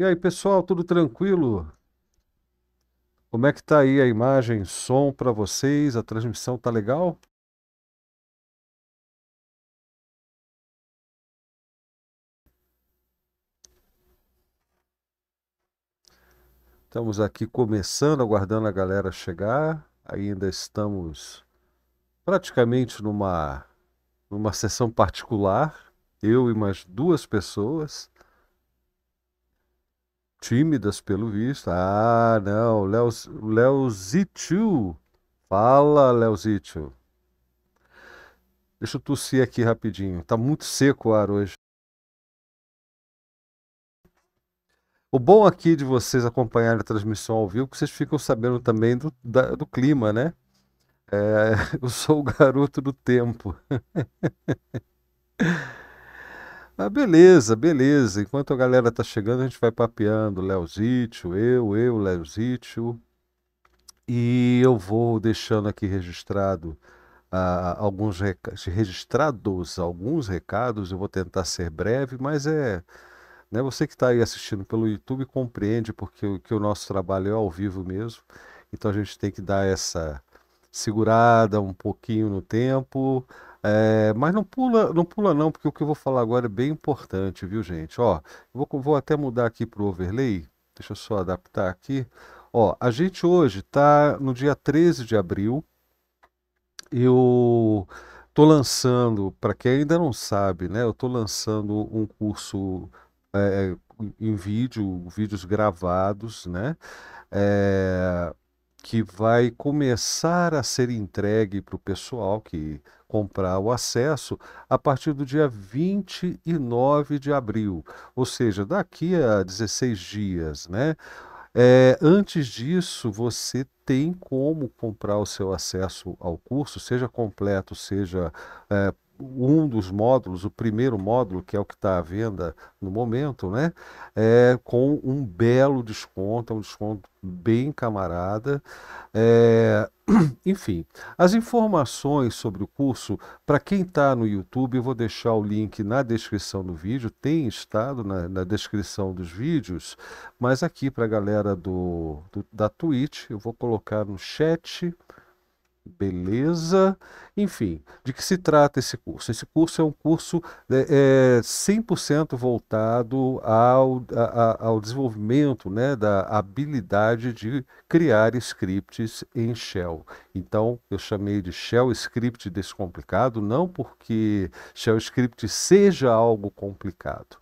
E aí, pessoal, tudo tranquilo? Como é que tá aí a imagem, som para vocês? A transmissão tá legal? Estamos aqui começando, aguardando a galera chegar. Ainda estamos praticamente numa numa sessão particular, eu e mais duas pessoas tímidas pelo visto. Ah, não, Zitio, Fala, Zitio. Deixa eu tossir aqui rapidinho. Tá muito seco o ar hoje. O bom aqui de vocês acompanharem a transmissão ao vivo, é que vocês ficam sabendo também do, da, do clima, né? É, eu sou o garoto do tempo. Ah, beleza, beleza. Enquanto a galera tá chegando, a gente vai papeando. Leozítio, eu, eu, Leozítio. E eu vou deixando aqui registrado ah, alguns registrados, alguns recados. Eu vou tentar ser breve, mas é né, você que está aí assistindo pelo YouTube compreende porque que o nosso trabalho é ao vivo mesmo. Então a gente tem que dar essa segurada um pouquinho no tempo é, mas não pula, não pula não, porque o que eu vou falar agora é bem importante, viu, gente? Ó, vou, vou até mudar aqui para o overlay. Deixa eu só adaptar aqui. Ó, a gente hoje está no dia 13 de abril. Eu estou lançando, para quem ainda não sabe, né? Eu estou lançando um curso é, em vídeo, vídeos gravados, né? É, que vai começar a ser entregue para o pessoal que comprar o acesso a partir do dia 29 de abril, ou seja, daqui a 16 dias, né? É, antes disso, você tem como comprar o seu acesso ao curso, seja completo, seja é, um dos módulos, o primeiro módulo, que é o que está à venda no momento, né? É, com um belo desconto, é um desconto bem camarada. É, enfim, as informações sobre o curso, para quem está no YouTube, eu vou deixar o link na descrição do vídeo, tem estado na, na descrição dos vídeos, mas aqui para a galera do, do, da Twitch, eu vou colocar no chat beleza? Enfim, de que se trata esse curso? Esse curso é um curso é, é 100% voltado ao, a, ao desenvolvimento né, da habilidade de criar scripts em Shell. Então, eu chamei de Shell Script Descomplicado, não porque Shell Script seja algo complicado,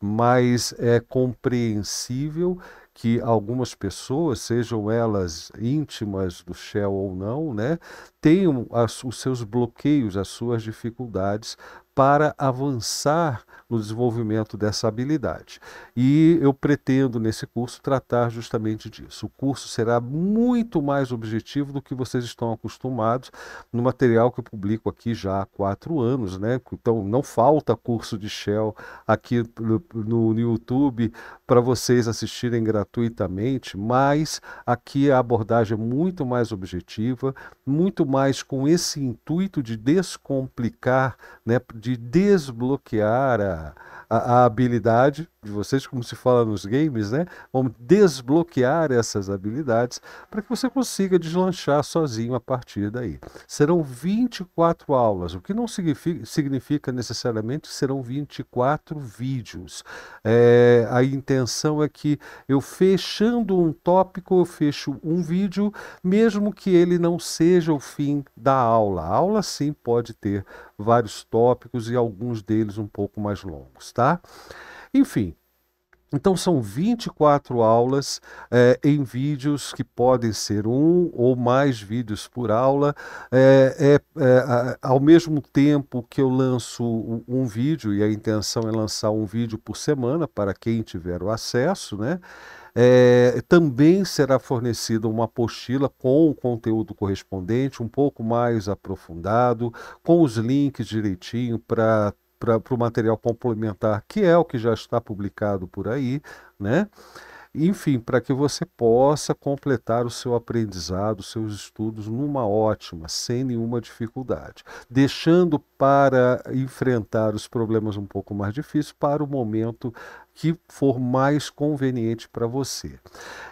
mas é compreensível que algumas pessoas, sejam elas íntimas do Shell ou não, né, tenham as, os seus bloqueios, as suas dificuldades para avançar no desenvolvimento dessa habilidade. E eu pretendo nesse curso tratar justamente disso. O curso será muito mais objetivo do que vocês estão acostumados no material que eu publico aqui já há quatro anos, né? Então não falta curso de Shell aqui no, no YouTube para vocês assistirem gratuitamente, mas aqui a abordagem é muito mais objetiva, muito mais com esse intuito de descomplicar, né, de desbloquear a, a, a habilidade de vocês, como se fala nos games, né? Vamos desbloquear essas habilidades para que você consiga deslanchar sozinho a partir daí. Serão 24 aulas, o que não significa, significa necessariamente que serão 24 vídeos. É, a intenção é que eu fechando um tópico, eu fecho um vídeo, mesmo que ele não seja o fim da aula. A aula sim pode ter vários tópicos e alguns deles um pouco mais longos, tá? Enfim, então são 24 aulas é, em vídeos que podem ser um ou mais vídeos por aula. Eh, é, é, é, ao mesmo tempo que eu lanço um vídeo, e a intenção é lançar um vídeo por semana para quem tiver o acesso, né? É, também será fornecida uma apostila com o conteúdo correspondente, um pouco mais aprofundado, com os links direitinho para para o material complementar, que é o que já está publicado por aí, né? enfim, para que você possa completar o seu aprendizado, os seus estudos numa ótima, sem nenhuma dificuldade, deixando para enfrentar os problemas um pouco mais difíceis para o momento que for mais conveniente para você.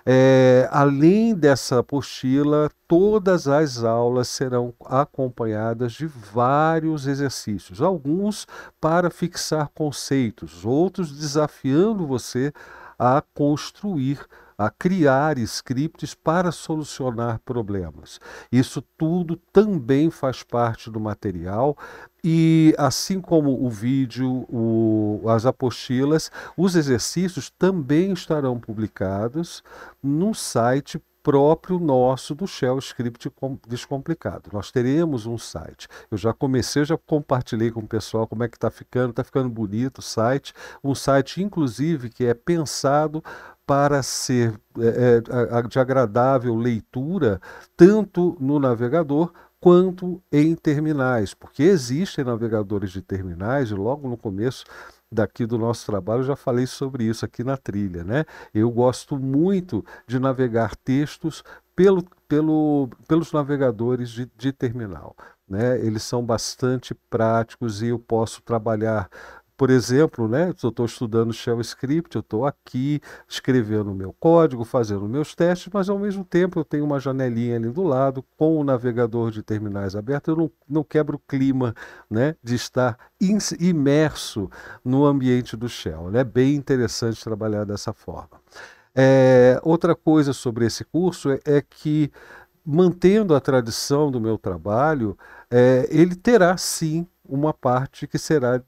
É, além dessa apostila, todas as aulas serão acompanhadas de vários exercícios, alguns para fixar conceitos, outros desafiando você a construir, a criar scripts para solucionar problemas. Isso tudo também faz parte do material, e assim como o vídeo, o, as apostilas, os exercícios também estarão publicados no site próprio nosso do Shell Script Descomplicado. Nós teremos um site. Eu já comecei, já compartilhei com o pessoal como é que está ficando, está ficando bonito o site. Um site, inclusive, que é pensado para ser é, é, de agradável leitura, tanto no navegador quanto em terminais, porque existem navegadores de terminais, e logo no começo daqui do nosso trabalho, eu já falei sobre isso aqui na trilha, né? Eu gosto muito de navegar textos pelo, pelo, pelos navegadores de, de terminal. Né? Eles são bastante práticos e eu posso trabalhar por exemplo, né, se eu estou estudando Shell Script, eu estou aqui escrevendo o meu código, fazendo meus testes, mas ao mesmo tempo eu tenho uma janelinha ali do lado com o navegador de terminais aberto, eu não, não quebro o clima né, de estar imerso no ambiente do Shell. É bem interessante trabalhar dessa forma. É, outra coisa sobre esse curso é, é que mantendo a tradição do meu trabalho, é, ele terá sim uma parte que será,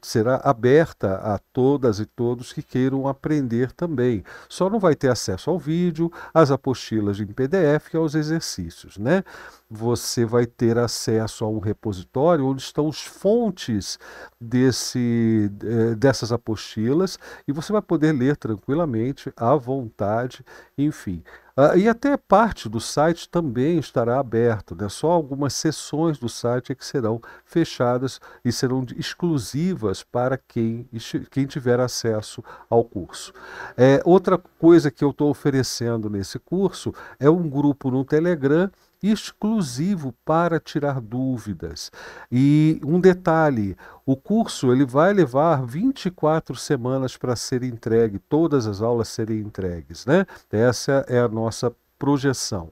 será aberta a todas e todos que queiram aprender também. Só não vai ter acesso ao vídeo, às apostilas em PDF e aos exercícios, né? você vai ter acesso a um repositório onde estão as fontes desse, dessas apostilas e você vai poder ler tranquilamente, à vontade, enfim. Uh, e até parte do site também estará aberto, né? só algumas seções do site é que serão fechadas e serão exclusivas para quem, quem tiver acesso ao curso. É, outra coisa que eu estou oferecendo nesse curso é um grupo no Telegram exclusivo para tirar dúvidas. E um detalhe, o curso ele vai levar 24 semanas para ser entregue, todas as aulas serem entregues, né? Essa é a nossa projeção,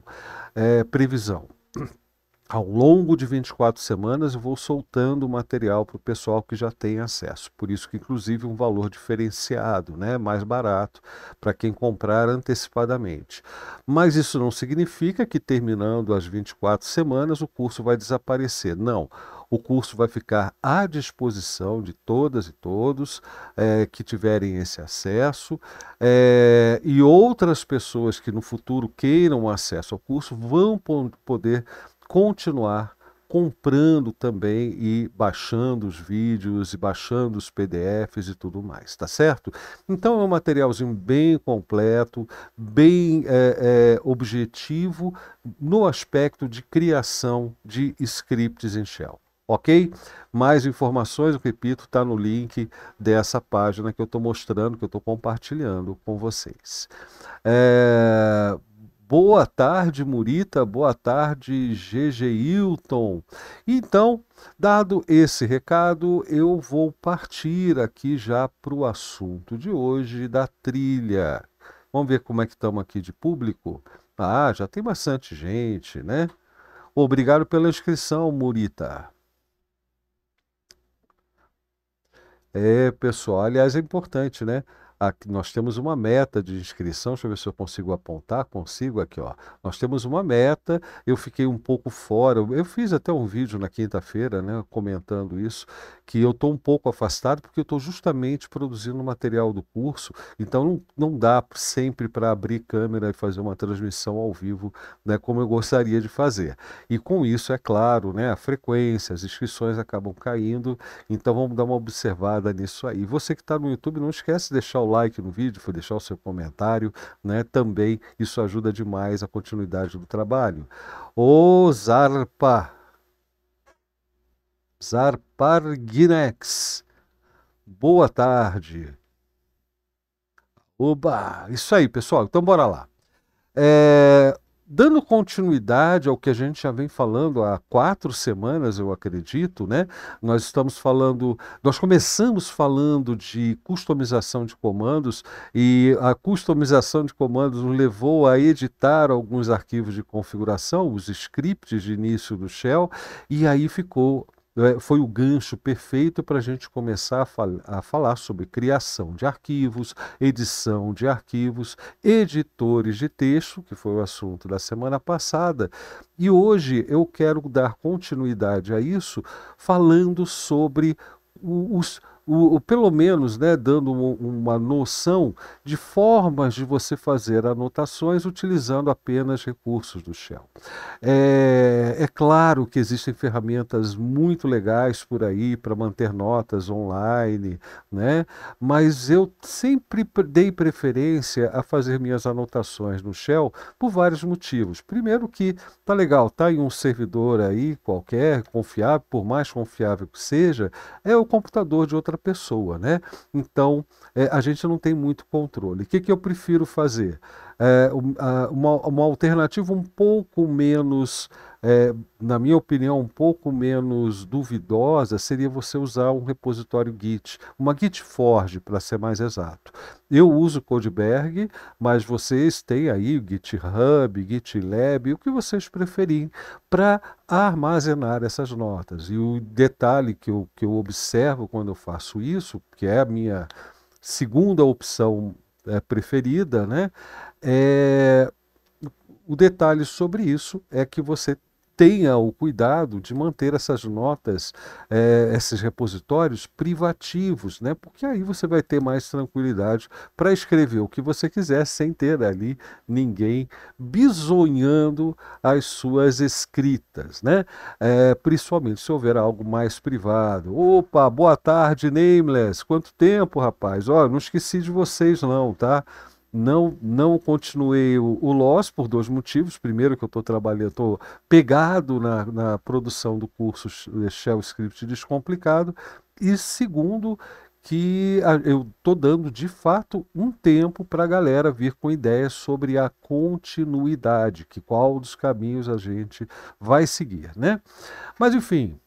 é, previsão ao longo de 24 semanas eu vou soltando o material para o pessoal que já tem acesso. Por isso que inclusive um valor diferenciado, né, mais barato para quem comprar antecipadamente. Mas isso não significa que terminando as 24 semanas o curso vai desaparecer. Não. O curso vai ficar à disposição de todas e todos é, que tiverem esse acesso é, e outras pessoas que no futuro queiram acesso ao curso vão poder continuar comprando também e baixando os vídeos e baixando os PDFs e tudo mais, tá certo? Então é um materialzinho bem completo, bem é, é, objetivo no aspecto de criação de scripts em Shell. Ok? Mais informações, eu repito, está no link dessa página que eu estou mostrando, que eu estou compartilhando com vocês. É... Boa tarde, Murita. Boa tarde, GG Hilton. Então, dado esse recado, eu vou partir aqui já para o assunto de hoje da trilha. Vamos ver como é que estamos aqui de público? Ah, já tem bastante gente, né? Obrigado pela inscrição, Murita. É, pessoal, aliás, é importante, né? Aqui, nós temos uma meta de inscrição, deixa eu ver se eu consigo apontar, consigo aqui, ó. Nós temos uma meta, eu fiquei um pouco fora, eu fiz até um vídeo na quinta-feira, né, comentando isso, que eu estou um pouco afastado porque eu estou justamente produzindo material do curso, então não, não dá sempre para abrir câmera e fazer uma transmissão ao vivo né, como eu gostaria de fazer. E com isso, é claro, né, a frequência, as inscrições acabam caindo, então vamos dar uma observada nisso aí. Você que está no YouTube, não esquece de deixar o like no vídeo, deixar o seu comentário, né, também isso ajuda demais a continuidade do trabalho. O Zarpa, Zarpa Parguinex. Boa tarde. Oba! Isso aí, pessoal. Então, bora lá. É, dando continuidade ao que a gente já vem falando há quatro semanas, eu acredito, né? Nós estamos falando, nós começamos falando de customização de comandos e a customização de comandos nos levou a editar alguns arquivos de configuração, os scripts de início do shell, e aí ficou é? foi o gancho perfeito para a gente começar a, fal a, falar sobre criação de arquivos, edição de arquivos, editores de texto, que foi o assunto da semana passada. E hoje eu quero dar continuidade a isso falando sobre os o, o, pelo menos né, dando uma noção de formas de você fazer anotações utilizando apenas recursos do Shell. É, é claro que existem ferramentas muito legais por aí para manter notas online, né? mas eu sempre dei preferência a fazer minhas anotações no Shell por vários motivos. Primeiro que tá legal, tá em um servidor aí qualquer, confiável, por mais confiável que seja, é o computador de outra outra pessoa, né? Então, é, a gente não tem muito controle. O que, que eu prefiro fazer? É, uma, uma alternativa um pouco menos é, na minha opinião, um pouco menos duvidosa seria você usar um repositório Git, uma Git Forge, para ser mais exato. Eu uso Codeberg, mas vocês têm aí o GitHub, GitLab, o que vocês preferirem, para armazenar essas notas. E o detalhe que eu, que eu observo quando eu faço isso, que é a minha segunda opção é, preferida, né, é o detalhe sobre isso é que você tenha o cuidado de manter essas notas, é, esses repositórios privativos, né? porque aí você vai ter mais tranquilidade para escrever o que você quiser sem ter ali ninguém bisonhando as suas escritas, né? É, principalmente se houver algo mais privado. Opa, boa tarde, Nameless, quanto tempo, rapaz? Olha, não esqueci de vocês não, tá? não não continuei o, o Loss por dois motivos. Primeiro, que eu estou trabalhando, estou pegado na, na produção do curso Shell Script Descomplicado. E segundo, que eu estou dando de fato um tempo para a galera vir com ideias sobre a continuidade, que qual dos caminhos a gente vai seguir, né? Mas enfim,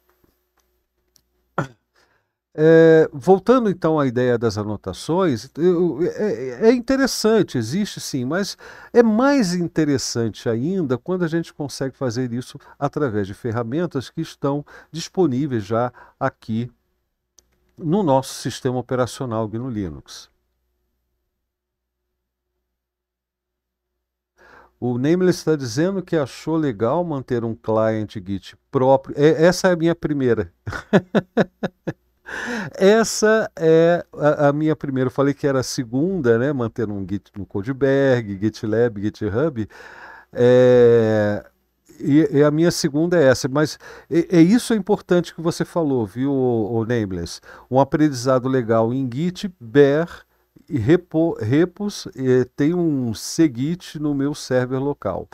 é, voltando então à ideia das anotações, eu, é, é, interessante, existe sim, mas é mais interessante ainda quando a gente consegue fazer isso através de ferramentas que estão disponíveis já aqui no nosso sistema operacional GNU Linux. O Nameless está dizendo que achou legal manter um client Git próprio. É, essa é a minha primeira. Essa é a, a, minha primeira. Eu falei que era a segunda, né? Mantendo um Git no Codeberg, GitLab, GitHub. É, e, e, a minha segunda é essa. Mas é, isso é importante que você falou, viu, o, o Nameless? Um aprendizado legal em Git, Bear e repo, Repos. E tem um Segit no meu server local.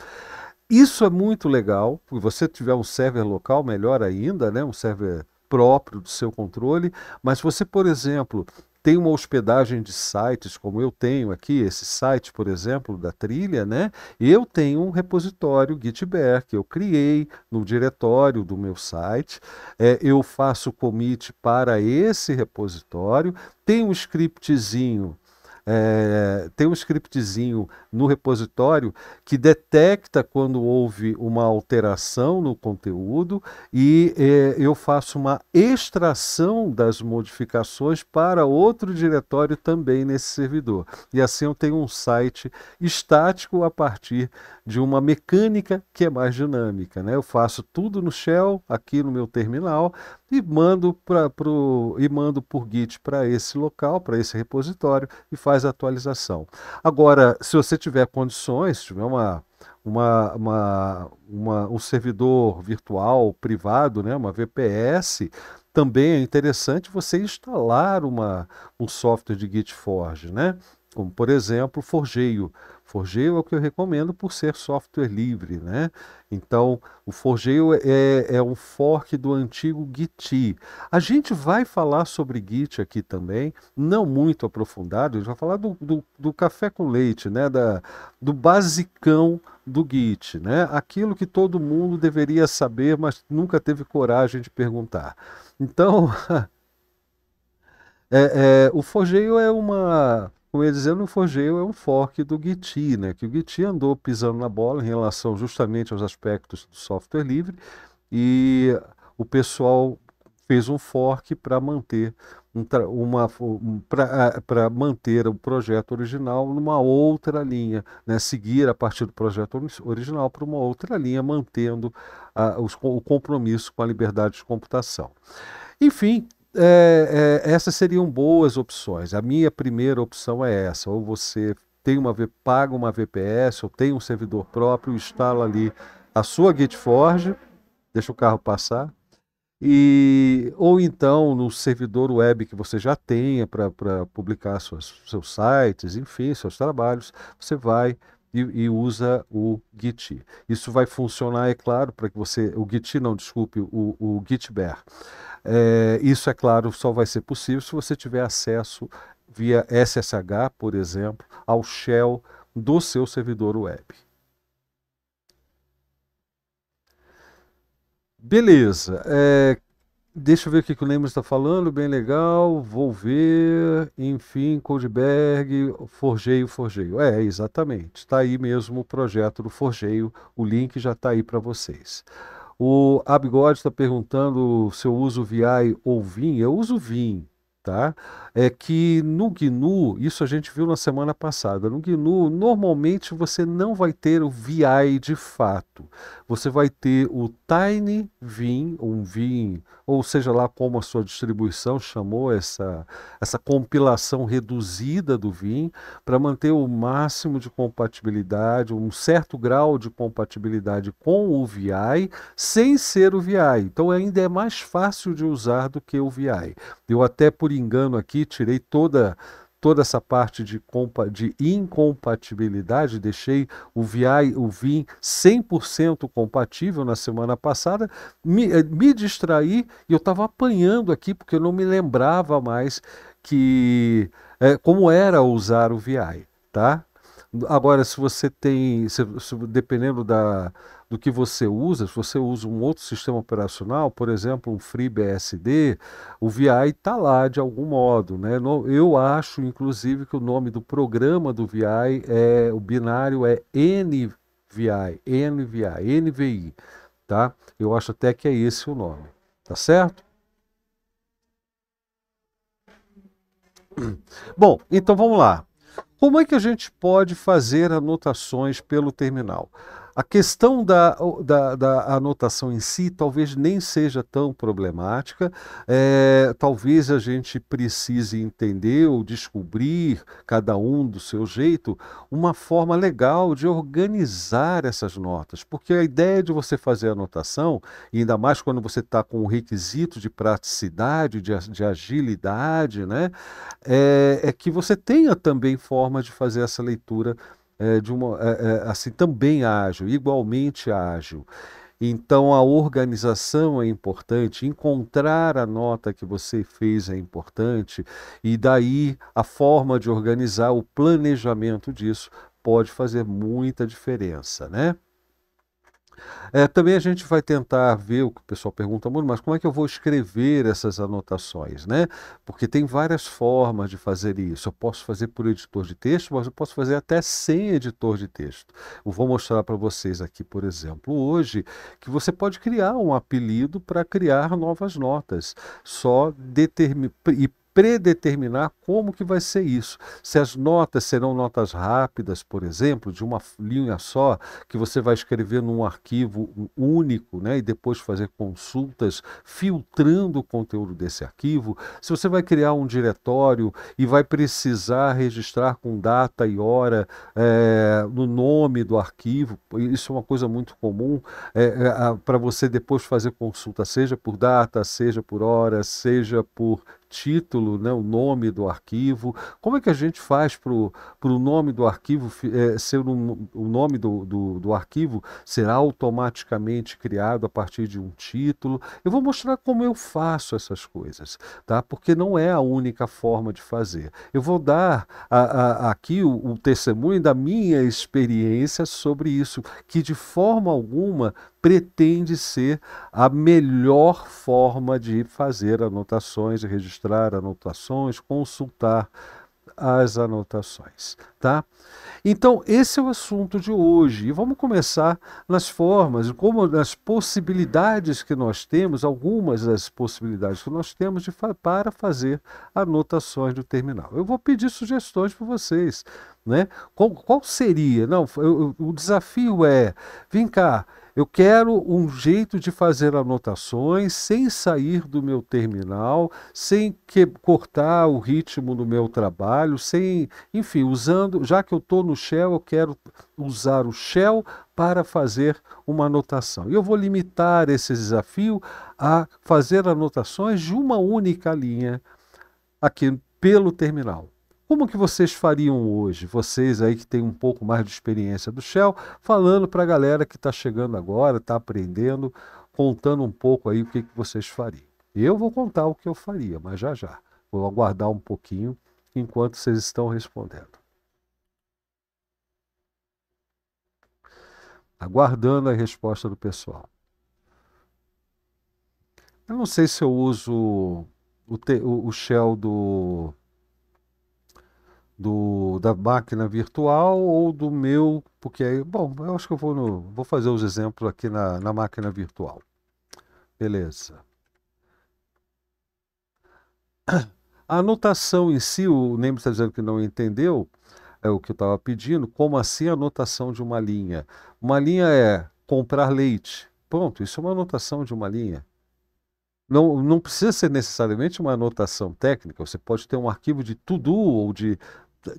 Isso é muito legal. Se você tiver um server local, melhor ainda, né? Um server próprio do seu controle, mas você, por exemplo, tem uma hospedagem de sites, como eu tenho aqui, esse site, por exemplo, da trilha, né? Eu tenho um repositório Gitbear que eu criei no diretório do meu site. É, eu faço commit para esse repositório, tem um scriptzinho é, tem um scriptzinho no repositório que detecta quando houve uma alteração no conteúdo e é, eu faço uma extração das modificações para outro diretório também nesse servidor. E assim eu tenho um site estático a partir de uma mecânica que é mais dinâmica. Né? Eu faço tudo no shell, aqui no meu terminal, e mando, pra, pro, e mando por Git para esse local, para esse repositório, e faço faz a atualização. Agora, se você tiver condições, tiver uma, uma, uma, uma, um servidor virtual privado, né, uma VPS, também é interessante você instalar uma, um software de Gitforge, né? como por exemplo, Forgeio. Forgeo é o que eu recomendo por ser software livre, né? Então, o Forgeo é, é um fork do antigo Git. A gente vai falar sobre Git aqui também, não muito aprofundado, a gente vai falar do, do, do café com leite, né? Da, do basicão do Git, né? Aquilo que todo mundo deveria saber, mas nunca teve coragem de perguntar. Então, é, é, o Forgeio é uma como ele dizendo, o Forgeu é um fork do Giti, né? que o Giti andou pisando na bola em relação justamente aos aspectos do software livre e o pessoal fez um fork para manter uma para manter o projeto original numa outra linha, né? seguir a partir do projeto original para uma outra linha, mantendo uh, os, o compromisso com a liberdade de computação. Enfim, é, é, essas seriam boas opções. A minha primeira opção é essa: ou você tem uma paga uma VPS, ou tem um servidor próprio, instala ali a sua GitForge, deixa o carro passar, e ou então no servidor web que você já tenha para publicar suas, seus sites, enfim, seus trabalhos, você vai e, e usa o Git. Isso vai funcionar, é claro, para que você. O Git, não, desculpe, o, o Gitber. É, isso, é claro, só vai ser possível se você tiver acesso via SSH, por exemplo, ao shell do seu servidor web. Beleza. É, Deixa eu ver o que, que o Lemos está falando, bem legal, vou ver, enfim, Codeberg, Forgeio, Forgeio. É, exatamente, está aí mesmo o projeto do Forgeio, o link já está aí para vocês. O Abigode está perguntando se eu uso VI ou Vim, eu uso Vim, tá? É que no GNU, isso a gente viu na semana passada, no GNU normalmente você não vai ter o VI de fato, você vai ter o Tiny Vim, um Vim ou seja lá como a sua distribuição chamou essa, essa compilação reduzida do VIN, para manter o máximo de compatibilidade, um certo grau de compatibilidade com o VI, sem ser o VI. Então ainda é mais fácil de usar do que o VI. Eu até por engano aqui tirei toda toda essa parte de, de incompatibilidade, deixei o VI, o VIN 100% compatível na semana passada, me, eh, me distraí e eu estava apanhando aqui porque eu não me lembrava mais que é, como era usar o VI, tá? Agora, se você tem, se, se, dependendo da, do que você usa, se você usa um outro sistema operacional, por exemplo, um FreeBSD, o VI está lá de algum modo. Né? Eu acho, inclusive, que o nome do programa do VI, é, o binário é NVI, NVI, NVI. Tá? Eu acho até que é esse o nome. Tá certo? Bom, então vamos lá. Como é que a gente pode fazer anotações pelo terminal? A questão da, da, da, anotação em si talvez nem seja tão problemática, é, talvez a gente precise entender ou descobrir, cada um do seu jeito, uma forma legal de organizar essas notas, porque a ideia de você fazer anotação, e ainda mais quando você está com o requisito de praticidade, de, de agilidade, né, é, é que você tenha também forma de fazer essa leitura é, de uma, é, assim, também ágil, igualmente ágil. Então, a organização é importante, encontrar a nota que você fez é importante, e daí a forma de organizar, o planejamento disso pode fazer muita diferença, né? É, também a gente vai tentar ver o que o pessoal pergunta muito, mas como é que eu vou escrever essas anotações, né? Porque tem várias formas de fazer isso. Eu posso fazer por editor de texto, mas eu posso fazer até sem editor de texto. Eu vou mostrar para vocês aqui, por exemplo, hoje, que você pode criar um apelido para criar novas notas, só determinar predeterminar como que vai ser isso. Se as notas serão notas rápidas, por exemplo, de uma linha só, que você vai escrever num arquivo único, né, e depois fazer consultas filtrando o conteúdo desse arquivo. Se você vai criar um diretório e vai precisar registrar com data e hora é, no nome do arquivo, isso é uma coisa muito comum é, é, para você depois fazer consulta, seja por data, seja por hora, seja por título, né, o nome do arquivo. Como é que a gente faz para o nome do arquivo é, ser um, o nome do, do, do, arquivo ser automaticamente criado a partir de um título? Eu vou mostrar como eu faço essas coisas, tá? Porque não é a única forma de fazer. Eu vou dar a, a, aqui o, o testemunho da minha experiência sobre isso, que de forma alguma pretende ser a melhor forma de fazer anotações, de registrar anotações, consultar as anotações, tá? Então, esse é o assunto de hoje. E vamos começar nas formas, como nas possibilidades que nós temos, algumas das possibilidades que nós temos de, para fazer anotações do terminal. Eu vou pedir sugestões para vocês, né? Qual, qual, seria? Não, eu, eu, o desafio é, vem cá, eu quero um jeito de fazer anotações sem sair do meu terminal, sem que, cortar o ritmo do meu trabalho, sem, enfim, usando, já que eu estou no Shell, eu quero usar o Shell para fazer uma anotação. E eu vou limitar esse desafio a fazer anotações de uma única linha aqui pelo terminal. Como que vocês fariam hoje? Vocês aí que têm um pouco mais de experiência do Shell, falando para a galera que está chegando agora, está aprendendo, contando um pouco aí o que, que vocês fariam. Eu vou contar o que eu faria, mas já já. Vou aguardar um pouquinho enquanto vocês estão respondendo. Aguardando a resposta do pessoal. Eu não sei se eu uso o, te, o, o Shell do do, da máquina virtual ou do meu, porque aí, bom, eu acho que eu vou, no, vou fazer os exemplos aqui na, na máquina virtual. Beleza. A anotação em si, o Nemo está dizendo que não entendeu é o que eu estava pedindo, como assim a anotação de uma linha? Uma linha é comprar leite. Pronto, isso é uma anotação de uma linha. Não, não precisa ser necessariamente uma anotação técnica, você pode ter um arquivo de to-do ou de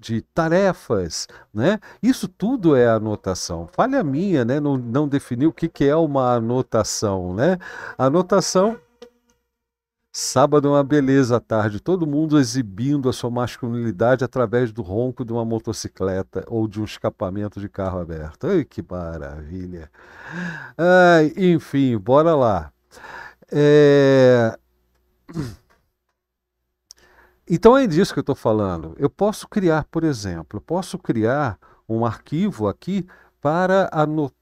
de tarefas, né? Isso tudo é anotação. Falha minha, né? Não, não definir o que, que é uma anotação, né? Anotação Sábado é uma beleza à tarde, todo mundo exibindo a sua masculinidade através do ronco de uma motocicleta ou de um escapamento de carro aberto. Ai, que maravilha! Ai, enfim, bora lá. É... Então é disso que eu estou falando. Eu posso criar, por exemplo, posso criar um arquivo aqui para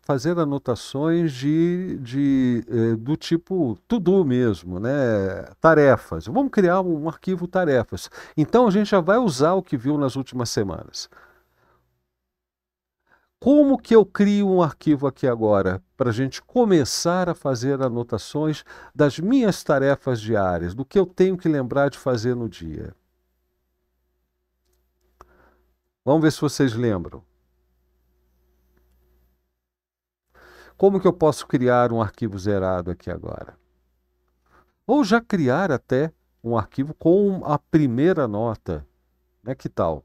fazer anotações de, de eh, do tipo tudo mesmo, né? tarefas. Vamos criar um arquivo tarefas. Então a gente já vai usar o que viu nas últimas semanas. Como que eu crio um arquivo aqui agora para a gente começar a fazer anotações das minhas tarefas diárias, do que eu tenho que lembrar de fazer no dia? Vamos ver se vocês lembram. Como que eu posso criar um arquivo zerado aqui agora? Ou já criar até um arquivo com a primeira nota. Né? Que tal?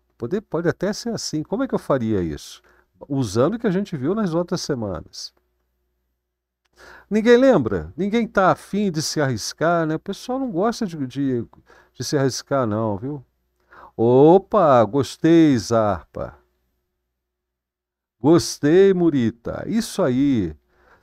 pode até ser assim. Como é que eu faria isso? usando o que a gente viu nas outras semanas. Ninguém lembra, ninguém está afim de se arriscar, né? O pessoal não gosta de, de, de se arriscar, não, viu? Opa, gostei, Zarpa. Gostei, Murita. Isso aí.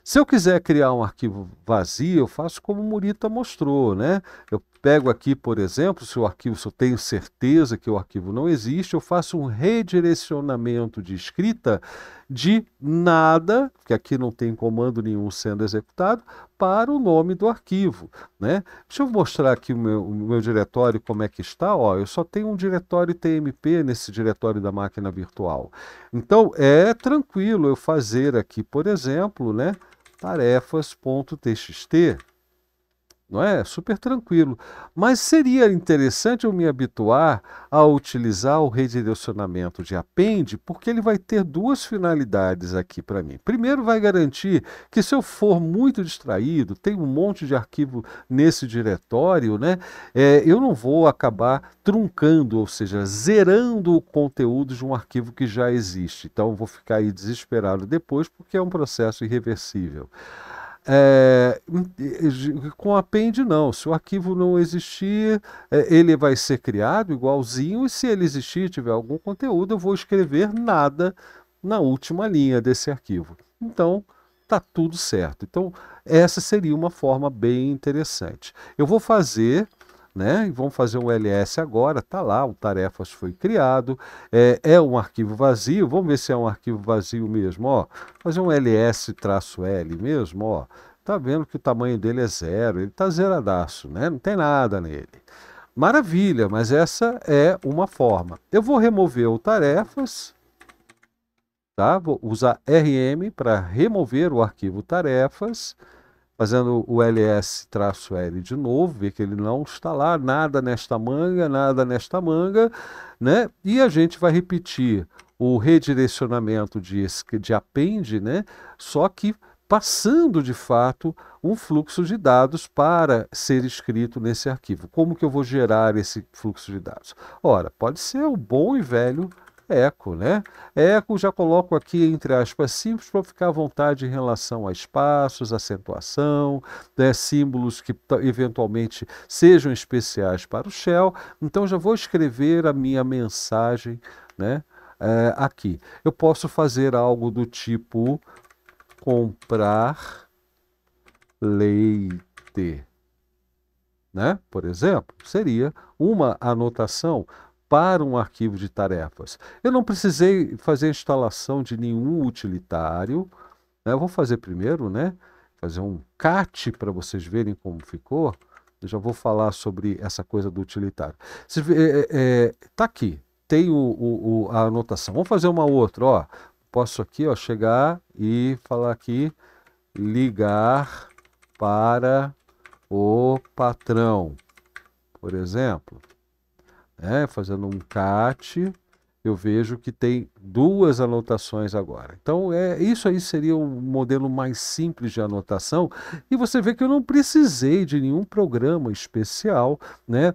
Se eu quiser criar um arquivo vazio, eu faço como o Murita mostrou, né? Eu pego aqui, por exemplo, se o arquivo, se eu tenho certeza que o arquivo não existe, eu faço um redirecionamento de escrita de nada, que aqui não tem comando nenhum sendo executado, para o nome do arquivo. Né? Deixa eu mostrar aqui o meu, o meu diretório, como é que está. Ó, eu só tenho um diretório TMP nesse diretório da máquina virtual. Então, é tranquilo eu fazer aqui, por exemplo, né, tarefas.txt não é? Super tranquilo. Mas seria interessante eu me habituar a utilizar o redirecionamento de append, porque ele vai ter duas finalidades aqui para mim. Primeiro, vai garantir que se eu for muito distraído, tem um monte de arquivo nesse diretório, né? É, eu não vou acabar truncando, ou seja, zerando o conteúdo de um arquivo que já existe. Então, eu vou ficar aí desesperado depois, porque é um processo irreversível. É, hum, com Append, não. Se o arquivo não existir, é, ele vai ser criado igualzinho, e se ele existir, tiver algum conteúdo, eu vou escrever nada na última linha desse arquivo. Então, tá tudo certo. Então, essa seria uma forma bem interessante. Eu vou fazer né? E vamos fazer um LS agora, tá lá, o tarefas foi criado, é, é um arquivo vazio, vamos ver se é um arquivo vazio mesmo, ó. Fazer um LS-L mesmo, ó. Tá vendo que o tamanho dele é zero, ele tá zeradaço, né? Não tem nada nele. Maravilha, mas essa é uma forma. Eu vou remover o tarefas, tá? Vou usar RM para remover o arquivo tarefas fazendo o ls-l de novo, ver que ele não está lá, nada nesta manga, nada nesta manga, né? E a gente vai repetir o redirecionamento de, de append, né? Só que passando de fato um fluxo de dados para ser escrito nesse arquivo. Como que eu vou gerar esse fluxo de dados? Ora, pode ser o bom e velho eco, né? Eco já coloco aqui entre aspas simples para ficar à vontade em relação a espaços, acentuação, né? símbolos que eventualmente sejam especiais para o Shell. Então já vou escrever a minha mensagem, né? É, aqui. Eu posso fazer algo do tipo comprar leite, né? Por exemplo, seria uma anotação para um arquivo de tarefas. Eu não precisei fazer a instalação de nenhum utilitário. Né? Eu vou fazer primeiro, né? Fazer um CAT para vocês verem como ficou. Eu já vou falar sobre essa coisa do utilitário. Está é, é, é tá aqui, tem o, o, o, a anotação. Vamos fazer uma outra. Ó. Posso aqui ó, chegar e falar aqui, ligar para o patrão, por exemplo né, fazendo um cat, eu vejo que tem duas anotações agora. Então, é, isso aí seria um modelo mais simples de anotação. E você vê que eu não precisei de nenhum programa especial, né?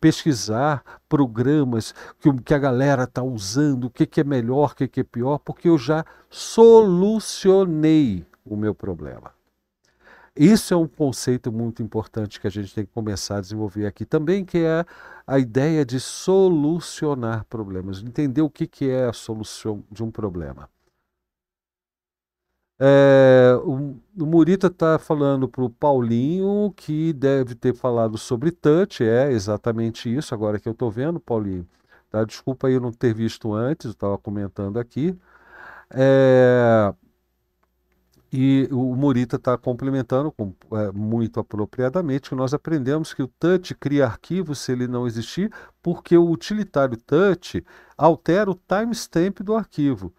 pesquisar programas que, que a galera está usando, o que, que é melhor, o que, que é pior, porque eu já solucionei o meu problema. Isso é um conceito muito importante que a gente tem que começar a desenvolver aqui também, que é a ideia de solucionar problemas, entender o que, que é a solução de um problema. É, o, o Murita está falando para o Paulinho que deve ter falado sobre touch, é exatamente isso, agora que eu estou vendo, Paulinho. Tá? Desculpa eu não ter visto antes, eu estava comentando aqui. É, e o Morita está complementando com, é, muito apropriadamente que nós aprendemos que o touch cria arquivos se ele não existir, porque o utilitário touch altera o timestamp do arquivo.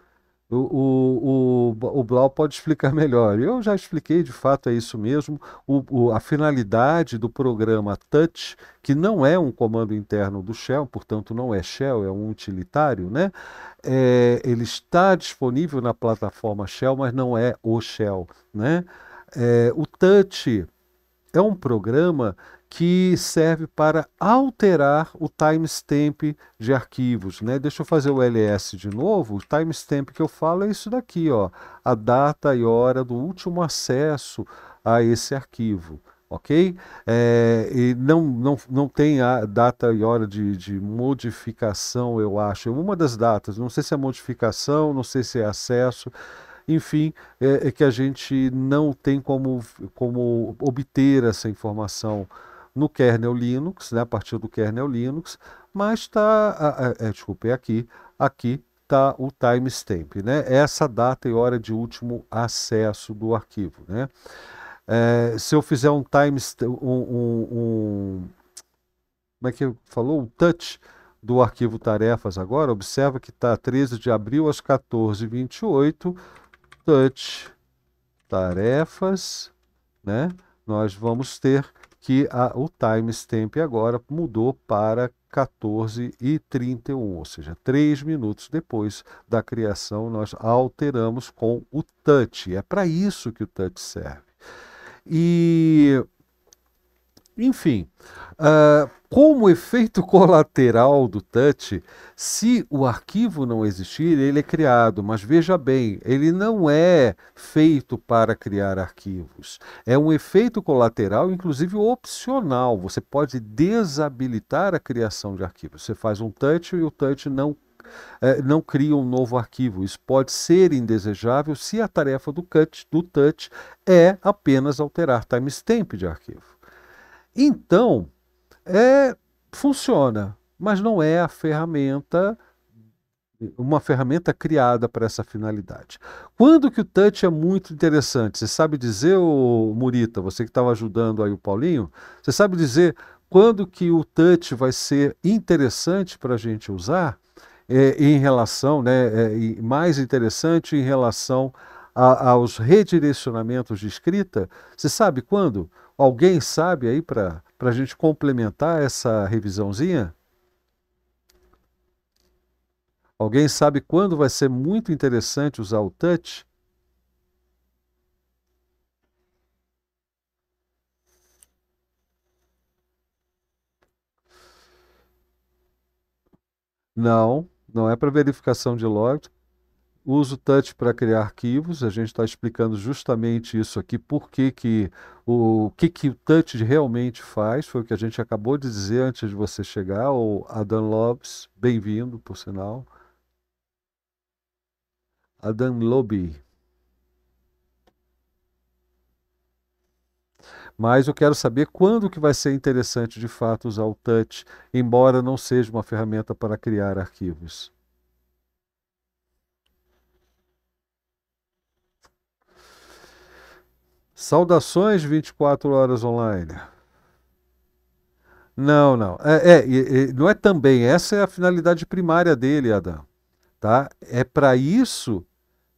O, o, o, Blau pode explicar melhor. Eu já expliquei, de fato, é isso mesmo. O, o, a finalidade do programa Touch, que não é um comando interno do Shell, portanto não é Shell, é um utilitário, né? É, ele está disponível na plataforma Shell, mas não é o Shell, né? É, o Touch é um programa que serve para alterar o timestamp de arquivos. Né? Deixa eu fazer o ls de novo. O timestamp que eu falo é isso daqui, ó, a data e hora do último acesso a esse arquivo. Ok? É, e não, não, não tem a data e hora de, de modificação, eu acho. É uma das datas, não sei se é modificação, não sei se é acesso enfim, é, é, que a gente não tem como, como obter essa informação no kernel Linux, né, a partir do kernel Linux, mas está, é, é, desculpe, é aqui, aqui está o timestamp, né? É essa data e hora de último acesso do arquivo, né? É, se eu fizer um timestamp, um, um, um, como é que falou? Um touch do arquivo tarefas agora, observa que está 13 de abril às 14h28, touch tarefas, né? Nós vamos ter que a, o timestamp agora mudou para 14 e 31, ou seja, três minutos depois da criação, nós alteramos com o touch. É para isso que o touch serve. E enfim, uh, como efeito colateral do touch, se o arquivo não existir, ele é criado, mas veja bem, ele não é feito para criar arquivos. É um efeito colateral, inclusive opcional. Você pode desabilitar a criação de arquivos. Você faz um touch e o touch não eh, não cria um novo arquivo. Isso pode ser indesejável se a tarefa do, cut, do touch é apenas alterar timestamp de arquivo. Então, é, funciona, mas não é a ferramenta uma ferramenta criada para essa finalidade. Quando que o touch é muito interessante? Você sabe dizer, ô Murita, você que estava ajudando aí o Paulinho, você sabe dizer quando que o touch vai ser interessante para a gente usar? É, em relação, né, é, mais interessante em relação a, aos redirecionamentos de escrita, você sabe quando? Alguém sabe aí para a gente complementar essa revisãozinha? Alguém sabe quando vai ser muito interessante usar o touch? Não, não é para verificação de log. Uso touch para criar arquivos. A gente está explicando justamente isso aqui, por que, que o que, que o touch realmente faz. Foi o que a gente acabou de dizer antes de você chegar. O Adam Lobes, bem-vindo, por sinal. Adam Lobby. mas eu quero saber quando que vai ser interessante de fato usar o touch, embora não seja uma ferramenta para criar arquivos. Saudações 24 horas online. Não, não. É, é, é, não é também. Essa é a finalidade primária dele, Adam. Tá? É para isso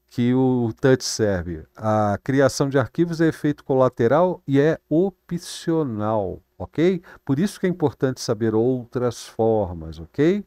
que o touch serve. A criação de arquivos é efeito colateral e é opcional, ok? Por isso que é importante saber outras formas, ok?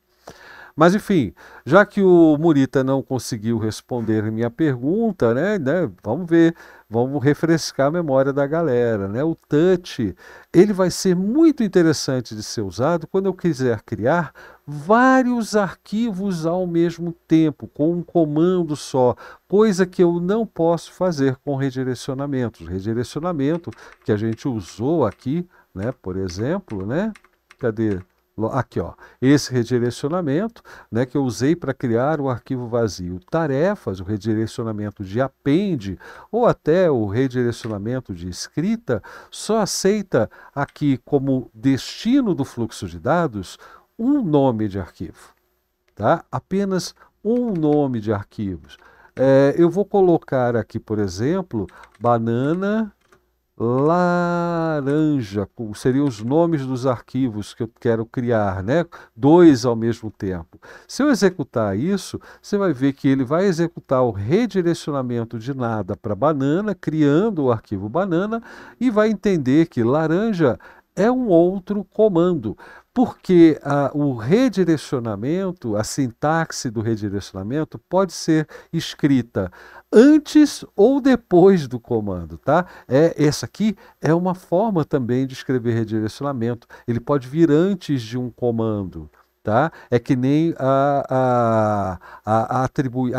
Mas enfim, já que o Murita não conseguiu responder minha pergunta, né, né, vamos ver, vamos refrescar a memória da galera, né? O touch, ele vai ser muito interessante de ser usado quando eu quiser criar vários arquivos ao mesmo tempo, com um comando só, coisa que eu não posso fazer com redirecionamentos. Redirecionamento que a gente usou aqui, né, por exemplo, né? Cadê? Aqui, ó, esse redirecionamento né, que eu usei para criar o arquivo vazio. Tarefas, o redirecionamento de append ou até o redirecionamento de escrita só aceita aqui como destino do fluxo de dados um nome de arquivo. Tá? Apenas um nome de arquivos. É, eu vou colocar aqui, por exemplo, banana laranja, seriam os nomes dos arquivos que eu quero criar, né? dois ao mesmo tempo. Se eu executar isso, você vai ver que ele vai executar o redirecionamento de nada para banana, criando o arquivo banana, e vai entender que laranja é um outro comando, porque a, ah, o redirecionamento, a sintaxe do redirecionamento pode ser escrita antes ou depois do comando, tá? É, essa aqui é uma forma também de escrever redirecionamento. Ele pode vir antes de um comando. Tá? É que nem a, a, a, a,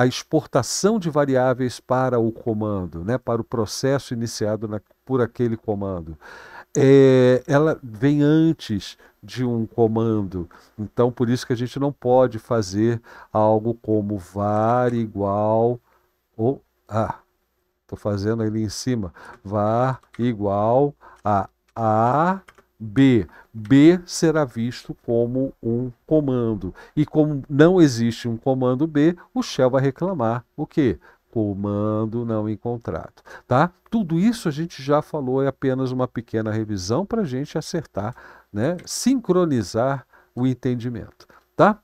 a exportação de variáveis para o comando, né? para o processo iniciado na, por aquele comando. É, ela vem antes de um comando. Então, por isso que a gente não pode fazer algo como var igual ou a. Ah, Estou fazendo ali em cima. Vá igual a A, B. B será visto como um comando. E como não existe um comando B, o Shell vai reclamar o quê? comando não encontrado. tá? Tudo isso a gente já falou, é apenas uma pequena revisão para a gente acertar, né? Sincronizar o entendimento, tá?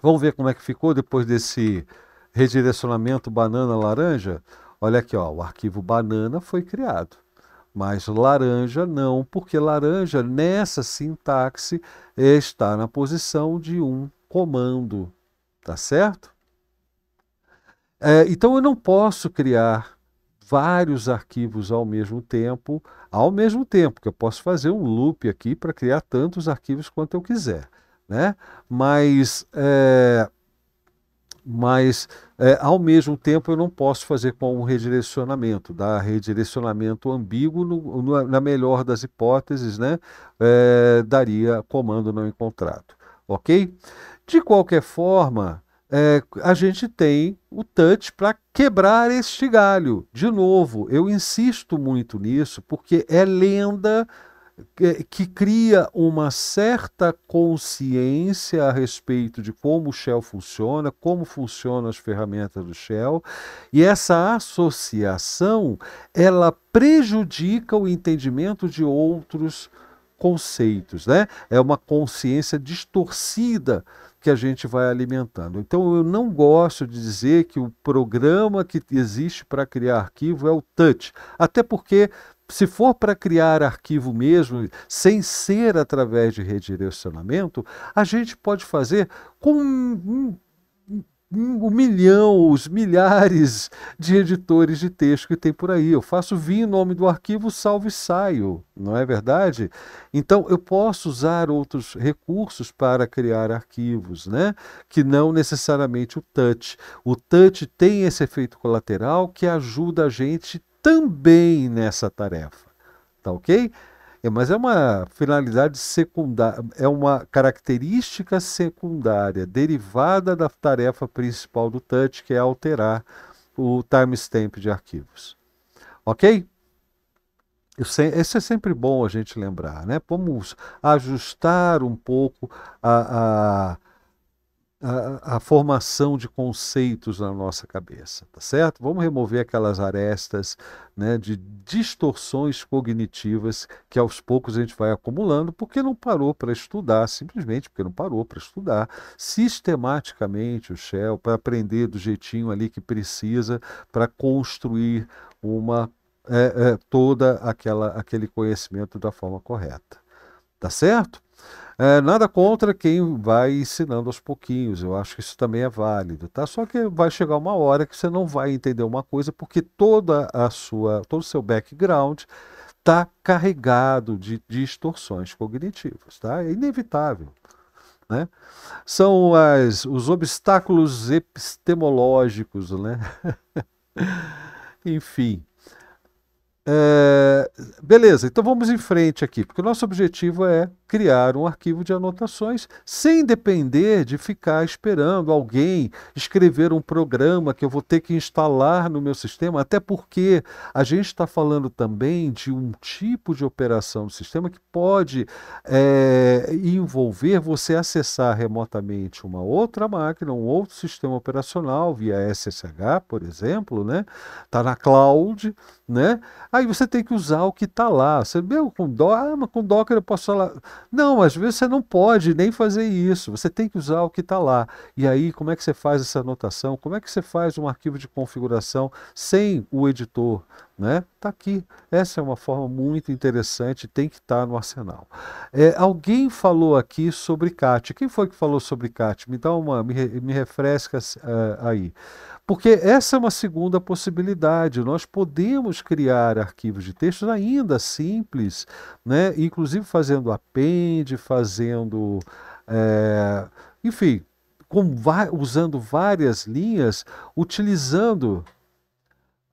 Vamos ver como é que ficou depois desse redirecionamento banana laranja, olha aqui, ó, o arquivo banana foi criado, mas laranja não, porque laranja nessa sintaxe está na posição de um comando, tá certo? É, então eu não posso criar vários arquivos ao mesmo tempo, ao mesmo tempo que eu posso fazer um loop aqui para criar tantos arquivos quanto eu quiser, né? Mas é, mas é, ao mesmo tempo eu não posso fazer com um redirecionamento, dar redirecionamento ambíguo no, no, na melhor das hipóteses, né? É, daria comando não encontrado, ok? De qualquer forma, é, a gente tem o touch para quebrar este galho. De novo, eu insisto muito nisso porque é lenda que, cria uma certa consciência a respeito de como o Shell funciona, como funcionam as ferramentas do Shell, e essa associação ela prejudica o entendimento de outros conceitos, né? É uma consciência distorcida que a gente vai alimentando. Então eu não gosto de dizer que o programa que existe para criar arquivo é o touch, até porque se for para criar arquivo mesmo, sem ser através de redirecionamento, a gente pode fazer com um, um, um, milhão, os milhares de editores de texto que tem por aí. Eu faço vir o nome do arquivo, salvo e saio, não é verdade? Então eu posso usar outros recursos para criar arquivos, né? Que não necessariamente o touch. O touch tem esse efeito colateral que ajuda a gente também nessa tarefa. Tá ok? É, mas é uma finalidade secundária, é uma característica secundária, derivada da tarefa principal do touch, que é alterar o timestamp de arquivos. Ok? Isso é sempre bom a gente lembrar, né? Vamos ajustar um pouco a, a, a, formação de conceitos na nossa cabeça, tá certo? Vamos remover aquelas arestas né, de distorções cognitivas que aos poucos a gente vai acumulando porque não parou para estudar, simplesmente porque não parou para estudar sistematicamente o Shell, para aprender do jeitinho ali que precisa para construir uma é, é, toda aquela aquele conhecimento da forma correta, tá certo? É, nada contra quem vai ensinando aos pouquinhos, eu acho que isso também é válido, tá? Só que vai chegar uma hora que você não vai entender uma coisa porque toda a sua, todo o seu background está carregado de distorções cognitivas, tá? É inevitável. Né? São as, os obstáculos epistemológicos, né? Enfim. É, beleza, então vamos em frente aqui, porque o nosso objetivo é criar um arquivo de anotações sem depender de ficar esperando alguém escrever um programa que eu vou ter que instalar no meu sistema, até porque a gente está falando também de um tipo de operação do sistema que pode é, envolver você acessar remotamente uma outra máquina, um outro sistema operacional via SSH, por exemplo, né? Tá na cloud, né? Aí você tem que usar o que está lá. Você meu com Docker, ah, mas com Docker eu posso falar não, às vezes você não pode nem fazer isso, você tem que usar o que está lá. E aí, como é que você faz essa anotação? Como é que você faz um arquivo de configuração sem o editor? Né? Tá aqui. Essa é uma forma muito interessante, tem que estar tá no arsenal. É, alguém falou aqui sobre CAT. Quem foi que falou sobre CAT? Me dá uma, me, me refresca uh, aí. Porque essa é uma segunda possibilidade. Nós podemos criar arquivos de textos ainda simples, né? inclusive fazendo append, fazendo. É, enfim, com, usando várias linhas, utilizando.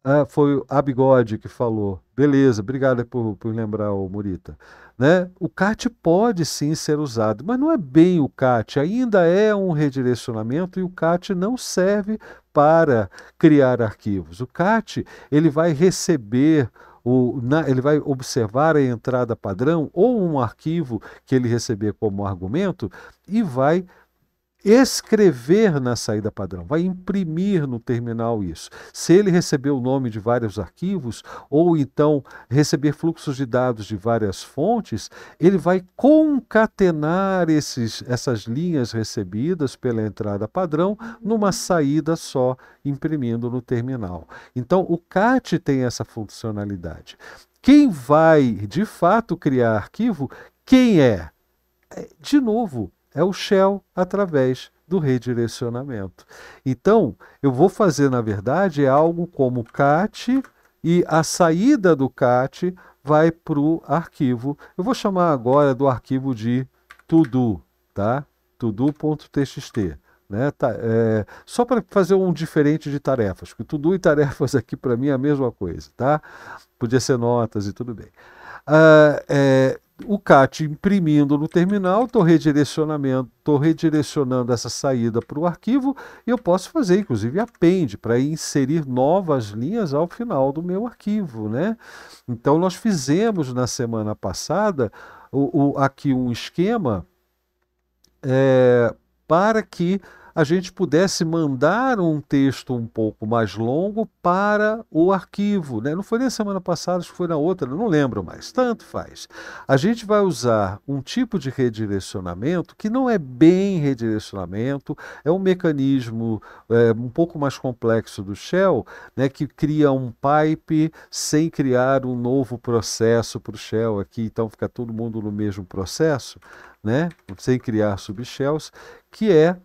Eh, foi a Bigode que falou. Beleza, obrigado por, por lembrar, o Murita. Né? O CAT pode sim ser usado, mas não é bem o CAT, ainda é um redirecionamento e o CAT não serve para criar arquivos. O CAT ele vai receber o, na, ele vai observar a entrada padrão ou um arquivo que ele receber como argumento e vai escrever na saída padrão, vai imprimir no terminal isso. Se ele receber o nome de vários arquivos, ou então receber fluxos de dados de várias fontes, ele vai concatenar esses, essas linhas recebidas pela entrada padrão numa saída só, imprimindo no terminal. Então, o CAT tem essa funcionalidade. Quem vai de fato criar arquivo? Quem é? é de novo, é o shell através do redirecionamento. Então, eu vou fazer, na verdade, algo como cat e a saída do cat vai para o arquivo. Eu vou chamar agora do arquivo de todo, tá? todo.txt. Né? Tá, é, só para fazer um diferente de tarefas, porque tudo e tarefas aqui para mim é a mesma coisa, tá? Podia ser notas e tudo bem. Uh, é, o CAT imprimindo no terminal, estou redirecionamento, estou redirecionando essa saída para o arquivo e eu posso fazer, inclusive, append para inserir novas linhas ao final do meu arquivo, né? Então nós fizemos na semana passada o, o aqui um esquema é, para que a gente pudesse mandar um texto um pouco mais longo para o arquivo. Né? Não foi nem semana passada, acho que foi na outra, não lembro mais. Tanto faz. A gente vai usar um tipo de redirecionamento que não é bem redirecionamento, é um mecanismo é, um pouco mais complexo do Shell, né, que cria um pipe sem criar um novo processo para o Shell aqui, então fica todo mundo no mesmo processo, né, sem criar subshells, que é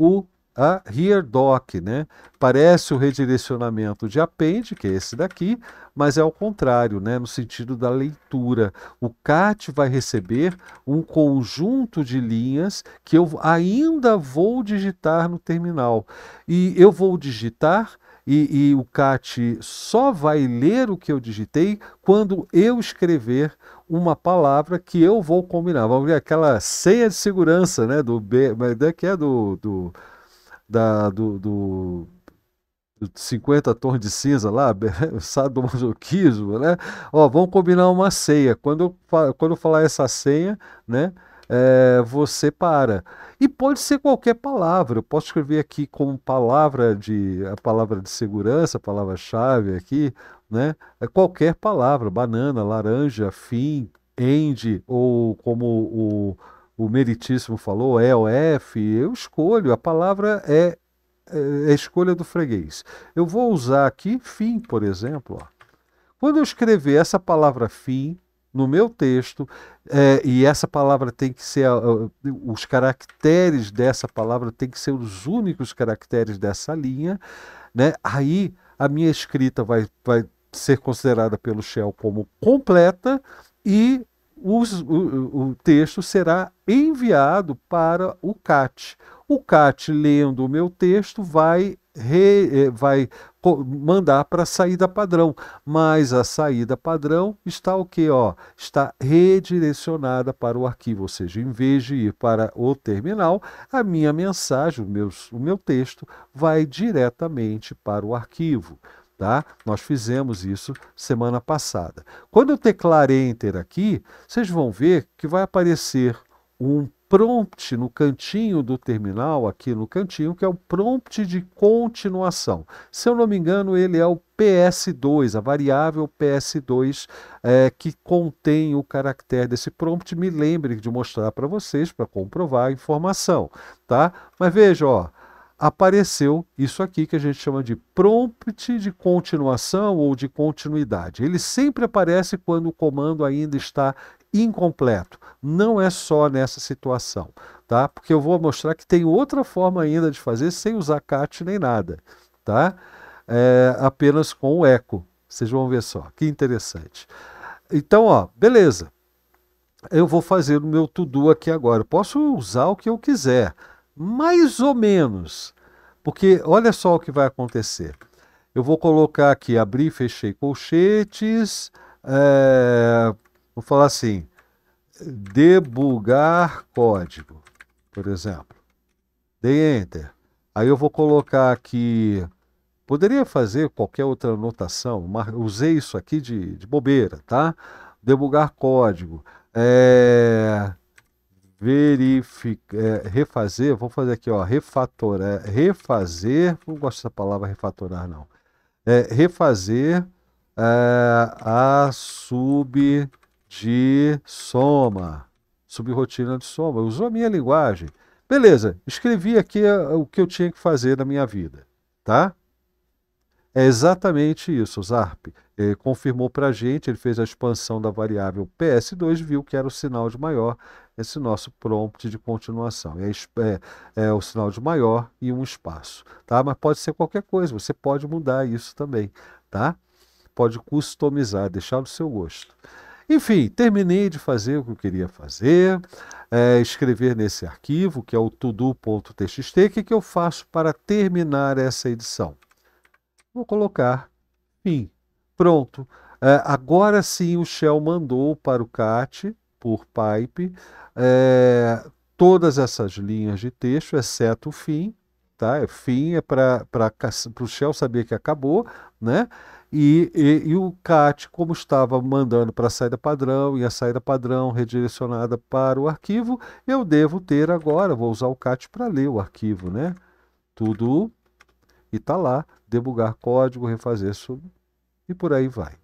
o a Here Doc, né? Parece o redirecionamento de append, que é esse daqui, mas é ao contrário, né? No sentido da leitura. O CAT vai receber um conjunto de linhas que eu ainda vou digitar no terminal. E eu vou digitar e, e, o CAT só vai ler o que eu digitei quando eu escrever uma palavra que eu vou combinar. Vamos ver aquela ceia de segurança, né? Do B, mas daqui é, é, é do, do da do, do 50 tons de cinza lá, sabe do masoquismo, né? Ó, vamos combinar uma ceia. Quando eu, quando eu falar essa ceia, né? É, você para. E pode ser qualquer palavra. Eu posso escrever aqui como palavra de a palavra de segurança, palavra-chave aqui, né? É qualquer palavra, banana, laranja, fim, end, ou como o, o Meritíssimo falou, é f eu escolho, a palavra é, é a é escolha do freguês. Eu vou usar aqui fim, por exemplo. Ó. Quando eu escrever essa palavra fim no meu texto, é, e essa palavra tem que ser, os caracteres dessa palavra tem que ser os únicos caracteres dessa linha, né? aí a minha escrita vai, vai ser considerada pelo Shell como completa e os, o, o, texto será enviado para o CAT. O CAT, lendo o meu texto, vai, re, eh, vai mandar para a saída padrão, mas a saída padrão está o que? Ó, está redirecionada para o arquivo, ou seja, em vez de ir para o terminal, a minha mensagem, o meu, o meu texto, vai diretamente para o arquivo. Tá? Nós fizemos isso semana passada. Quando eu teclar Enter aqui, vocês vão ver que vai aparecer um prompt no cantinho do terminal, aqui no cantinho, que é o prompt de continuação. Se eu não me engano, ele é o PS2, a variável PS2 é, que contém o caractere desse prompt. Me lembre de mostrar para vocês para comprovar a informação, tá? Mas veja, ó, apareceu isso aqui que a gente chama de prompt de continuação ou de continuidade. Ele sempre aparece quando o comando ainda está incompleto. Não é só nessa situação, tá? Porque eu vou mostrar que tem outra forma ainda de fazer sem usar cat nem nada, tá? É, apenas com o eco. Vocês vão ver só, que interessante. Então, ó, beleza. Eu vou fazer o meu to-do aqui agora. posso usar o que eu quiser. Mais ou menos. Porque olha só o que vai acontecer. Eu vou colocar aqui, abri e fechei colchetes. É, vou falar assim, debugar código, por exemplo. Dei Enter. Aí eu vou colocar aqui, poderia fazer qualquer outra anotação, usei isso aqui de, de bobeira, tá? Debugar código. É, verificar, é, refazer, vou fazer aqui, ó, refatorar, é, refazer, não gosto dessa palavra refatorar não, é, refazer é, a sub de soma, subrotina de soma, usou a minha linguagem. Beleza, escrevi aqui é, o que eu tinha que fazer na minha vida, tá? É exatamente isso, Zarp. Ele confirmou para a gente, ele fez a expansão da variável PS2, viu que era o sinal de maior esse nosso prompt de continuação. É, é, é, o sinal de maior e um espaço, tá? Mas pode ser qualquer coisa, você pode mudar isso também, tá? Pode customizar, deixar do seu gosto. Enfim, terminei de fazer o que eu queria fazer, é, escrever nesse arquivo, que é o todo.txt. O que, que eu faço para terminar essa edição? Vou colocar fim. Pronto. É, agora sim o Shell mandou para o CAT por pipe é, todas essas linhas de texto, exceto o fim. Tá? Fim é para o Shell saber que acabou, né? E, e, e, o CAT, como estava mandando para a saída padrão e a saída padrão redirecionada para o arquivo, eu devo ter agora, vou usar o CAT para ler o arquivo, né? Tudo e tá lá, debugar código, refazer isso e por aí vai.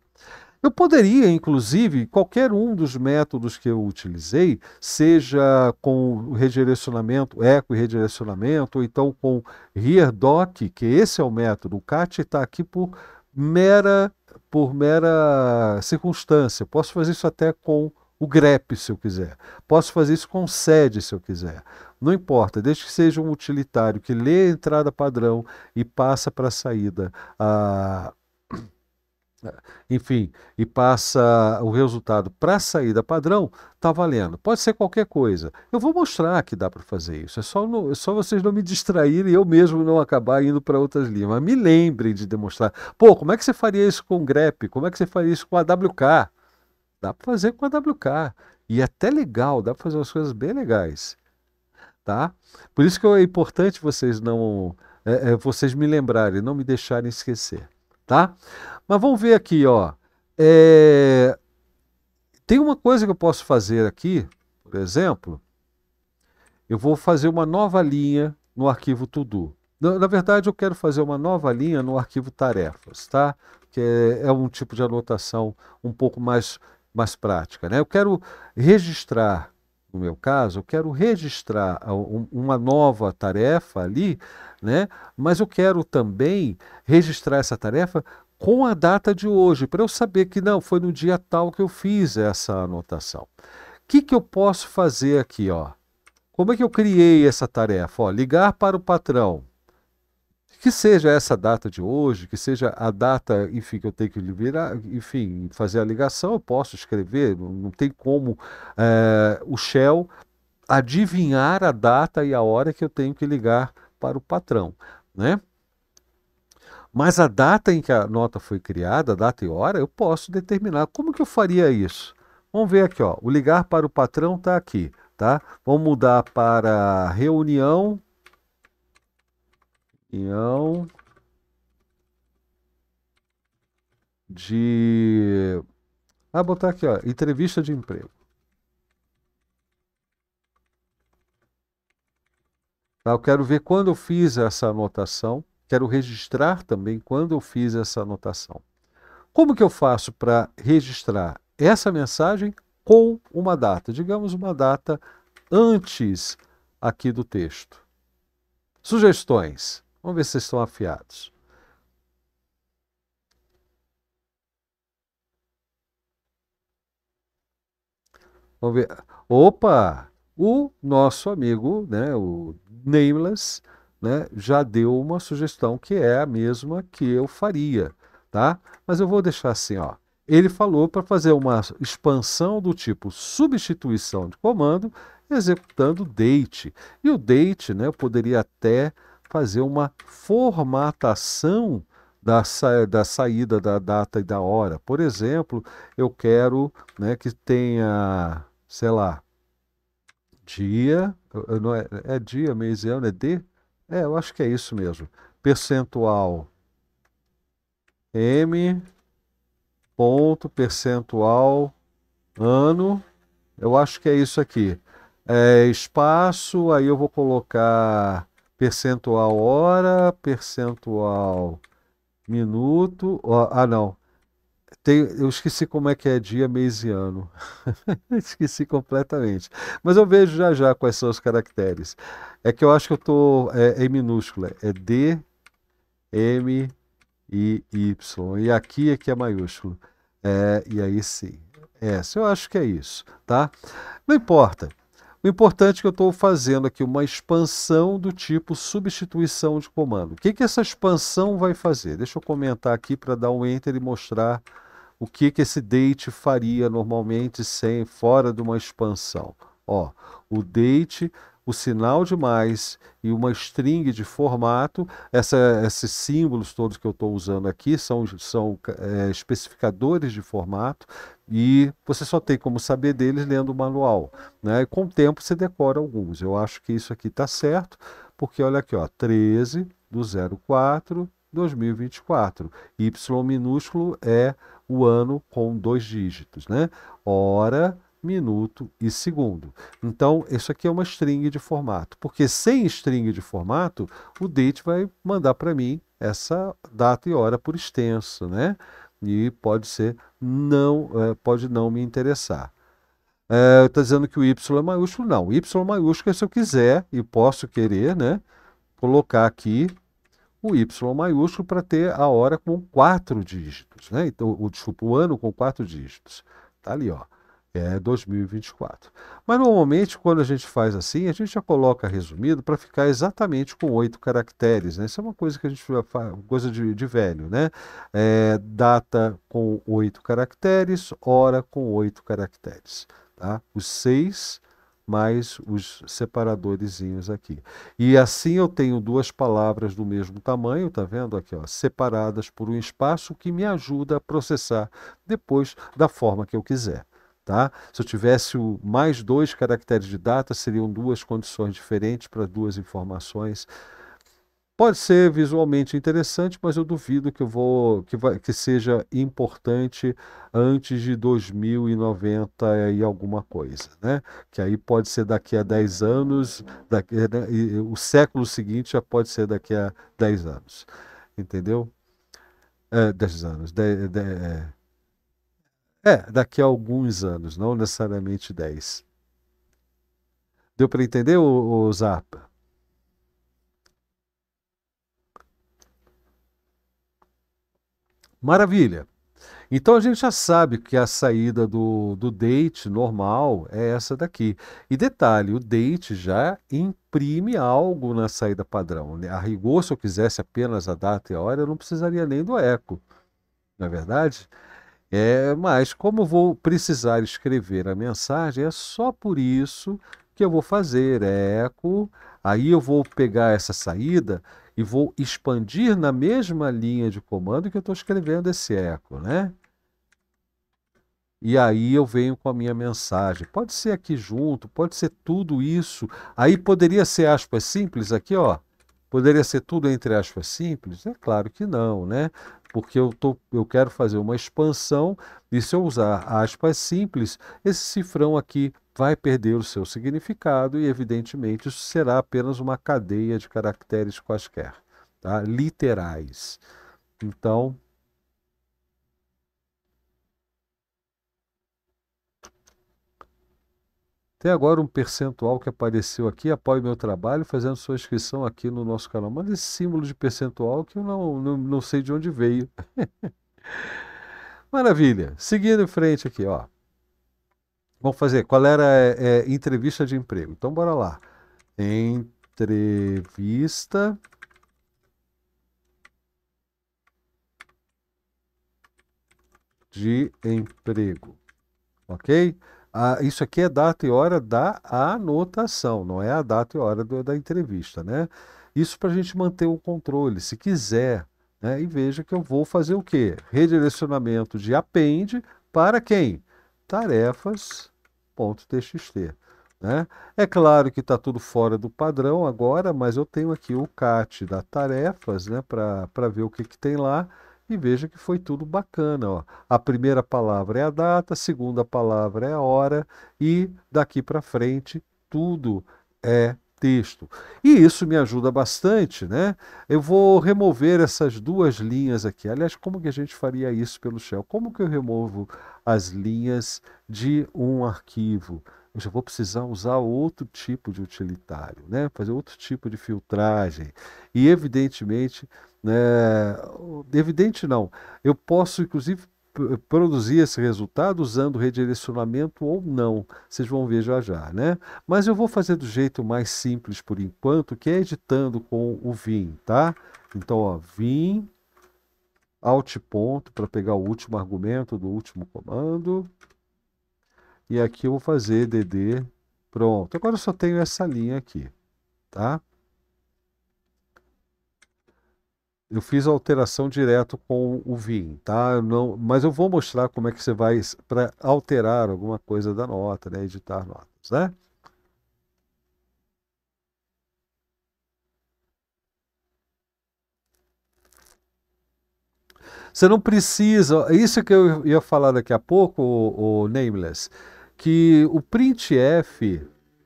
Eu poderia, inclusive, qualquer um dos métodos que eu utilizei, seja com redirecionamento, eco e redirecionamento, ou então com RearDoc, que esse é o método, o CAT está aqui por mera, por mera circunstância. Posso fazer isso até com o grep, se eu quiser. Posso fazer isso com sede, se eu quiser. Não importa, desde que seja um utilitário que lê a entrada padrão e passa para a saída a ah, enfim, e passa o resultado para a saída padrão, está valendo. Pode ser qualquer coisa. Eu vou mostrar que dá para fazer isso. É só, é só vocês não me distraírem e eu mesmo não acabar indo para outras linhas. Mas me lembrem de demonstrar. Pô, como é que você faria isso com o grep? Como é que você faria isso com a WK? Dá para fazer com a WK. E é até legal, dá para fazer umas coisas bem legais. Tá? Por isso que é importante vocês não... É, é, vocês me lembrarem, não me deixarem esquecer tá? Mas vamos ver aqui, ó. É... Tem uma coisa que eu posso fazer aqui, por exemplo, eu vou fazer uma nova linha no arquivo Todo. Na, na verdade, eu quero fazer uma nova linha no arquivo Tarefas, tá? Que é, é um tipo de anotação um pouco mais, mais prática, né? Eu quero registrar no meu caso, eu quero registrar uma nova tarefa ali, né? mas eu quero também registrar essa tarefa com a data de hoje, para eu saber que não, foi no dia tal que eu fiz essa anotação. O que, que eu posso fazer aqui? Ó? Como é que eu criei essa tarefa? Ó, ligar para o patrão que seja essa data de hoje, que seja a data, enfim, que eu tenho que liberar, enfim, fazer a ligação, eu posso escrever, não tem como é, o Shell adivinhar a data e a hora que eu tenho que ligar para o patrão, né? Mas a data em que a nota foi criada, a data e hora, eu posso determinar. Como que eu faria isso? Vamos ver aqui, ó. O ligar para o patrão está aqui, tá? Vamos mudar para reunião reunião de. Ah, botar aqui, ó, entrevista de emprego. Tá, eu quero ver quando eu fiz essa anotação, quero registrar também quando eu fiz essa anotação. Como que eu faço para registrar essa mensagem com uma data? Digamos uma data antes aqui do texto. Sugestões. Vamos ver se vocês estão afiados. Vamos ver. Opa! O nosso amigo, né, o Nameless, né, já deu uma sugestão que é a mesma que eu faria, tá? Mas eu vou deixar assim, ó. Ele falou para fazer uma expansão do tipo substituição de comando, executando date. E o date, né, eu poderia até fazer uma formatação da, sa da saída da data e da hora. Por exemplo, eu quero né, que tenha, sei lá, dia, não é, é dia, mês e ano, é D? É, eu acho que é isso mesmo. Percentual M, ponto, percentual, ano, eu acho que é isso aqui. É, espaço, aí eu vou colocar percentual hora, percentual minuto. Ó, ah, não. Tem, eu esqueci como é que é dia, mês e ano. esqueci completamente. Mas eu vejo já já quais são os caracteres. É que eu acho que eu estou é, em minúscula. É D, M e Y. E aqui é que é maiúsculo. É, e aí sim. É, essa, eu acho que é isso, tá? Não importa. O importante é que eu estou fazendo aqui uma expansão do tipo substituição de comando. O que, que essa expansão vai fazer? Deixa eu comentar aqui para dar um enter e mostrar o que, que esse date faria normalmente sem fora de uma expansão. Ó, o date o sinal de mais e uma string de formato. Essa, esses símbolos todos que eu estou usando aqui são, são é, especificadores de formato e você só tem como saber deles lendo o manual. Né? E com o tempo você decora alguns. Eu acho que isso aqui está certo, porque olha aqui, ó, 13 do 04 2024. Y minúsculo é o ano com dois dígitos, né? Hora minuto e segundo. Então, isso aqui é uma string de formato, porque sem string de formato, o date vai mandar para mim essa data e hora por extenso, né? E pode ser não, é, pode não me interessar. Está é, dizendo que o Y é maiúsculo? Não, Y maiúsculo é se eu quiser e posso querer, né? Colocar aqui o Y maiúsculo para ter a hora com quatro dígitos, né? Então, o, desculpa, o ano com quatro dígitos. Tá ali, ó é 2024. Mas normalmente, quando a gente faz assim, a gente já coloca resumido para ficar exatamente com oito caracteres. Né? Isso é uma coisa que a gente faz, coisa de, de velho, né? É, data com oito caracteres, hora com oito caracteres. Tá? Os seis mais os separadores aqui. E assim eu tenho duas palavras do mesmo tamanho, tá vendo aqui, ó, separadas por um espaço que me ajuda a processar depois da forma que eu quiser. Tá? Se eu tivesse mais dois caracteres de data, seriam duas condições diferentes para duas informações. Pode ser visualmente interessante, mas eu duvido que, eu vou, que, vai, que seja importante antes de 2090 e alguma coisa, né? Que aí pode ser daqui a 10 anos, daqui, né? o século seguinte já pode ser daqui a 10 anos, entendeu? É, 10 anos, 10, 10, é, daqui a alguns anos, não necessariamente 10. Deu para entender, o, o Zarpa? Maravilha. Então a gente já sabe que a saída do, do date normal é essa daqui. E detalhe, o date já imprime algo na saída padrão. Né? A rigor, se eu quisesse apenas a data e a hora, eu não precisaria nem do eco. Não é verdade? É, mas como vou precisar escrever a mensagem, é só por isso que eu vou fazer eco. Aí eu vou pegar essa saída e vou expandir na mesma linha de comando que eu estou escrevendo esse eco, né? E aí eu venho com a minha mensagem. Pode ser aqui junto, pode ser tudo isso. Aí poderia ser aspas simples aqui, ó. Poderia ser tudo entre aspas simples? É claro que não, né? porque eu, tô, eu quero fazer uma expansão e se eu usar aspas simples, esse cifrão aqui vai perder o seu significado e, evidentemente, isso será apenas uma cadeia de caracteres quaisquer, tá? literais. Então, Tem agora um percentual que apareceu aqui, apoie meu trabalho, fazendo sua inscrição aqui no nosso canal. Manda esse símbolo de percentual que eu não, não, não sei de onde veio. Maravilha. Seguindo em frente aqui, ó. Vamos fazer. Qual era é, é, entrevista de emprego? Então, bora lá. Entrevista de emprego. Ok? a, isso aqui é data e hora da anotação, não é a data e hora do, da entrevista, né? Isso para a gente manter o controle, se quiser, né? E veja que eu vou fazer o quê? Redirecionamento de append para quem? Tarefas.txt. Né? É claro que está tudo fora do padrão agora, mas eu tenho aqui o cat da tarefas né, para ver o que, que tem lá e veja que foi tudo bacana. Ó. A primeira palavra é a data, a segunda palavra é a hora, e daqui para frente tudo é texto. E isso me ajuda bastante, né? Eu vou remover essas duas linhas aqui. Aliás, como que a gente faria isso pelo Shell? Como que eu removo as linhas de um arquivo? Eu já vou precisar usar outro tipo de utilitário, né? Fazer outro tipo de filtragem. E evidentemente é, né, evidente não. Eu posso, inclusive, produzir esse resultado usando redirecionamento ou não. Vocês vão ver já já, né? Mas eu vou fazer do jeito mais simples por enquanto, que é editando com o vim, tá? Então, ó, vim, alt ponto para pegar o último argumento do último comando. E aqui eu vou fazer dd, pronto. Agora eu só tenho essa linha aqui, tá? eu fiz a alteração direto com o Vim, tá? Não, mas eu vou mostrar como é que você vai para alterar alguma coisa da nota, né? Editar notas, né? Você não precisa, é isso que eu ia falar daqui a pouco, o, o Nameless, que o printf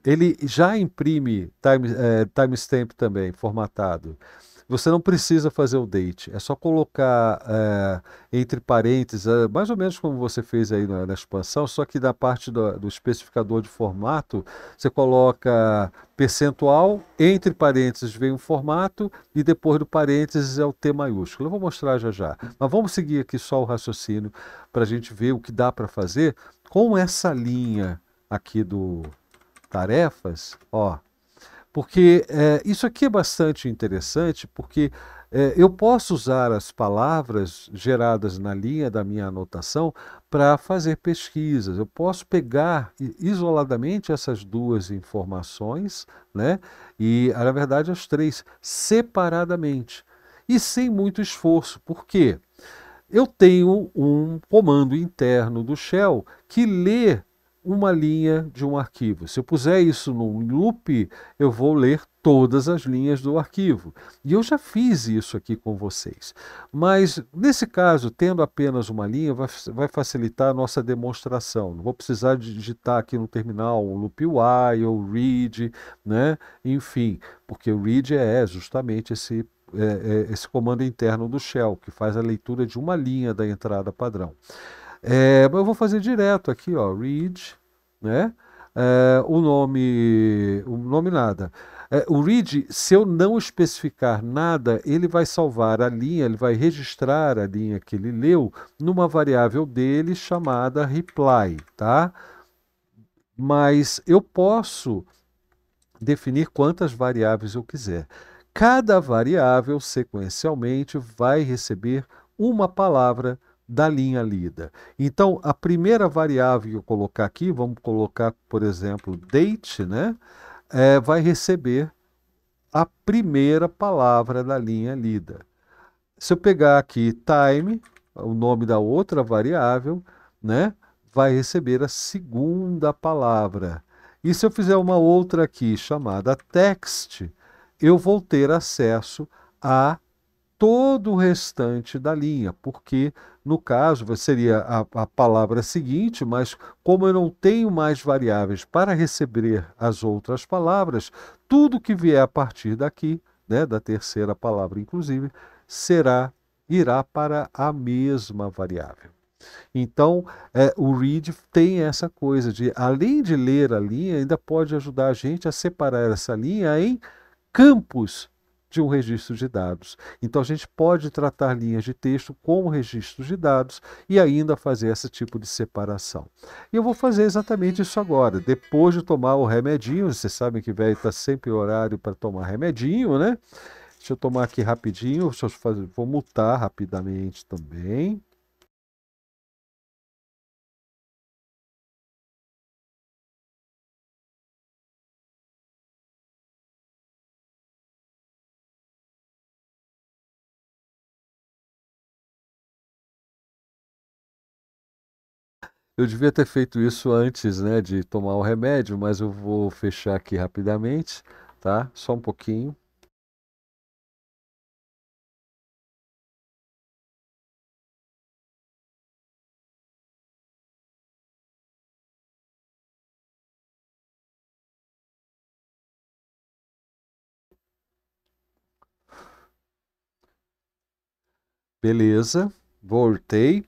ele já imprime é, timestamp também, formatado. Você não precisa fazer o date, é só colocar é, entre parênteses, é, mais ou menos como você fez aí na, na expansão, só que da parte do, do, especificador de formato, você coloca percentual, entre parênteses vem o formato e depois do parênteses é o T maiúsculo. Eu vou mostrar já já. Mas vamos seguir aqui só o raciocínio para a gente ver o que dá para fazer com essa linha aqui do tarefas, ó, porque é, isso aqui é bastante interessante, porque é, eu posso usar as palavras geradas na linha da minha anotação para fazer pesquisas. Eu posso pegar isoladamente essas duas informações, né? E, na verdade, as três, separadamente. E sem muito esforço. Por quê? Eu tenho um comando interno do Shell que lê uma linha de um arquivo. Se eu puser isso num loop, eu vou ler todas as linhas do arquivo. E eu já fiz isso aqui com vocês. Mas, nesse caso, tendo apenas uma linha, vai, vai facilitar a nossa demonstração. Não vou precisar digitar aqui no terminal um loop while, ou read, né? enfim, porque o read é justamente esse é, é, esse comando interno do shell, que faz a leitura de uma linha da entrada padrão. É, eu vou fazer direto aqui, ó, read, né? É, o nome, o nome nada. É, o read, se eu não especificar nada, ele vai salvar a linha, ele vai registrar a linha que ele leu numa variável dele chamada reply, tá? Mas eu posso definir quantas variáveis eu quiser. Cada variável, sequencialmente, vai receber uma palavra da linha lida. Então, a primeira variável que eu colocar aqui, vamos colocar, por exemplo, date, né? É, vai receber a primeira palavra da linha lida. Se eu pegar aqui time, o nome da outra variável, né? Vai receber a segunda palavra. E se eu fizer uma outra aqui chamada text, eu vou ter acesso a todo o restante da linha, porque no caso seria a, a, palavra seguinte, mas como eu não tenho mais variáveis para receber as outras palavras, tudo que vier a partir daqui, né, da terceira palavra inclusive, será irá para a mesma variável. Então, é, o read tem essa coisa de, além de ler a linha, ainda pode ajudar a gente a separar essa linha em campos de um registro de dados. Então a gente pode tratar linhas de texto como registro de dados e ainda fazer esse tipo de separação. E eu vou fazer exatamente isso agora. Depois de tomar o remedinho, vocês sabem que velho está sempre horário para tomar remedinho, né? Deixa eu tomar aqui rapidinho, fazer, vou mutar rapidamente também. Eu devia ter feito isso antes né, de tomar o remédio, mas eu vou fechar aqui rapidamente, tá? Só um pouquinho. Beleza, voltei.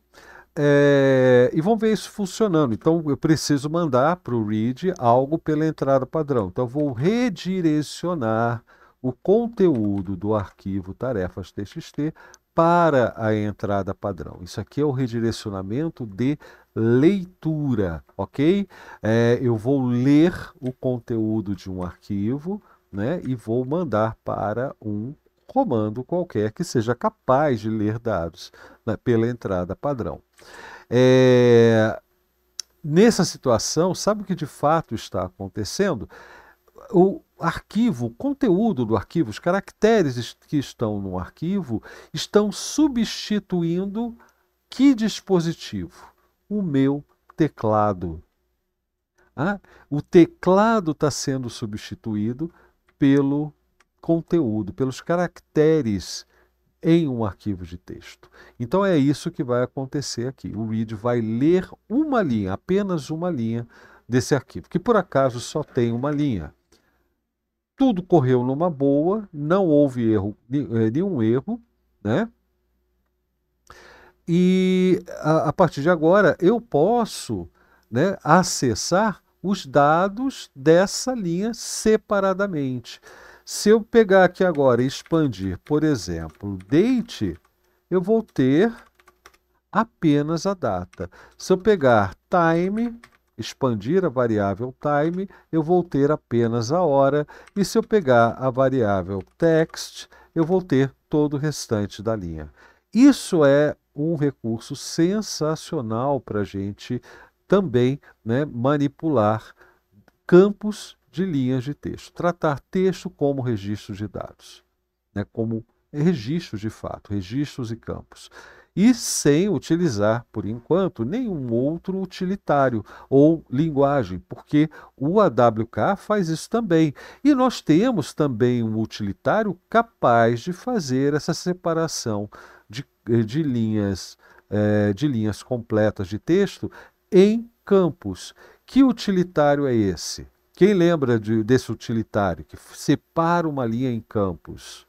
É, e vamos ver isso funcionando. Então, eu preciso mandar para o read algo pela entrada padrão. Então, eu vou redirecionar o conteúdo do arquivo tarefas.txt para a entrada padrão. Isso aqui é o redirecionamento de leitura, ok? É, eu vou ler o conteúdo de um arquivo né, e vou mandar para um comando qualquer que seja capaz de ler dados né, pela entrada padrão. É, nessa situação, sabe o que de fato está acontecendo? O arquivo, o conteúdo do arquivo, os caracteres que estão no arquivo, estão substituindo que dispositivo? O meu teclado. Ah, o teclado está sendo substituído pelo conteúdo, pelos caracteres em um arquivo de texto. Então é isso que vai acontecer aqui. O read vai ler uma linha, apenas uma linha desse arquivo, que por acaso só tem uma linha. Tudo correu numa boa, não houve erro, eh, nenhum erro, né? E a, a partir de agora eu posso né, acessar os dados dessa linha separadamente. Se eu pegar aqui agora e expandir, por exemplo, date, eu vou ter apenas a data. Se eu pegar time, expandir a variável time, eu vou ter apenas a hora. E se eu pegar a variável text, eu vou ter todo o restante da linha. Isso é um recurso sensacional para a gente também né, manipular campos de linhas de texto. Tratar texto como registro de dados, né, como registros de fato, registros e campos. E sem utilizar, por enquanto, nenhum outro utilitário ou linguagem, porque o AWK faz isso também. E nós temos também um utilitário capaz de fazer essa separação de, de linhas. É, de linhas completas de texto em campos. Que utilitário é esse? Quem lembra de, desse utilitário que separa uma linha em campos?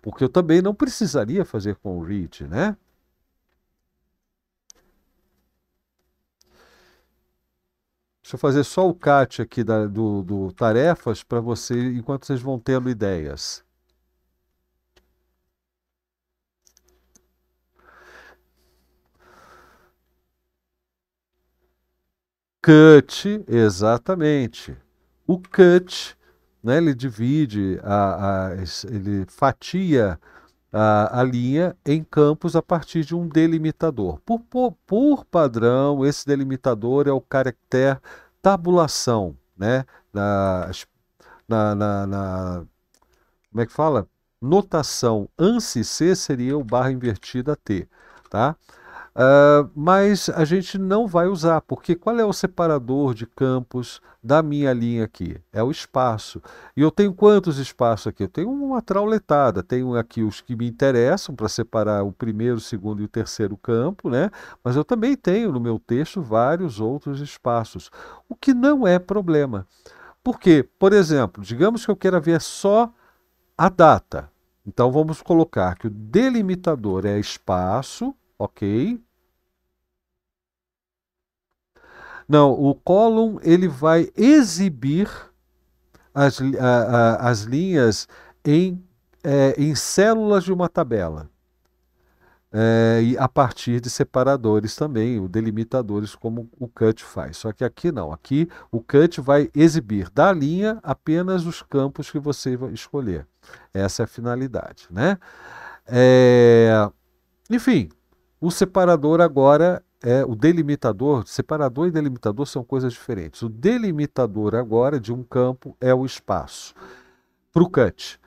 Porque eu também não precisaria fazer com o read, né? Deixa eu fazer só o cat aqui da, do, do tarefas para você, enquanto vocês vão tendo ideias. cut, exatamente. O cut, né, ele divide, a, a, ele fatia a, a, linha em campos a partir de um delimitador. Por, por, por padrão, esse delimitador é o caractere tabulação, né? Na, na, na, na, como é que fala? Notação ANSI C seria o barra invertida T, tá? Uh, mas a gente não vai usar, porque qual é o separador de campos da minha linha aqui? É o espaço. E eu tenho quantos espaços aqui? Eu tenho uma trauletada, tenho aqui os que me interessam para separar o primeiro, o segundo e o terceiro campo, né? mas eu também tenho no meu texto vários outros espaços, o que não é problema. Porque, por exemplo, digamos que eu queira ver só a data. Então vamos colocar que o delimitador é espaço, ok? Não, o column ele vai exibir as, a, a, as linhas em, é, em células de uma tabela. É, e a partir de separadores também, o delimitadores, como o cut faz. Só que aqui não, aqui o cut vai exibir da linha apenas os campos que você vai escolher. Essa é a finalidade, né? É, enfim, o separador agora é o delimitador, separador e delimitador são coisas diferentes. O delimitador agora de um campo é o espaço para o cut.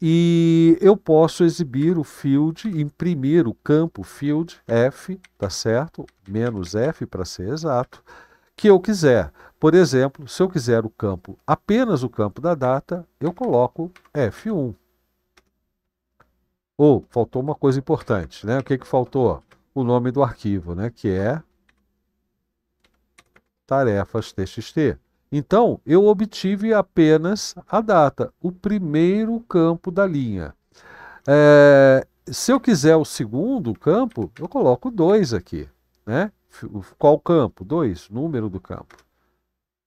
E eu posso exibir o field, imprimir o campo field f, tá certo? Menos f para ser exato, que eu quiser. Por exemplo, se eu quiser o campo, apenas o campo da data, eu coloco f1. Ou oh, faltou uma coisa importante, né? O que que faltou? o nome do arquivo, né, que é tarefas.txt. Então, eu obtive apenas a data, o primeiro campo da linha. É, se eu quiser o segundo campo, eu coloco 2 aqui. Né? Qual campo? 2, número do campo.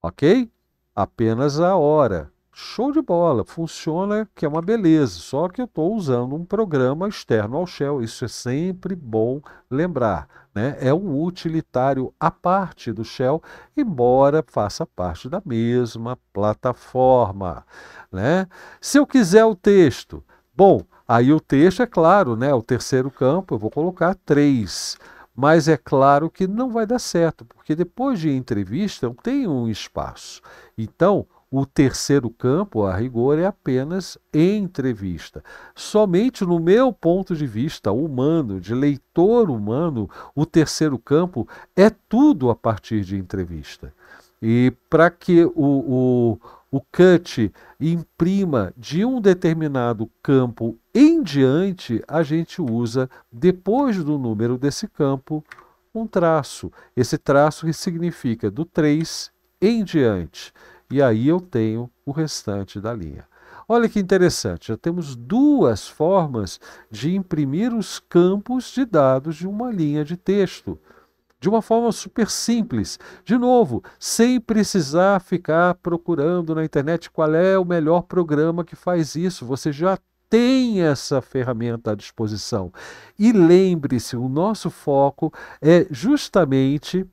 Ok? Apenas a hora show de bola, funciona, que é uma beleza. Só que eu estou usando um programa externo ao Shell. Isso é sempre bom lembrar. Né? É um utilitário à parte do Shell, embora faça parte da mesma plataforma. Né? Se eu quiser o texto, bom, aí o texto é claro, né? O terceiro campo eu vou colocar três. Mas é claro que não vai dar certo, porque depois de entrevista eu tenho um espaço. Então, o terceiro campo, a rigor, é apenas entrevista. Somente no meu ponto de vista humano, de leitor humano, o terceiro campo é tudo a partir de entrevista. E para que o, o, o cut imprima de um determinado campo em diante, a gente usa, depois do número desse campo, um traço. Esse traço que significa do 3 em diante. E aí eu tenho o restante da linha. Olha que interessante, já temos duas formas de imprimir os campos de dados de uma linha de texto. De uma forma super simples. De novo, sem precisar ficar procurando na internet qual é o melhor programa que faz isso. Você já tem essa ferramenta à disposição. E lembre-se, o nosso foco é justamente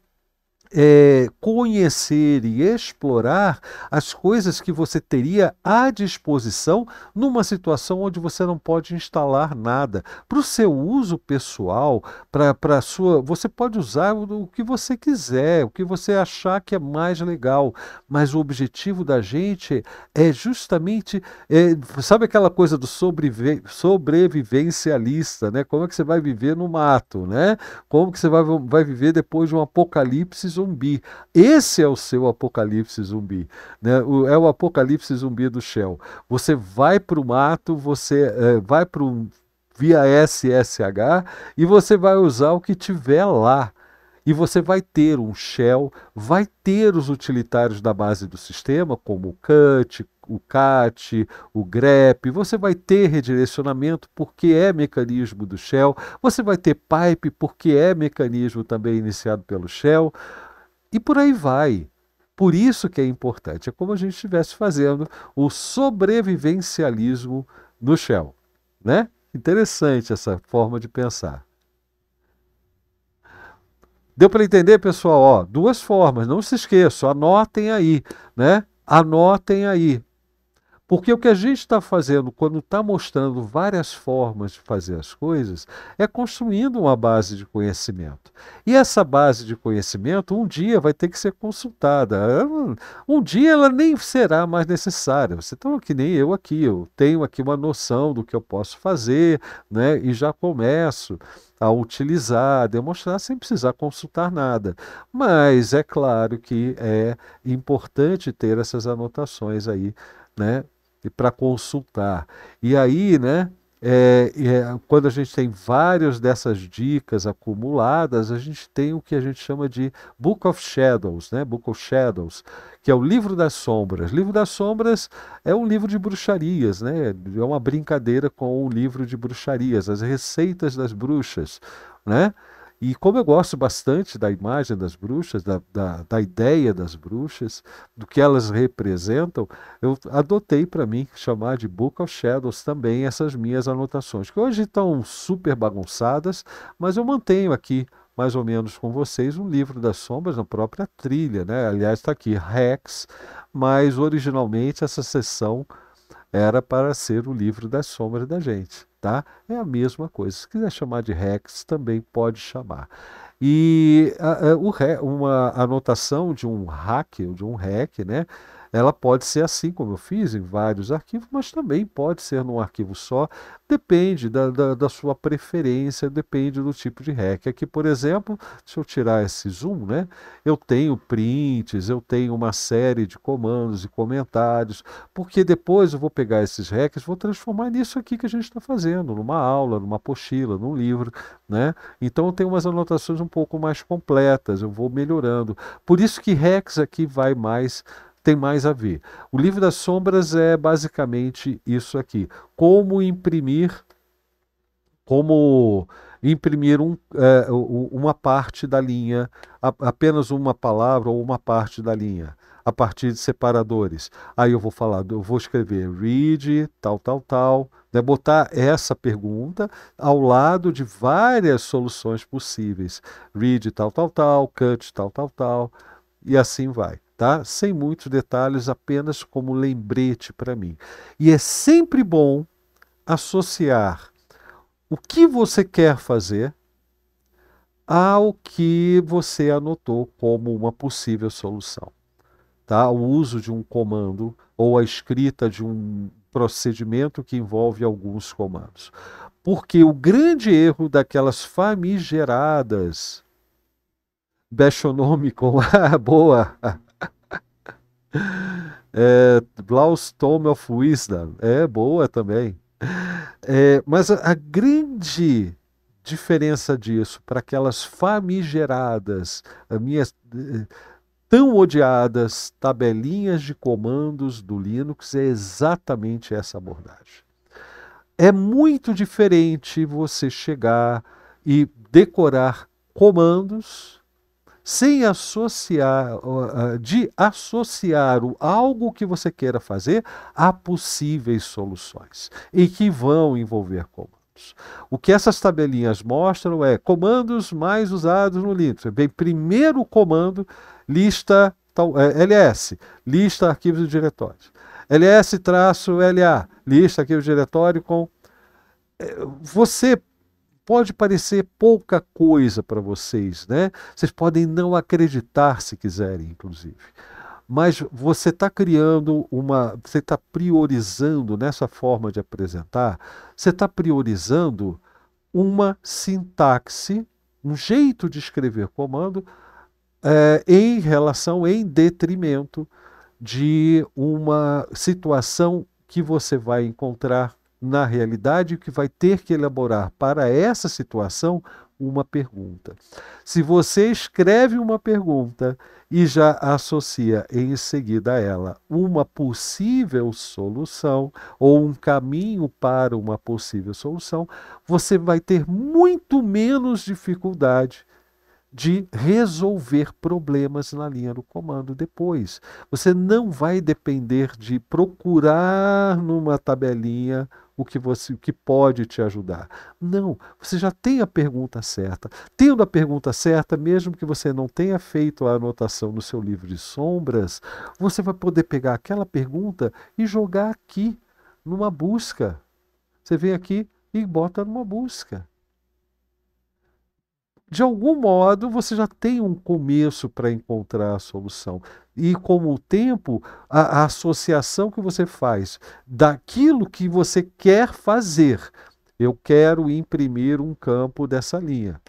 é, conhecer e explorar as coisas que você teria à disposição numa situação onde você não pode instalar nada. Para o seu uso pessoal, para sua. Você pode usar o, o que você quiser, o que você achar que é mais legal. Mas o objetivo da gente é justamente. É, sabe aquela coisa do sobrevi sobrevivencialista, né? Como é que você vai viver no mato, né? Como que você vai, vai viver depois de um apocalipse zumbi. Esse é o seu apocalipse zumbi. Né? O, é o apocalipse zumbi do Shell. Você vai para o mato, você é, vai para um via SSH e você vai usar o que tiver lá e você vai ter um shell, vai ter os utilitários da base do sistema, como o cut, o cat, o grep, você vai ter redirecionamento porque é mecanismo do shell, você vai ter pipe porque é mecanismo também iniciado pelo shell. E por aí vai. Por isso que é importante. É como a gente estivesse fazendo o sobrevivencialismo no Shell. Né? Interessante essa forma de pensar. Deu para entender, pessoal? Ó, duas formas, não se esqueçam, anotem aí, né? Anotem aí. Porque o que a gente está fazendo quando está mostrando várias formas de fazer as coisas é construindo uma base de conhecimento. E essa base de conhecimento um dia vai ter que ser consultada. Um dia ela nem será mais necessária. Você está que nem eu aqui, eu tenho aqui uma noção do que eu posso fazer, né? E já começo a utilizar, a demonstrar sem precisar consultar nada. Mas é claro que é importante ter essas anotações aí, né? e para consultar. E aí, né? É, é, quando a gente tem várias dessas dicas acumuladas, a gente tem o que a gente chama de Book of Shadows, né? Book of Shadows, que é o livro das sombras. Livro das sombras é um livro de bruxarias, né? É uma brincadeira com o livro de bruxarias, as receitas das bruxas, né? E como eu gosto bastante da imagem das bruxas, da, da, da ideia das bruxas, do que elas representam, eu adotei para mim chamar de Book of Shadows também essas minhas anotações, que hoje estão super bagunçadas, mas eu mantenho aqui mais ou menos com vocês um livro das sombras na própria trilha, né? Aliás, está aqui Rex, mas originalmente essa sessão era para ser o livro das sombras da gente tá? É a mesma coisa. Se quiser chamar de rex, também pode chamar. E a, ah, a, ah, o, uma anotação de um hack, de um hack, né? Ela pode ser assim, como eu fiz, em vários arquivos, mas também pode ser num arquivo só, depende da, da, da sua preferência, depende do tipo de REC. Aqui, por exemplo, se eu tirar esse zoom, né, eu tenho prints, eu tenho uma série de comandos e comentários, porque depois eu vou pegar esses RECs, vou transformar nisso aqui que a gente está fazendo, numa aula, numa apostila, num livro, né? Então eu tenho umas anotações um pouco mais completas, eu vou melhorando. Por isso que RECs aqui vai mais tem mais a ver. O livro das sombras é basicamente isso aqui: como imprimir, como imprimir um, é, uma parte da linha, apenas uma palavra ou uma parte da linha, a partir de separadores. Aí eu vou falar, eu vou escrever read, tal, tal, tal, né? botar essa pergunta ao lado de várias soluções possíveis. Read, tal, tal, tal, cut, tal, tal, tal, e assim vai tá? Sem muitos detalhes, apenas como lembrete para mim. E é sempre bom associar o que você quer fazer ao que você anotou como uma possível solução. Tá? O uso de um comando ou a escrita de um procedimento que envolve alguns comandos. Porque o grande erro daquelas famigeradas Bechonome com boa é, Blaustone of Wisdom. É boa também. É, mas a, a grande diferença disso para aquelas famigeradas, minhas tão odiadas tabelinhas de comandos do Linux é exatamente essa abordagem. É muito diferente você chegar e decorar comandos sem associar, de associar o algo que você queira fazer a possíveis soluções e que vão envolver comandos. O que essas tabelinhas mostram é comandos mais usados no Linux. Bem, primeiro comando lista ls, é, lista arquivos e diretórios. ls-la, lista arquivos e diretório com é, você pode parecer pouca coisa para vocês, né? Vocês podem não acreditar se quiserem, inclusive. Mas você está criando uma. Você está priorizando nessa forma de apresentar, você está priorizando uma sintaxe, um jeito de escrever comando é, em relação, em detrimento de uma situação que você vai encontrar na realidade, que vai ter que elaborar para essa situação uma pergunta. Se você escreve uma pergunta e já associa em seguida a ela uma possível solução ou um caminho para uma possível solução, você vai ter muito menos dificuldade de resolver problemas na linha do comando depois. Você não vai depender de procurar numa tabelinha o que você o que pode te ajudar. Não, você já tem a pergunta certa. Tendo a pergunta certa, mesmo que você não tenha feito a anotação no seu livro de sombras, você vai poder pegar aquela pergunta e jogar aqui numa busca. Você vem aqui e bota numa busca de algum modo você já tem um começo para encontrar a solução. E com o tempo, a, a, associação que você faz daquilo que você quer fazer, eu quero imprimir um campo dessa linha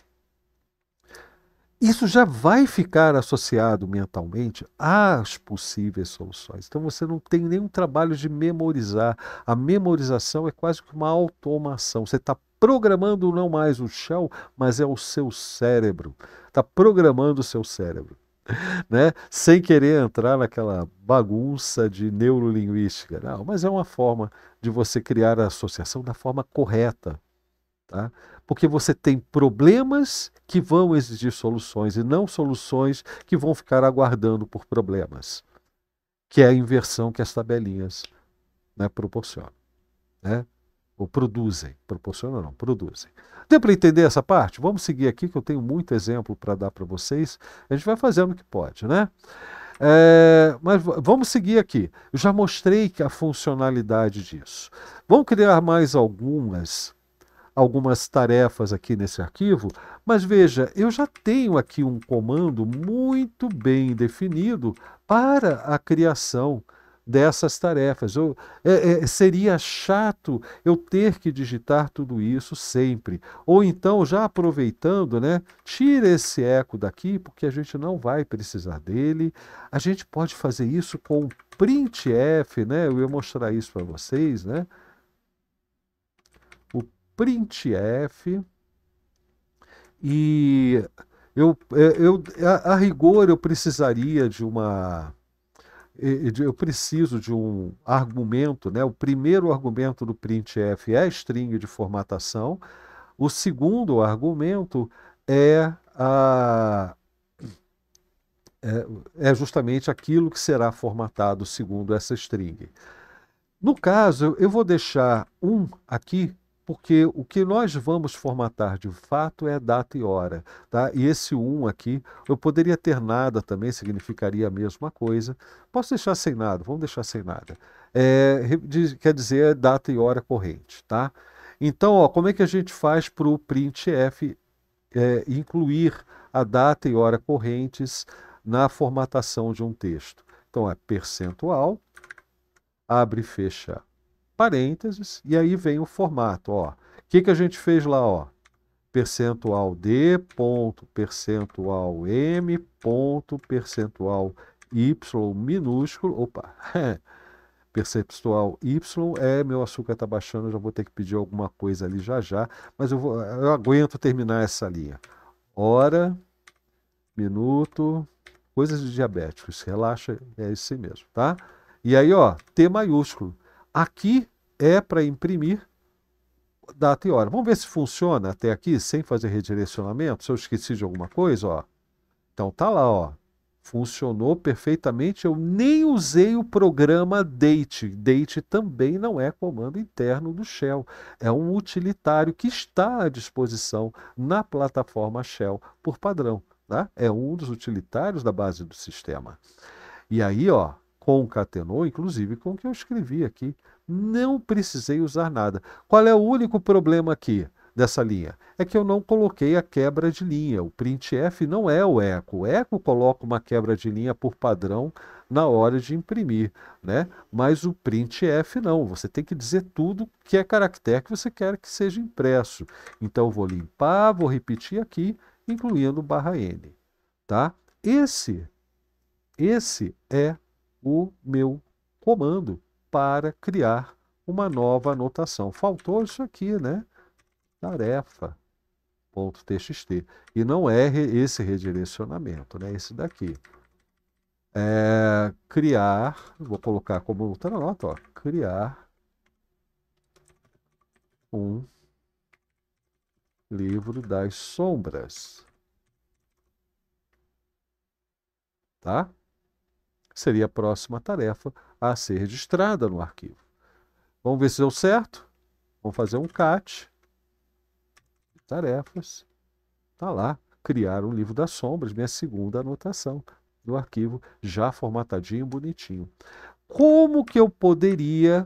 isso já vai ficar associado mentalmente às possíveis soluções. Então você não tem nenhum trabalho de memorizar. A memorização é quase que uma automação. Você está programando não mais o chão, mas é o seu cérebro. Está programando o seu cérebro. Né? Sem querer entrar naquela bagunça de neurolinguística. Não, mas é uma forma de você criar a associação da forma correta. Tá? porque você tem problemas que vão exigir soluções e não soluções que vão ficar aguardando por problemas, que é a inversão que as tabelinhas né, proporcionam. Né? Ou produzem, proporcionam não, produzem. Deu para entender essa parte? Vamos seguir aqui que eu tenho muito exemplo para dar para vocês. A gente vai fazendo o que pode, né? É, mas vamos seguir aqui. Eu já mostrei a funcionalidade disso. Vamos criar mais algumas algumas tarefas aqui nesse arquivo, mas veja, eu já tenho aqui um comando muito bem definido para a criação dessas tarefas. Eu, é, é, seria chato eu ter que digitar tudo isso sempre. Ou então, já aproveitando, né, tira esse eco daqui, porque a gente não vai precisar dele. A gente pode fazer isso com printf, né? Eu ia mostrar isso para vocês, né? printf e eu, é, eu a, a rigor eu precisaria de uma eu preciso de um argumento, né? O primeiro argumento do printf é a string de formatação. O segundo argumento é a é, é justamente aquilo que será formatado segundo essa string. No caso, eu vou deixar um aqui porque o que nós vamos formatar de fato é data e hora. Tá? E esse 1 um aqui, eu poderia ter nada também, significaria a mesma coisa. Posso deixar sem nada, vamos deixar sem nada. É, quer dizer é data e hora corrente. Tá? Então, ó, como é que a gente faz para o printf é, incluir a data e hora correntes na formatação de um texto? Então, é percentual, abre e fecha parênteses, e aí vem o formato. O que, que a gente fez lá? Ó? Percentual D, ponto, percentual M, ponto, percentual Y minúsculo. Opa! percentual Y. É, meu açúcar está baixando, já vou ter que pedir alguma coisa ali já já, mas eu, vou, eu aguento terminar essa linha. Hora, minuto, coisas de diabéticos, relaxa, é isso mesmo, tá? E aí, ó, T maiúsculo. Aqui é para imprimir data e hora. Vamos ver se funciona até aqui, sem fazer redirecionamento. Se eu esqueci de alguma coisa, ó. Então tá lá, ó. Funcionou perfeitamente. Eu nem usei o programa date. Date também não é comando interno do Shell. É um utilitário que está à disposição na plataforma Shell por padrão. Tá? É um dos utilitários da base do sistema. E aí, ó, concatenou, inclusive com o que eu escrevi aqui. Não precisei usar nada. Qual é o único problema aqui dessa linha? É que eu não coloquei a quebra de linha. O printf não é o eco. O eco coloca uma quebra de linha por padrão na hora de imprimir, né? Mas o printf não. Você tem que dizer tudo que é caractere que você quer que seja impresso. Então eu vou limpar, vou repetir aqui, incluindo barra n, tá? Esse esse é o meu comando para criar uma nova anotação. Faltou isso aqui, né? Tarefa. Ponto .txt. E não é esse redirecionamento, né? Esse daqui. É, criar, vou colocar como outra nota, ó, criar um livro das sombras. Tá? seria a próxima tarefa a ser registrada no arquivo. Vamos ver se deu certo? Vamos fazer um cat. Tarefas. Está lá. Criar um livro das sombras, minha segunda anotação do arquivo, já formatadinho, bonitinho. Como que eu poderia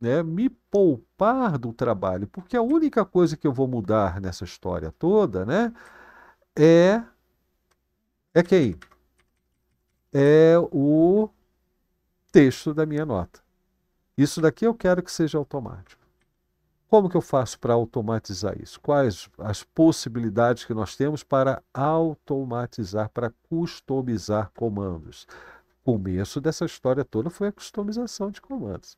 né, me poupar do trabalho? Porque a única coisa que eu vou mudar nessa história toda né, é, é quem? é o texto da minha nota. Isso daqui eu quero que seja automático. Como que eu faço para automatizar isso? Quais as possibilidades que nós temos para automatizar, para customizar comandos? O começo dessa história toda foi a customização de comandos.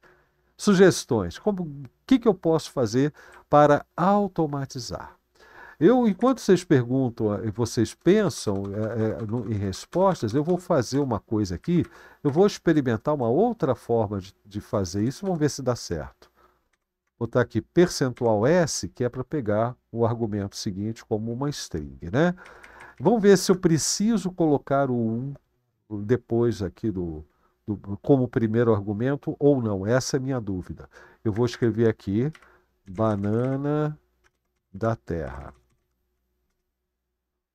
Sugestões, como que, que eu posso fazer para automatizar? Eu, enquanto vocês perguntam eh, e vocês pensam é, é, no, em respostas, eu vou fazer uma coisa aqui, eu vou experimentar uma outra forma de, de fazer isso, vamos ver se dá certo. Vou botar aqui percentual S, que é para pegar o argumento seguinte como uma string, né? Vamos ver se eu preciso colocar o 1 depois aqui do, do, como primeiro argumento ou não. Essa é a minha dúvida. Eu vou escrever aqui banana da terra.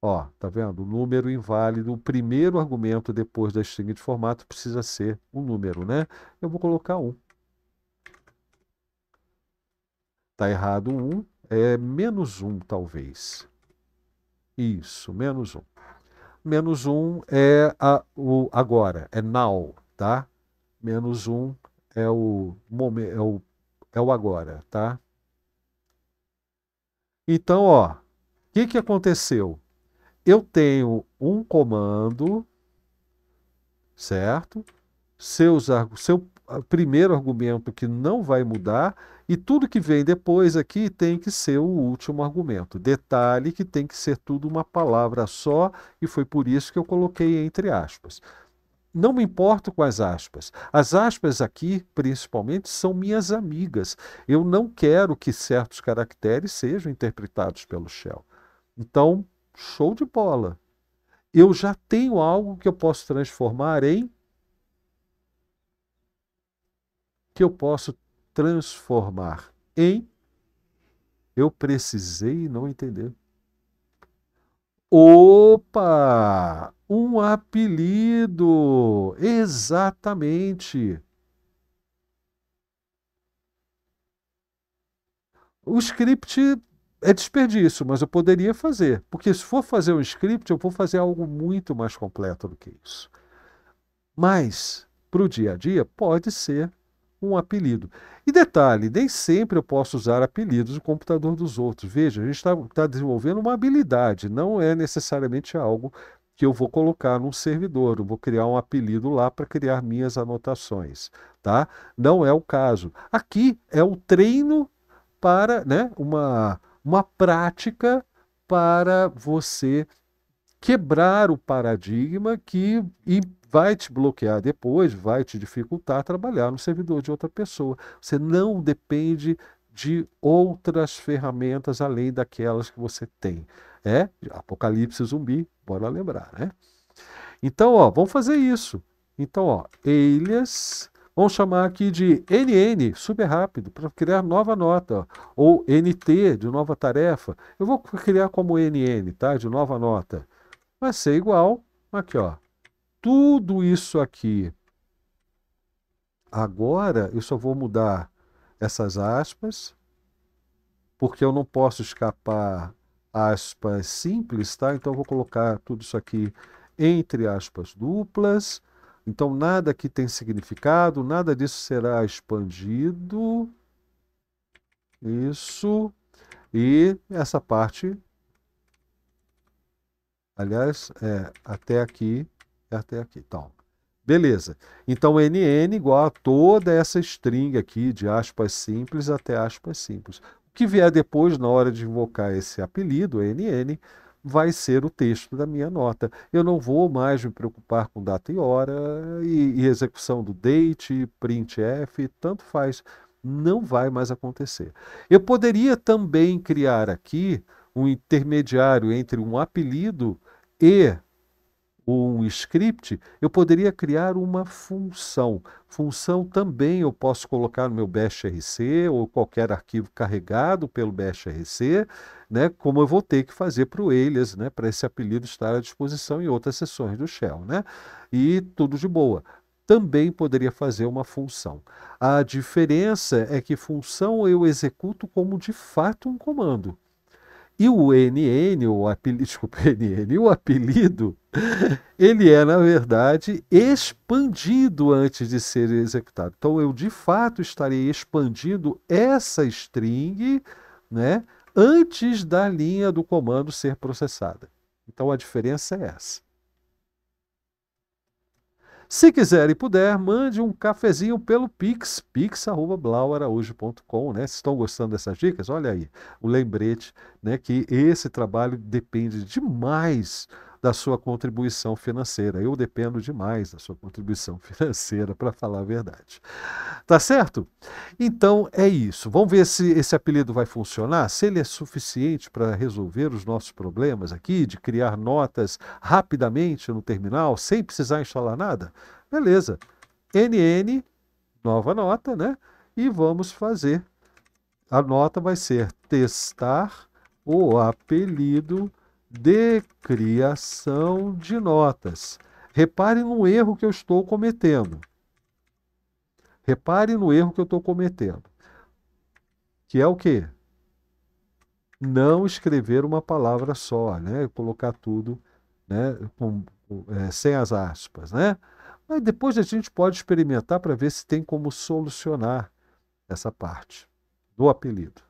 Ó, tá vendo? O número inválido, o primeiro argumento depois da string de formato precisa ser um número, né? Eu vou colocar 1. Um. Tá errado 1, um, é menos 1 um, talvez. Isso, menos 1. Um. Menos 1 um é a, o agora, é now, tá? Menos 1 um é o, é, o, é o agora, tá? Então, ó, o que, que aconteceu? eu tenho um comando, certo? Seus, seu ah, primeiro argumento que não vai mudar, e tudo que vem depois aqui tem que ser o último argumento. Detalhe que tem que ser tudo uma palavra só, e foi por isso que eu coloquei entre aspas. Não me importo com as aspas. As aspas aqui, principalmente, são minhas amigas. Eu não quero que certos caracteres sejam interpretados pelo Shell. Então, show de bola. Eu já tenho algo que eu posso transformar em. Que eu posso transformar em. Eu precisei não entender. Opa! Um apelido! Exatamente! O script é desperdício, mas eu poderia fazer. Porque se for fazer um script, eu vou fazer algo muito mais completo do que isso. Mas, para o dia a dia, pode ser um apelido. E detalhe, nem sempre eu posso usar apelidos do computador dos outros. Veja, a gente está tá desenvolvendo uma habilidade, não é necessariamente algo que eu vou colocar num servidor, eu vou criar um apelido lá para criar minhas anotações, tá? Não é o caso. Aqui é o treino para, né, uma uma prática para você quebrar o paradigma que e vai te bloquear depois, vai te dificultar trabalhar no servidor de outra pessoa. Você não depende de outras ferramentas além daquelas que você tem. É apocalipse zumbi, bora lembrar, né? Então, ó, vamos fazer isso. Então, ó, Elias Vamos chamar aqui de NN, super rápido, para criar nova nota, ou NT, de nova tarefa. Eu vou criar como NN, tá? De nova nota. Vai ser igual, aqui, ó. Tudo isso aqui. Agora, eu só vou mudar essas aspas, porque eu não posso escapar aspas simples, tá? Então, eu vou colocar tudo isso aqui entre aspas duplas, então, nada aqui tem significado, nada disso será expandido. Isso. E essa parte, aliás, é até aqui, é até aqui. Então, beleza. Então, NN igual a toda essa string aqui de aspas simples até aspas simples. O que vier depois, na hora de invocar esse apelido, NN, vai ser o texto da minha nota. Eu não vou mais me preocupar com data e hora e, e execução do date, printf, tanto faz. Não vai mais acontecer. Eu poderia também criar aqui um intermediário entre um apelido e um script, eu poderia criar uma função. Função também eu posso colocar no meu bashrc ou qualquer arquivo carregado pelo bashrc né, como eu vou ter que fazer para o Elias, né, para esse apelido estar à disposição em outras sessões do Shell. Né? E tudo de boa. Também poderia fazer uma função. A diferença é que função eu executo como de fato um comando. E o NN, o apelido, desculpa, NN, o apelido, ele é, na verdade, expandido antes de ser executado. Então, eu de fato estarei expandindo essa string, né? antes da linha do comando ser processada. Então a diferença é essa. Se quiser e puder, mande um cafezinho pelo Pix, pix.blauaraújo.com, né? Se estão gostando dessas dicas, olha aí, o lembrete, né? Que esse trabalho depende demais da sua contribuição financeira. Eu dependo demais da sua contribuição financeira, para falar a verdade. Tá certo? Então é isso. Vamos ver se esse apelido vai funcionar, se ele é suficiente para resolver os nossos problemas aqui, de criar notas rapidamente no terminal, sem precisar instalar nada. Beleza. NN, nova nota, né? E vamos fazer. A nota vai ser testar o apelido de criação de notas. Repare no erro que eu estou cometendo. Repare no erro que eu estou cometendo. Que é o quê? Não escrever uma palavra só, né? Colocar tudo né? Com, é, sem as aspas, né? Mas depois a gente pode experimentar para ver se tem como solucionar essa parte do apelido.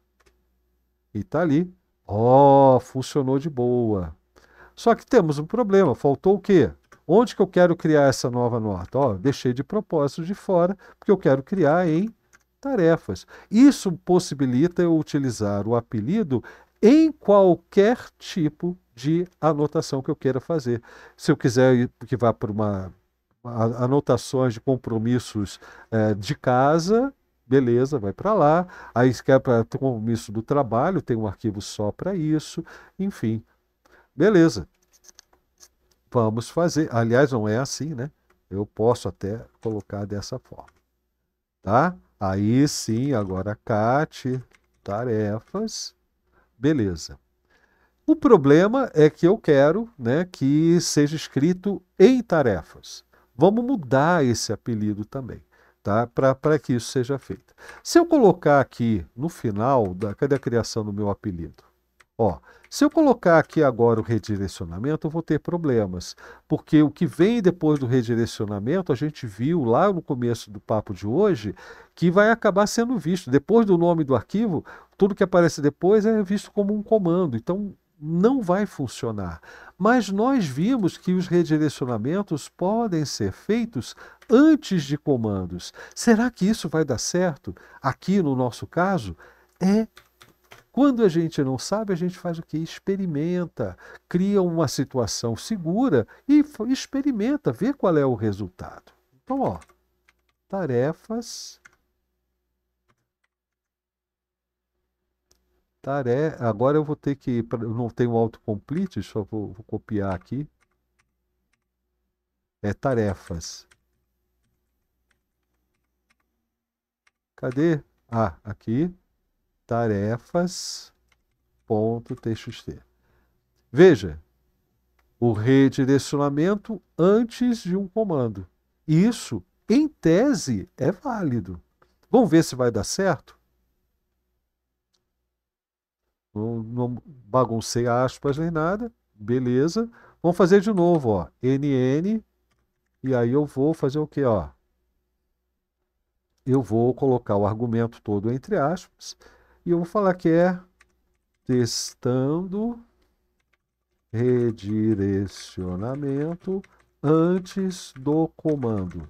E está ali Ó, oh, funcionou de boa. Só que temos um problema, faltou o quê? Onde que eu quero criar essa nova nota? Ó, oh, deixei de propósito de fora, porque eu quero criar em tarefas. Isso possibilita eu utilizar o apelido em qualquer tipo de anotação que eu queira fazer. Se eu quiser que vá para uma anotações de compromissos é, de casa, Beleza, vai para lá. Aí se quer para compromisso do trabalho, tem um arquivo só para isso. Enfim, beleza. Vamos fazer. Aliás, não é assim, né? Eu posso até colocar dessa forma. Tá? Aí sim, agora CAT, tarefas. Beleza. O problema é que eu quero né, que seja escrito em tarefas. Vamos mudar esse apelido também tá? para que isso seja feito. Se eu colocar aqui no final, da, cadê a criação do meu apelido? Ó, se eu colocar aqui agora o redirecionamento, eu vou ter problemas, porque o que vem depois do redirecionamento, a gente viu lá no começo do papo de hoje, que vai acabar sendo visto. Depois do nome do arquivo, tudo que aparece depois é visto como um comando. Então, não vai funcionar. Mas nós vimos que os redirecionamentos podem ser feitos antes de comandos. Será que isso vai dar certo? Aqui no nosso caso, é quando a gente não sabe, a gente faz o que? Experimenta, cria uma situação segura e experimenta, vê qual é o resultado. Então, ó, tarefas Tare... É, agora eu vou ter que. Eu não tenho autocomplete, só vou, vou copiar aqui. É tarefas. Cadê? Ah, aqui. Tarefas.txt. Veja, o redirecionamento antes de um comando. Isso, em tese, é válido. Vamos ver se vai dar certo? não, não baguncei aspas nem nada, beleza. Vamos fazer de novo, ó, NN, e aí eu vou fazer o que, ó? Eu vou colocar o argumento todo entre aspas, e eu vou falar que é testando redirecionamento antes do comando.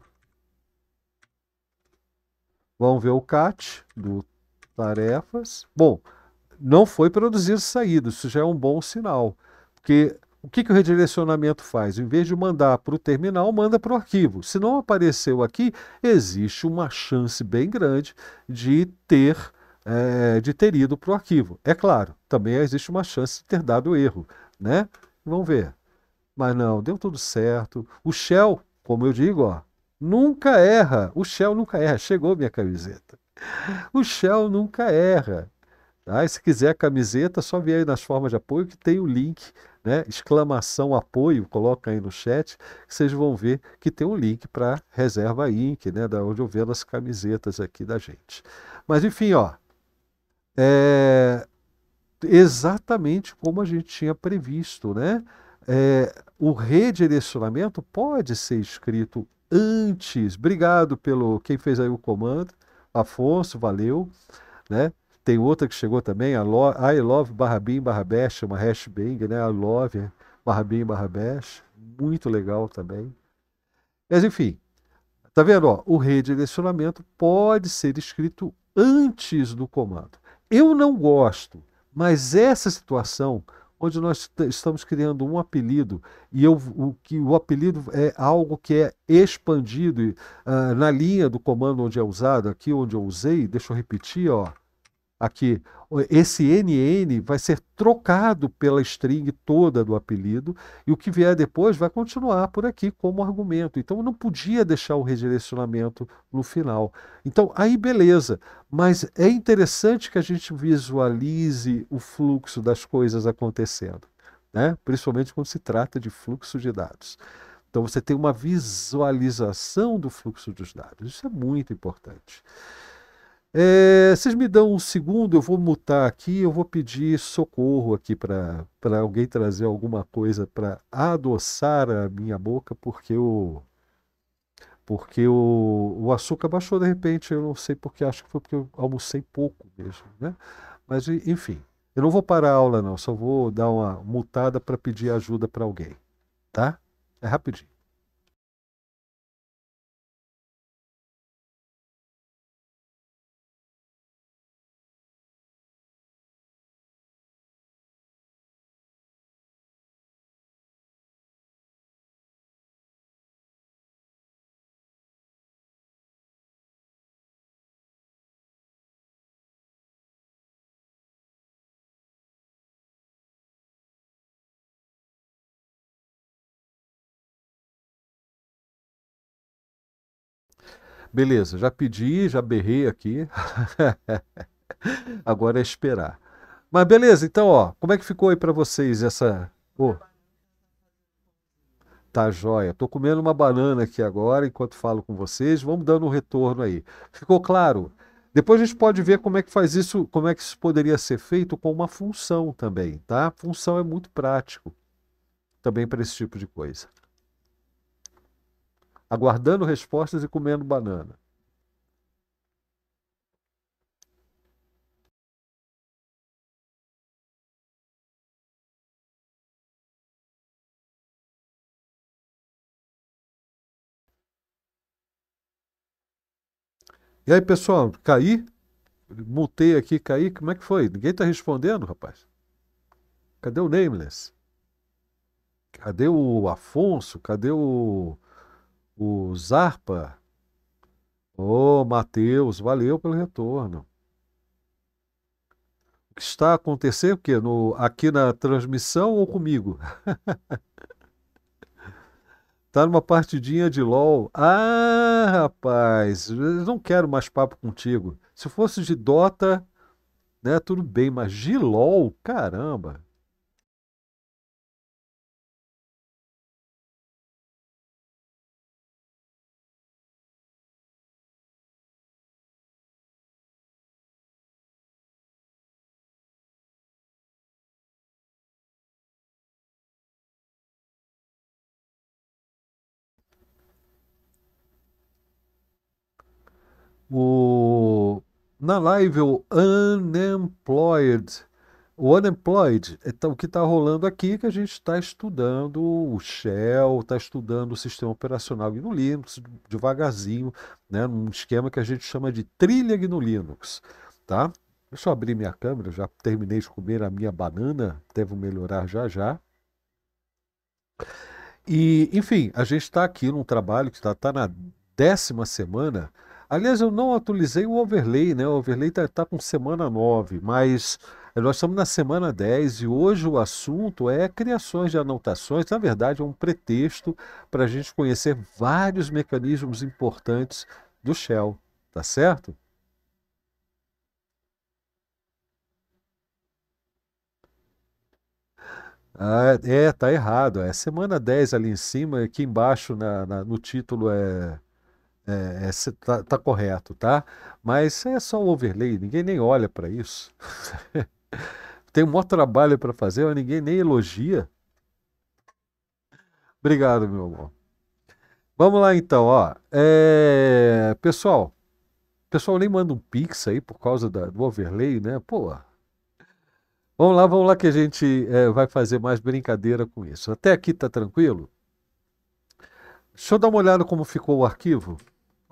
Vamos ver o cat do tarefas. Bom, não foi produzido saída, isso já é um bom sinal. Porque o que, que o redirecionamento faz? Em vez de mandar para o terminal, manda para o arquivo. Se não apareceu aqui, existe uma chance bem grande de ter, é, de ter ido para o arquivo. É claro, também existe uma chance de ter dado erro, né? Vamos ver. Mas não, deu tudo certo. O Shell, como eu digo, ó, nunca erra. O Shell nunca erra. Chegou minha camiseta. O Shell nunca erra. Tá? E se quiser a camiseta, só vier aí nas formas de apoio que tem o link, né? Exclamação apoio, coloca aí no chat, que vocês vão ver que tem um link para reserva Inc, né? Da onde eu vendo as camisetas aqui da gente. Mas enfim, ó. É exatamente como a gente tinha previsto, né? É, o redirecionamento pode ser escrito antes. Obrigado pelo quem fez aí o comando, Afonso, valeu, né? Tem outra que chegou também, a lo, I love barra bin barra uma hash bang, né? I love barra bin barra Muito legal também. Mas enfim, tá vendo? Ó, o redirecionamento pode ser escrito antes do comando. Eu não gosto, mas essa situação onde nós estamos criando um apelido e eu, o, que, o apelido é algo que é expandido uh, na linha do comando onde é usado, aqui onde eu usei, deixa eu repetir, ó aqui, esse NN vai ser trocado pela string toda do apelido e o que vier depois vai continuar por aqui como argumento. Então não podia deixar o redirecionamento no final. Então aí beleza, mas é interessante que a gente visualize o fluxo das coisas acontecendo, né? principalmente quando se trata de fluxo de dados. Então você tem uma visualização do fluxo dos dados, isso é muito importante. É, vocês me dão um segundo, eu vou mutar aqui, eu vou pedir socorro aqui para alguém trazer alguma coisa para adoçar a minha boca, porque o, porque o, o açúcar baixou de repente, eu não sei porque, acho que foi porque eu almocei pouco mesmo, né? Mas enfim, eu não vou parar a aula não, só vou dar uma mutada para pedir ajuda para alguém, tá? É rapidinho. Beleza, já pedi, já berrei aqui. Agora é esperar. Mas beleza, então, ó, como é que ficou aí para vocês essa. Oh. Tá joia. Tô comendo uma banana aqui agora enquanto falo com vocês. Vamos dando um retorno aí. Ficou claro? Depois a gente pode ver como é que faz isso, como é que isso poderia ser feito com uma função também, tá? Função é muito prático também para esse tipo de coisa aguardando respostas e comendo banana. E aí, pessoal, caí? Mutei aqui, caí? Como é que foi? Ninguém está respondendo, rapaz. Cadê o Nameless? Cadê o Afonso? Cadê o o Zarpa. Ô, oh, Matheus, valeu pelo retorno. O que está acontecendo? O quê? No, aqui na transmissão ou comigo? tá numa partidinha de LOL. Ah, rapaz, não quero mais papo contigo. Se fosse de Dota, né, tudo bem, mas de LOL, caramba. O, na live, o Unemployed. O Unemployed é tá, o que está rolando aqui, é que a gente está estudando o Shell, está estudando o sistema operacional GNU Linux devagarzinho, né, num esquema que a gente chama de trilha GNU Linux. Tá? Deixa eu abrir minha câmera, já terminei de comer a minha banana, devo melhorar já já. E, enfim, a gente está aqui num trabalho que está tá na décima semana, Aliás, eu não atualizei o overlay, né? O overlay está tá com semana 9, mas nós estamos na semana 10 e hoje o assunto é criações de anotações. Na verdade, é um pretexto para a gente conhecer vários mecanismos importantes do Shell, tá certo? Ah, é, tá errado. É semana 10 ali em cima, aqui embaixo na, na no título é é, é, tá, tá, correto, tá? Mas é só um overlay, ninguém nem olha para isso. Tem um maior trabalho para fazer, mas ninguém nem elogia. Obrigado, meu amor. Vamos lá então, ó. É... Pessoal, pessoal nem manda um pix aí por causa da, do overlay, né? Pô. Vamos lá, vamos lá que a gente é, vai fazer mais brincadeira com isso. Até aqui tá tranquilo? Deixa eu dar uma olhada como ficou o arquivo.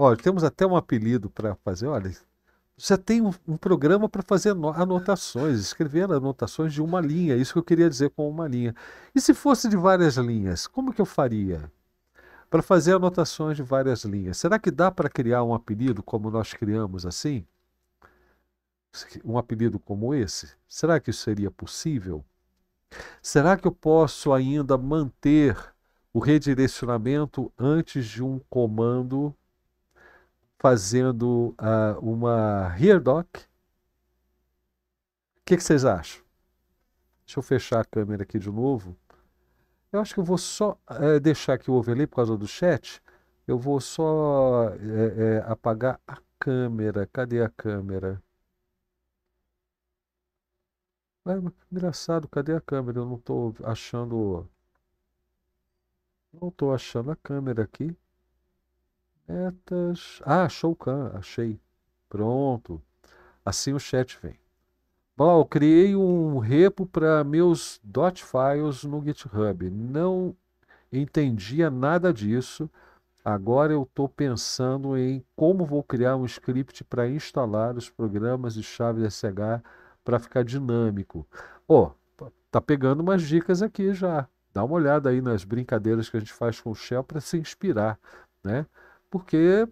Olha, temos até um apelido para fazer. Olha, já tem um, um programa para fazer anotações, escrever anotações de uma linha, isso que eu queria dizer com uma linha. E se fosse de várias linhas, como que eu faria? Para fazer anotações de várias linhas, será que dá para criar um apelido como nós criamos assim? Um apelido como esse? Será que isso seria possível? Será que eu posso ainda manter o redirecionamento antes de um comando fazendo uh, uma rear dock. O que, que vocês acham? Deixa eu fechar a câmera aqui de novo. Eu acho que eu vou só eh, deixar aqui o overlay por causa do chat. Eu vou só eh, eh, apagar a câmera. Cadê a câmera? Ah, engraçado, cadê a câmera? Eu não estou achando. Não estou achando a câmera aqui. Etas. Ah, Khan, achei. Pronto. Assim o chat vem. Bom, criei um repo para meus dot files no GitHub. Não entendia nada disso. Agora eu estou pensando em como vou criar um script para instalar os programas de chave SH para ficar dinâmico. Ó, oh, tá, tá pegando umas dicas aqui já. Dá uma olhada aí nas brincadeiras que a gente faz com o Shell para se inspirar, né? porque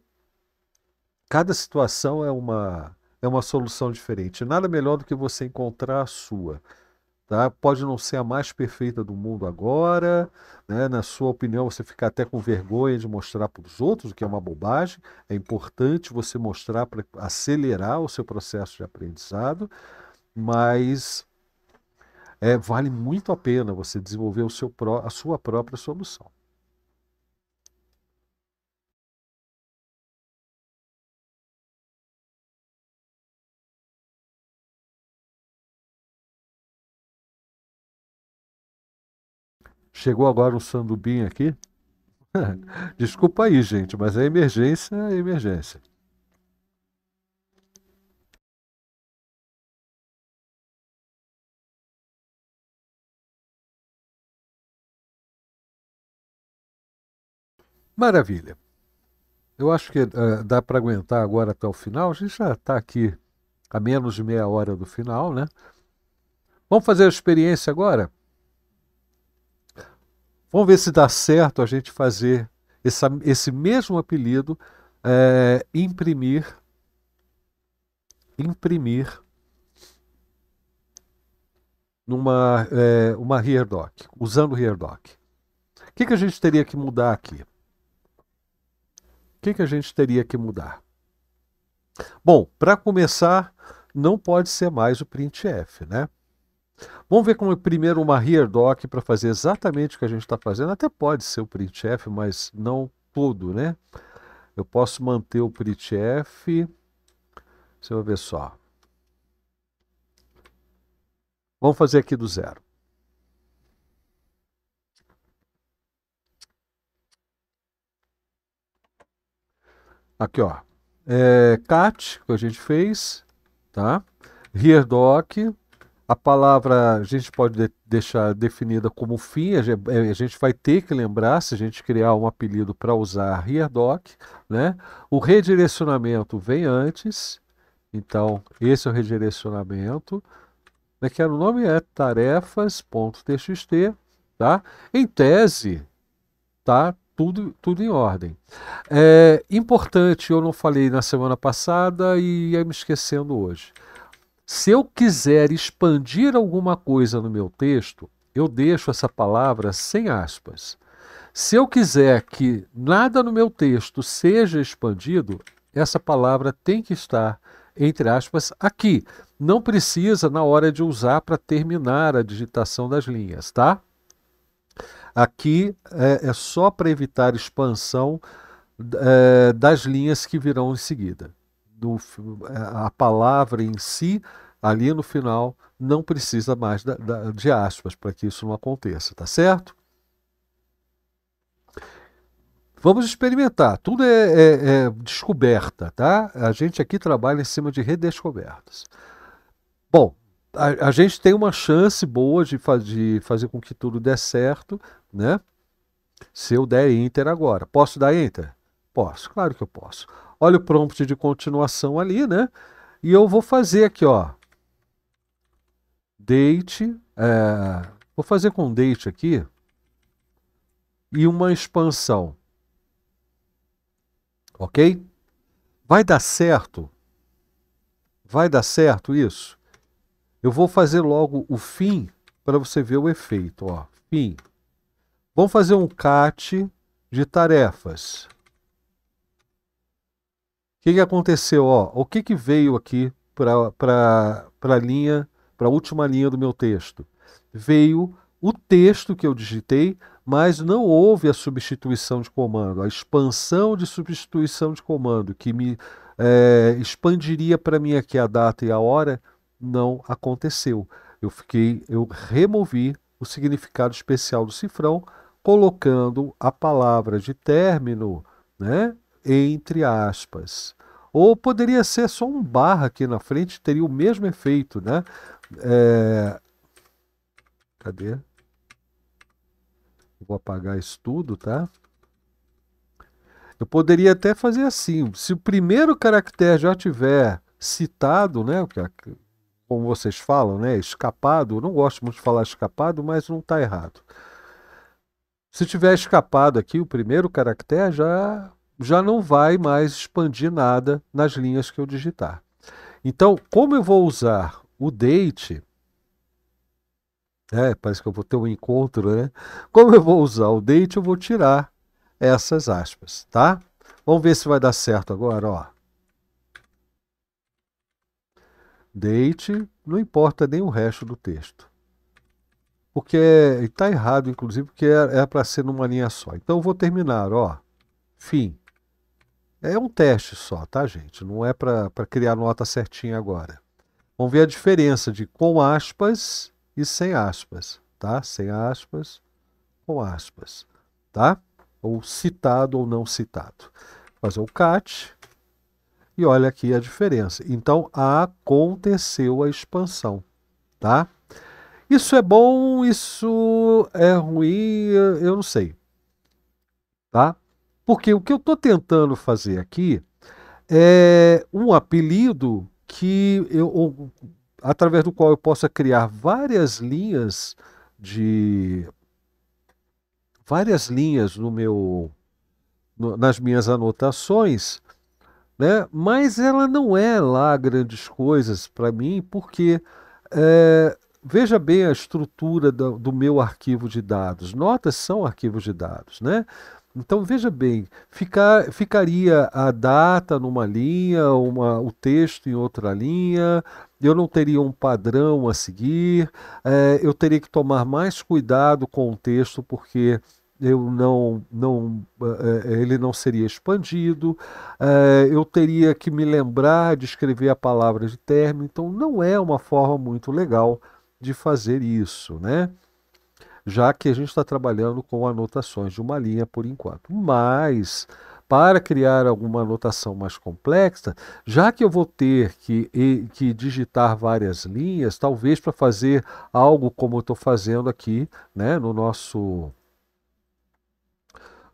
cada situação é uma, é uma solução diferente. Nada melhor do que você encontrar a sua. Tá? Pode não ser a mais perfeita do mundo agora, né? na sua opinião, você fica até com vergonha de mostrar para os outros, o que é uma bobagem. É importante você mostrar para acelerar o seu processo de aprendizado, mas é, vale muito a pena você desenvolver o seu, a sua própria solução. Chegou agora um sandubim aqui. Desculpa aí, gente, mas é emergência, é emergência. Maravilha. Eu acho que uh, dá para aguentar agora até o final. A gente já está aqui a menos de meia hora do final, né? Vamos fazer a experiência agora? Vamos ver se dá certo a gente fazer essa, esse mesmo apelido, é, imprimir, imprimir numa é, uma HereDoc, usando o HereDoc. O que, que a gente teria que mudar aqui? O que, que a gente teria que mudar? Bom, para começar, não pode ser mais o printf, né? Vamos ver como é primeiro uma rear doc para fazer exatamente o que a gente está fazendo. Até pode ser o printf, mas não tudo, né? Eu posso manter o printf. Você vai ver só. Vamos fazer aqui do zero. Aqui, ó. É, cat, que a gente fez, tá? Rear doc a palavra a gente pode de, deixar definida como fim, a gente é, vai ter que lembrar se a gente criar um apelido para usar HereDoc, né? O redirecionamento vem antes, então esse é o redirecionamento, né, que é o nome é tarefas.txt, tá? Em tese, tá? Tudo, tudo em ordem. É importante, eu não falei na semana passada e ia me esquecendo hoje. Se eu quiser expandir alguma coisa no meu texto, eu deixo essa palavra sem aspas. Se eu quiser que nada no meu texto seja expandido, essa palavra tem que estar, entre aspas, aqui. Não precisa na hora de usar para terminar a digitação das linhas, tá? Aqui é, é só para evitar expansão é, das linhas que virão em seguida do, eh, a palavra em si, ali no final, não precisa mais da, da, de aspas para que isso não aconteça, tá certo? Vamos experimentar. Tudo é, é, é, descoberta, tá? A gente aqui trabalha em cima de redescobertas. Bom, a, a gente tem uma chance boa de, fa de, fazer com que tudo dê certo, né? Se eu der Enter agora. Posso dar Enter? Posso, claro que eu posso. Olha o prompt de continuação ali, né? E eu vou fazer aqui, ó. Date. É, vou fazer com date aqui. E uma expansão. Ok? Vai dar certo? Vai dar certo isso? Eu vou fazer logo o fim para você ver o efeito. Ó. Fim. Vamos fazer um cat de tarefas que, que aconteceu? Ó, o que, que veio aqui para a linha, para a última linha do meu texto? Veio o texto que eu digitei, mas não houve a substituição de comando, a expansão de substituição de comando, que me é, expandiria para mim aqui a data e a hora, não aconteceu. Eu fiquei, eu removi o significado especial do cifrão, colocando a palavra de término, né, entre aspas. Ou poderia ser só um barra aqui na frente, teria o mesmo efeito, né? É... Cadê? Vou apagar isso tudo, tá? Eu poderia até fazer assim, se o primeiro caractere já tiver citado, né, é como vocês falam, né, escapado, eu não gosto muito de falar escapado, mas não está errado. Se tiver escapado aqui o primeiro caractere, já já não vai mais expandir nada nas linhas que eu digitar. Então, como eu vou usar o date, é, parece que eu vou ter um encontro, né? Como eu vou usar o date, eu vou tirar essas aspas, tá? Vamos ver se vai dar certo agora, ó. Date, não importa nem o resto do texto. Porque está errado, inclusive, porque era é, é para ser numa linha só. Então, eu vou terminar, ó. Fim. É um teste só, tá, gente? Não é para criar nota certinha agora. Vamos ver a diferença de com aspas e sem aspas, tá? Sem aspas, com aspas, tá? Ou citado ou não citado. Fazer o cat e olha aqui a diferença. Então, aconteceu a expansão, tá? Isso é bom, isso é ruim, eu não sei, tá? Porque o que eu estou tentando fazer aqui é um apelido que eu, através do qual eu possa criar várias linhas de várias linhas no meu no, nas minhas anotações, né? Mas ela não é lá grandes coisas para mim, porque é, veja bem a estrutura do, do meu arquivo de dados. Notas são arquivos de dados, né? Então veja bem, ficar, ficaria a data numa linha, uma, o texto em outra linha, eu não teria um padrão a seguir, é, eu teria que tomar mais cuidado com o texto porque eu não, não é, é, ele não seria expandido, é, eu teria que me lembrar de escrever a palavra de termo, então não é uma forma muito legal de fazer isso, né? já que a gente está trabalhando com anotações de uma linha por enquanto. Mas, para criar alguma anotação mais complexa, já que eu vou ter que, que digitar várias linhas, talvez para fazer algo como eu estou fazendo aqui né, no nosso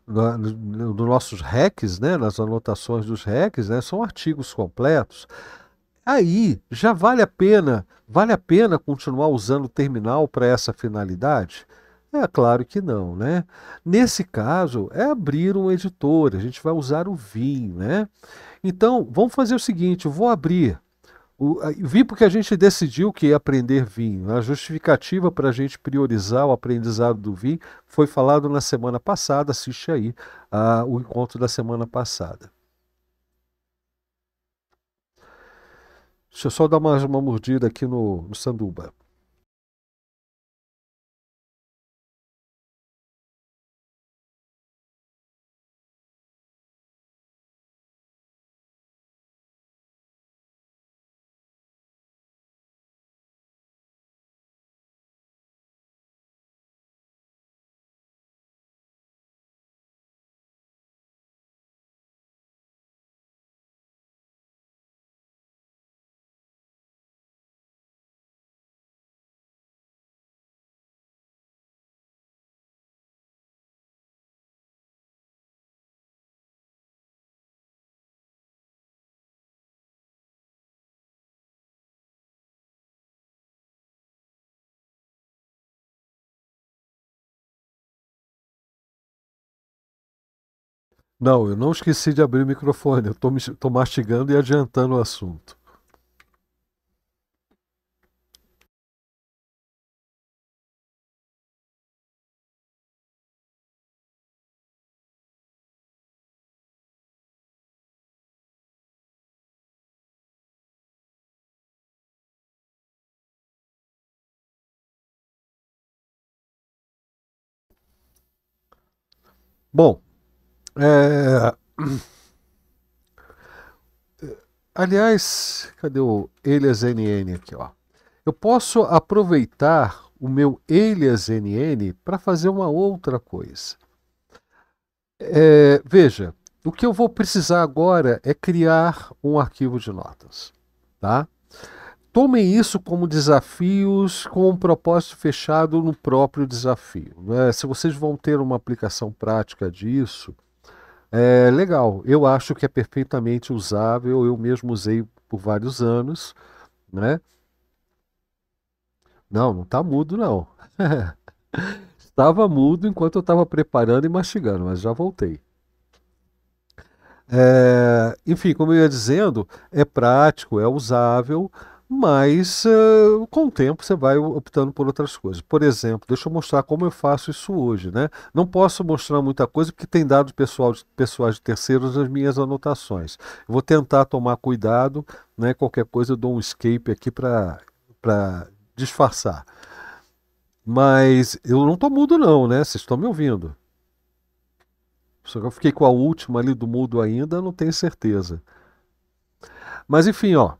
nos no, nossos recs, né, nas anotações dos recs, né, são artigos completos. Aí já vale a pena, vale a pena continuar usando o terminal para essa finalidade? É claro que não, né? Nesse caso, é abrir um editor, a gente vai usar o Vim, né? Então, vamos fazer o seguinte, vou abrir. O, Vim porque a gente decidiu que ia aprender Vim. A justificativa para a gente priorizar o aprendizado do Vim foi falado na semana passada, assiste aí a, o encontro da semana passada. Deixa eu só dar mais uma mordida aqui no, no sanduba. Não, eu não esqueci de abrir o microfone. Eu estou mastigando e adiantando o assunto. Bom, é... Aliás, cadê o Elias NN aqui? Ó? Eu posso aproveitar o meu Elias NN para fazer uma outra coisa. É, veja, o que eu vou precisar agora é criar um arquivo de notas. Tá? Tomem isso como desafios com um propósito fechado no próprio desafio. Né? Se vocês vão ter uma aplicação prática disso, é legal, eu acho que é perfeitamente usável, eu mesmo usei por vários anos, né? Não, não tá mudo não. Estava mudo enquanto eu estava preparando e mastigando, mas já voltei. É, enfim, como eu ia dizendo, é prático, é usável, mas uh, com o tempo você vai optando por outras coisas. Por exemplo, deixa eu mostrar como eu faço isso hoje, né? Não posso mostrar muita coisa porque tem dados pessoal, pessoais de terceiros nas minhas anotações. vou tentar tomar cuidado, né? Qualquer coisa eu dou um escape aqui para disfarçar. Mas eu não estou mudo não, né? Vocês estão me ouvindo? Só que eu fiquei com a última ali do mudo ainda, não tenho certeza. Mas enfim, ó,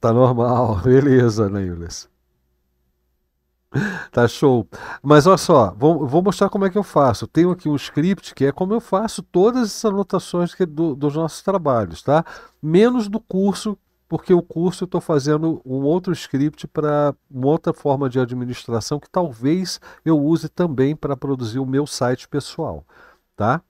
Tá normal, beleza, Nailers. Né, tá show. Mas olha só, vou, vou, mostrar como é que eu faço. Eu tenho aqui um script que é como eu faço todas as anotações que, do, dos nossos trabalhos, tá? Menos do curso, porque o curso eu estou fazendo um outro script para uma outra forma de administração que talvez eu use também para produzir o meu site pessoal, tá?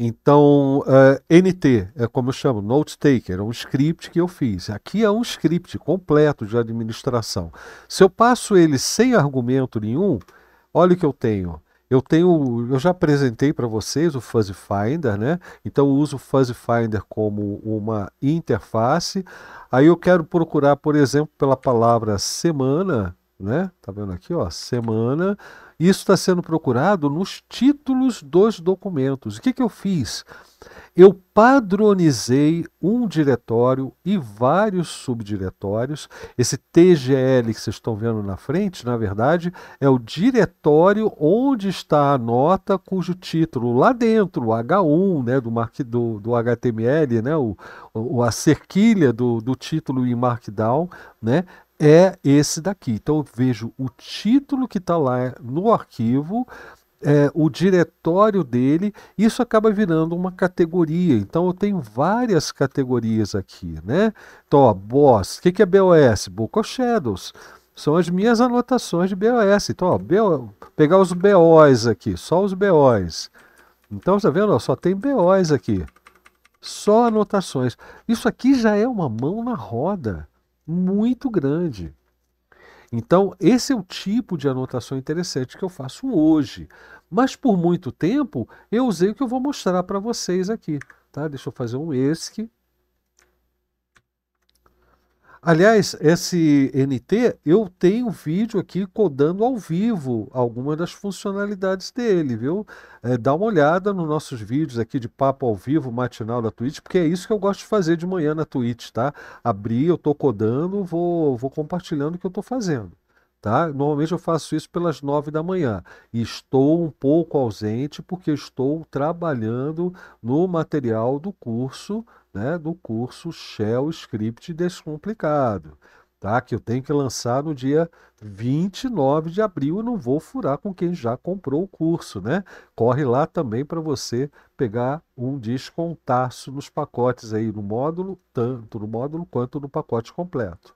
Então, uh, é, NT, é como eu chamo, Note Taker, é um script que eu fiz. Aqui é um script completo de administração. Se eu passo ele sem argumento nenhum, olha o que eu tenho. Eu tenho, eu já apresentei para vocês o Fuzzy Finder, né? Então eu uso o Fuzzy Finder como uma interface. Aí eu quero procurar, por exemplo, pela palavra semana, né? Tá vendo aqui, ó, semana. Isso está sendo procurado nos títulos dos documentos. O que, que eu fiz? Eu padronizei um diretório e vários subdiretórios. Esse TGL que vocês estão vendo na frente, na verdade, é o diretório onde está a nota cujo título lá dentro, o H1 né, do, mark, do, do HTML, né, o, o, a cerquilha do, do título em Markdown, né, é esse daqui. Então eu vejo o título que está lá no arquivo, é, o diretório dele, isso acaba virando uma categoria. Então eu tenho várias categorias aqui, né? Então, ó, BOS, o que, que é BOS? Book of Shadows. São as minhas anotações de BOS. Então, ó, BO, pegar os BOs aqui, só os BOs. Então, está vendo? Ó, só tem BOs aqui. Só anotações. Isso aqui já é uma mão na roda muito grande. Então, esse é o tipo de anotação interessante que eu faço hoje. Mas por muito tempo, eu usei o que eu vou mostrar para vocês aqui. Tá? Deixa eu fazer um ESC. Aliás, esse NT, eu tenho vídeo aqui codando ao vivo algumas das funcionalidades dele, viu? É, dá uma olhada nos nossos vídeos aqui de papo ao vivo matinal da Twitch, porque é isso que eu gosto de fazer de manhã na Twitch, tá? Abrir, eu tô codando, vou, vou compartilhando o que eu tô fazendo tá? Normalmente eu faço isso pelas nove da manhã. E estou um pouco ausente porque estou trabalhando no material do curso, né? Do curso Shell Script Descomplicado, tá? Que eu tenho que lançar no dia 29 de abril. Eu não vou furar com quem já comprou o curso, né? Corre lá também para você pegar um descontaço nos pacotes aí no módulo, tanto no módulo quanto no pacote completo.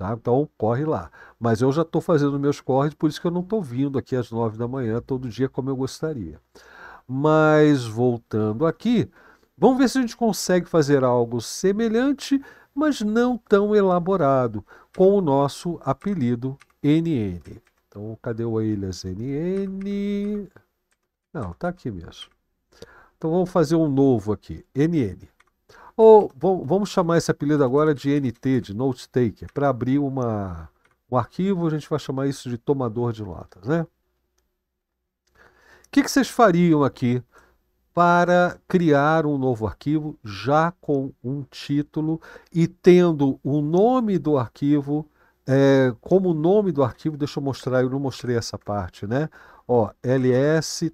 Tá? Então corre lá. Mas eu já estou fazendo meus corres, por isso que eu não estou vindo aqui às nove da manhã todo dia como eu gostaria. Mas voltando aqui, vamos ver se a gente consegue fazer algo semelhante, mas não tão elaborado, com o nosso apelido NN. Então, cadê o Ilhas NN? Não, está aqui mesmo. Então vamos fazer um novo aqui, NN ou vamos chamar esse apelido agora de NT, de Note Taker, para abrir uma, um arquivo, a gente vai chamar isso de tomador de notas, né? O que, que vocês fariam aqui para criar um novo arquivo já com um título e tendo o nome do arquivo é, como o nome do arquivo, deixa eu mostrar, eu não mostrei essa parte, né? Ó, ls-l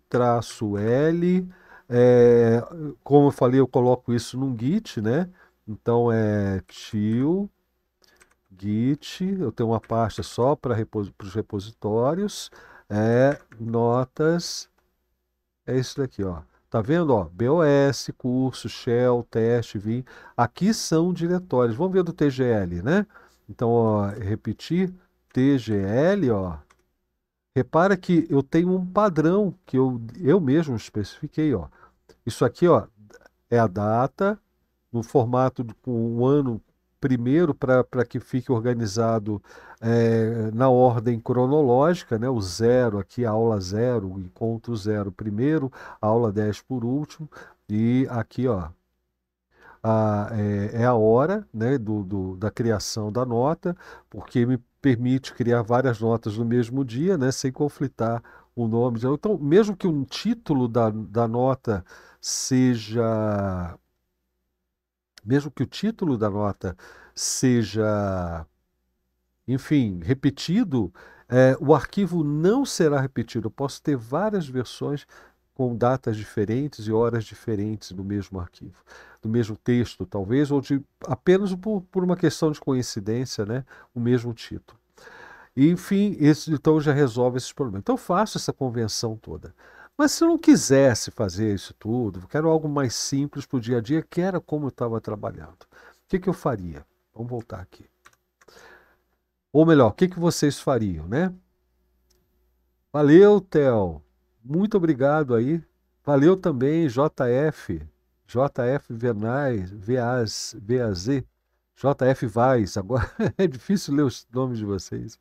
é, como eu falei, eu coloco isso num Git, né? Então é tio Git, eu tenho uma pasta só para repos os repositórios, é notas, é isso daqui, ó. Tá vendo? Ó, BOS, curso, shell, teste, vim. Aqui são diretórios. Vamos ver do TGL, né? Então, ó, repetir, TGL, ó, Repara que eu tenho um padrão que eu, eu mesmo especifiquei. Ó. Isso aqui ó, é a data, no formato com um o ano primeiro para que fique organizado é, na ordem cronológica, né? o zero aqui, a aula zero, o encontro zero primeiro, a aula 10 por último, e aqui ó, a, é, é, a hora né, do, do, da criação da nota, porque me permite criar várias notas no mesmo dia, né, sem conflitar o nome. Então, mesmo que um título da, da nota seja. Mesmo que o título da nota seja, enfim, repetido, é, o arquivo não será repetido. Eu posso ter várias versões com datas diferentes e horas diferentes do mesmo arquivo, do mesmo texto, talvez, ou de apenas por, por uma questão de coincidência, né, o mesmo título. E, enfim, esse, então já resolve esses problemas. Então faço essa convenção toda. Mas se eu não quisesse fazer isso tudo, quero algo mais simples para o dia a dia, que era como eu estava trabalhando. O que, que eu faria? Vamos voltar aqui. Ou melhor, o que, que vocês fariam, né? Valeu, Theo! Muito obrigado aí. Valeu também, JF, JF Venaz, VAZ, VAZ, JF Vaz. Agora é difícil ler os nomes de vocês.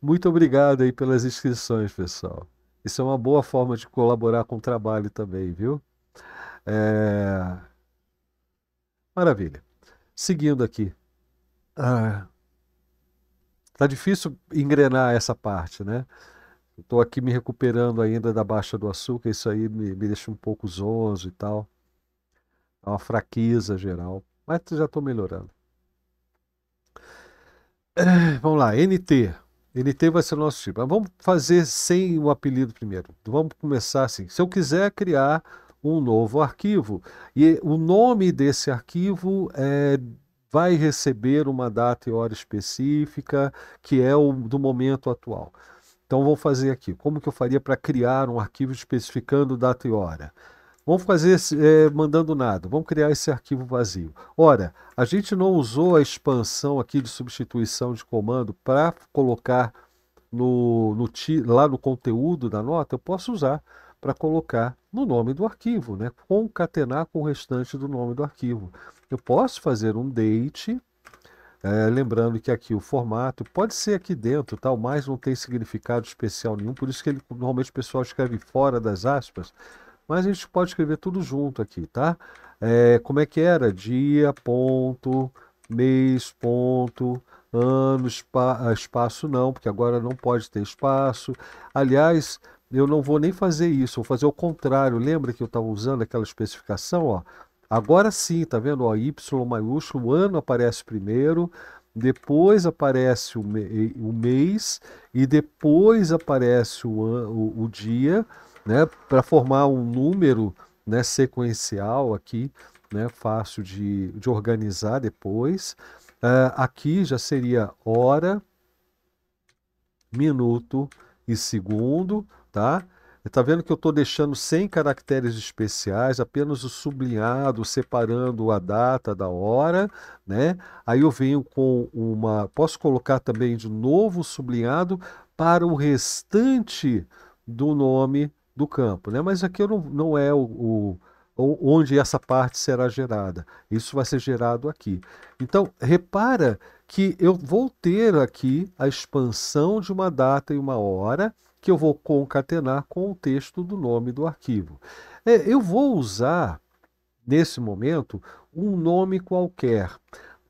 Muito obrigado aí pelas inscrições, pessoal. Isso é uma boa forma de colaborar com o trabalho também, viu? É... Maravilha. Seguindo aqui. Ah, tá difícil engrenar essa parte, né? Estou aqui me recuperando ainda da baixa do açúcar, isso aí me, me deixa um pouco zonzo e tal. É uma fraqueza geral, mas já estou melhorando. É, vamos lá, NT. NT vai ser o nosso tipo. Mas vamos fazer sem o apelido primeiro. Vamos começar assim. Se eu quiser criar um novo arquivo, e o nome desse arquivo é vai receber uma data e hora específica, que é o do momento atual. Então vou fazer aqui. Como que eu faria para criar um arquivo especificando data e hora? Vamos fazer é, mandando nada, vamos criar esse arquivo vazio. Ora, a gente não usou a expansão aqui de substituição de comando para colocar no, no, lá no conteúdo da nota, eu posso usar para colocar no nome do arquivo, né? concatenar com o restante do nome do arquivo. Eu posso fazer um date é, lembrando que aqui o formato pode ser aqui dentro, O mas não tem significado especial nenhum, por isso que ele, normalmente o pessoal escreve fora das aspas, mas a gente pode escrever tudo junto aqui, tá? É, como é que era? Dia, ponto, mês, ponto, ano, espa, ah, espaço não, porque agora não pode ter espaço. Aliás, eu não vou nem fazer isso, vou fazer o contrário. Lembra que eu estava usando aquela especificação, ó? Agora sim, tá vendo? y maiúsculo, o ano aparece primeiro, depois aparece o, mês e depois aparece o, o, dia, né? Para formar um número né, sequencial aqui, né? Fácil de, de organizar depois. Uh, aqui já seria hora, minuto e segundo, tá? Está vendo que eu estou deixando sem caracteres especiais, apenas o sublinhado, separando a data da hora, né? Aí eu venho com uma. Posso colocar também de novo o sublinhado para o restante do nome do campo, né? Mas aqui não, não é o, o onde essa parte será gerada. Isso vai ser gerado aqui. Então, repara que eu vou ter aqui a expansão de uma data e uma hora, que eu vou concatenar com o texto do nome do arquivo. É, eu vou usar, nesse momento, um nome qualquer,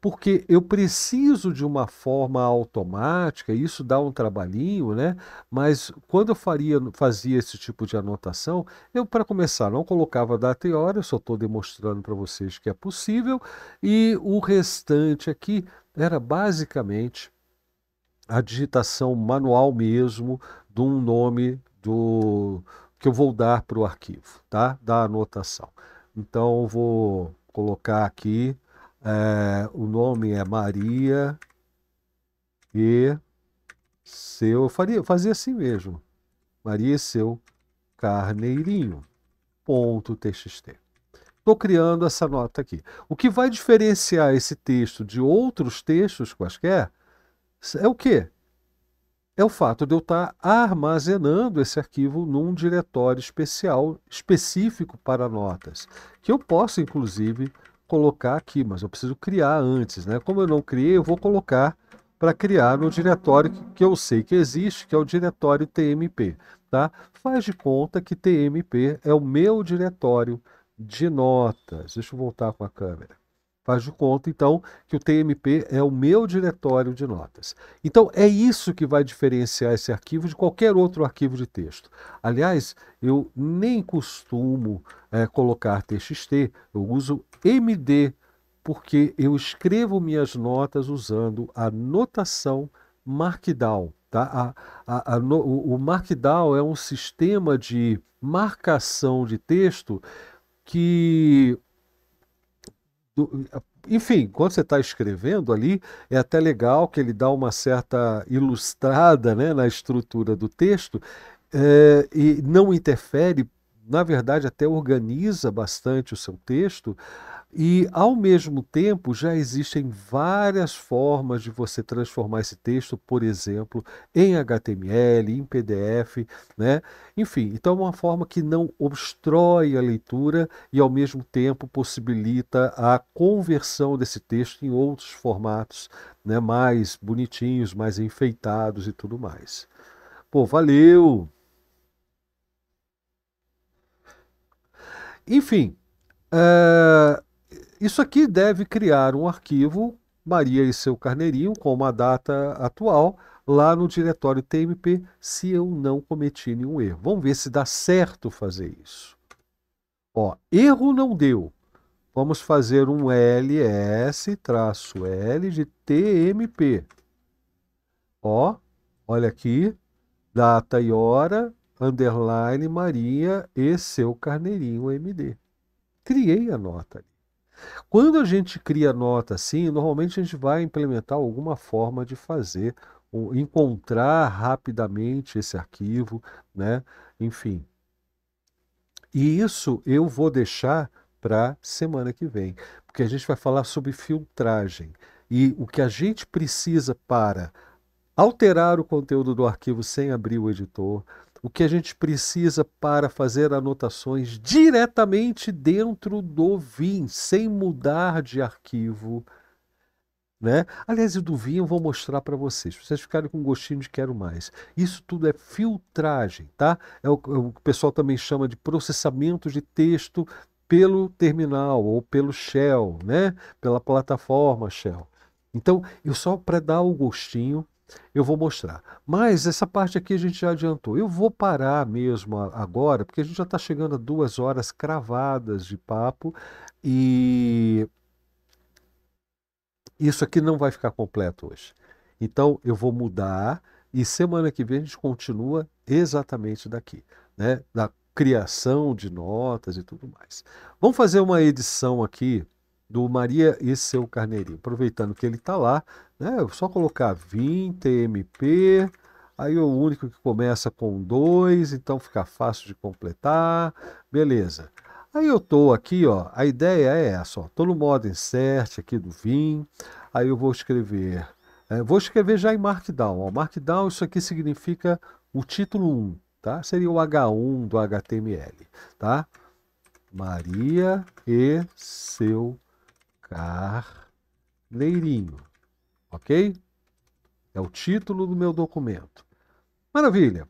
porque eu preciso de uma forma automática, isso dá um trabalhinho, né? Mas quando eu faria, fazia esse tipo de anotação, eu, para começar, não colocava data e hora, eu só estou demonstrando para vocês que é possível, e o restante aqui era basicamente a digitação manual mesmo de um nome do que eu vou dar para o arquivo, tá? Da anotação. Então eu vou colocar aqui é, o nome é Maria e seu. Eu faria, eu fazia assim mesmo. Maria e seu carneirinho. Ponto txt. Estou criando essa nota aqui. O que vai diferenciar esse texto de outros textos quaisquer é o quê? é o fato de eu estar armazenando esse arquivo num diretório especial, específico para notas, que eu posso, inclusive, colocar aqui, mas eu preciso criar antes. Né? Como eu não criei, eu vou colocar para criar no diretório que eu sei que existe, que é o diretório TMP. Tá? Faz de conta que TMP é o meu diretório de notas. Deixa eu voltar com a câmera. Faz de conta, então, que o TMP é o meu diretório de notas. Então, é isso que vai diferenciar esse arquivo de qualquer outro arquivo de texto. Aliás, eu nem costumo é, colocar TXT, eu uso MD, porque eu escrevo minhas notas usando a notação Markdown. Tá? A, a, a, no, o Markdown é um sistema de marcação de texto que do, enfim, quando você está escrevendo ali, é até legal que ele dá uma certa ilustrada né, na estrutura do texto é, e não interfere, na verdade, até organiza bastante o seu texto, e, ao mesmo tempo, já existem várias formas de você transformar esse texto, por exemplo, em HTML, em PDF, né? Enfim, então é uma forma que não obstrói a leitura e, ao mesmo tempo, possibilita a conversão desse texto em outros formatos né? mais bonitinhos, mais enfeitados e tudo mais. Pô, valeu! Enfim. Uh isso aqui deve criar um arquivo Maria e seu carneirinho com uma data atual lá no diretório TMP se eu não cometi nenhum erro. Vamos ver se dá certo fazer isso. Ó, erro não deu. Vamos fazer um ls-l de TMP. Ó, olha aqui, data e hora, underline Maria e seu carneirinho MD. Criei a nota ali. Quando a gente cria nota assim, normalmente a gente vai implementar alguma forma de fazer, encontrar rapidamente esse arquivo, né? Enfim. E isso eu vou deixar para semana que vem, porque a gente vai falar sobre filtragem e o que a gente precisa para alterar o conteúdo do arquivo sem abrir o editor, o que a gente precisa para fazer anotações diretamente dentro do Vim, sem mudar de arquivo. Né? Aliás, e do Vim eu vou mostrar para vocês, para vocês ficarem com gostinho de quero mais. Isso tudo é filtragem, tá? É o, é o que o pessoal também chama de processamento de texto pelo terminal ou pelo shell, né? Pela plataforma shell. Então, eu só para dar o gostinho, eu vou mostrar. Mas essa parte aqui a gente já adiantou. Eu vou parar mesmo agora, porque a gente já está chegando a duas horas cravadas de papo e isso aqui não vai ficar completo hoje. Então eu vou mudar e semana que vem a gente continua exatamente daqui, né? Da criação de notas e tudo mais. Vamos fazer uma edição aqui do Maria e seu Carneirinho. Aproveitando que ele está lá, né? Eu só colocar 20 MP, aí o único que começa com 2, então fica fácil de completar. Beleza. Aí eu estou aqui, ó, a ideia é essa, estou no modo insert aqui do Vim, aí eu vou escrever, é, vou escrever já em Markdown. Ó, markdown, isso aqui significa o título 1, tá? Seria o H1 do HTML, tá? Maria e seu carneirinho. Ok? É o título do meu documento. Maravilha!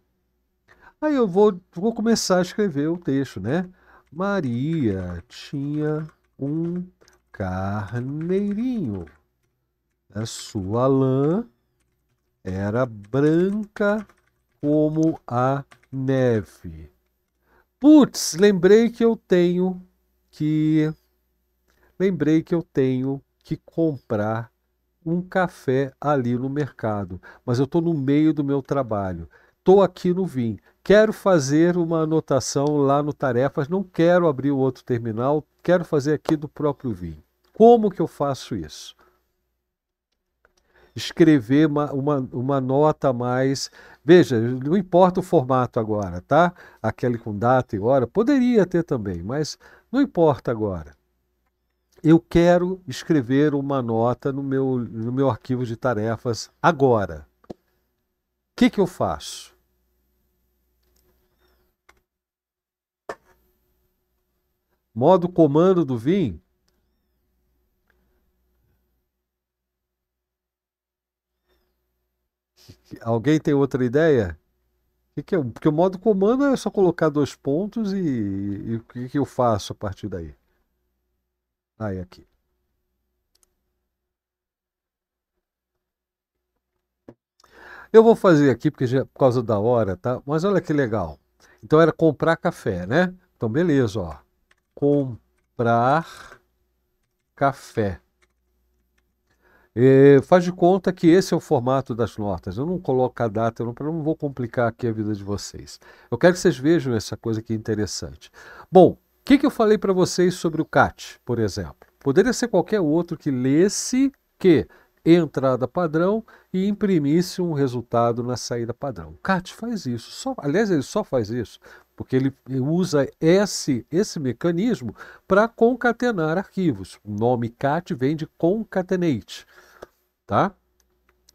Aí eu vou, vou começar a escrever o texto, né? Maria tinha um carneirinho. A sua lã era branca como a neve. Putz, lembrei que eu tenho que lembrei que eu tenho que comprar um café ali no mercado, mas eu estou no meio do meu trabalho. Estou aqui no VIM, quero fazer uma anotação lá no Tarefas, não quero abrir o outro terminal, quero fazer aqui do próprio VIM. Como que eu faço isso? Escrever uma, uma, uma nota a mais. Veja, não importa o formato agora, tá? Aquele com data e hora, poderia ter também, mas não importa agora eu quero escrever uma nota no meu, no meu arquivo de tarefas agora. O que, que eu faço? Modo comando do Vim. Alguém tem outra ideia? Que que é? Porque o modo comando é só colocar dois pontos e, e o que, que eu faço a partir daí? Aí, aqui. Eu vou fazer aqui porque já, é por causa da hora, tá? Mas olha que legal. Então era comprar café, né? Então beleza, ó. Comprar café. E eh, faz de conta que esse é o formato das notas. Eu não coloco a data, eu não, eu não vou complicar aqui a vida de vocês. Eu quero que vocês vejam essa coisa aqui é interessante. Bom, o que, que eu falei para vocês sobre o CAT, por exemplo? Poderia ser qualquer outro que lesse que entrada padrão e imprimisse um resultado na saída padrão. O CAT faz isso. Só, aliás, ele só faz isso porque ele usa esse, esse mecanismo para concatenar arquivos. O nome CAT vem de concatenate, tá?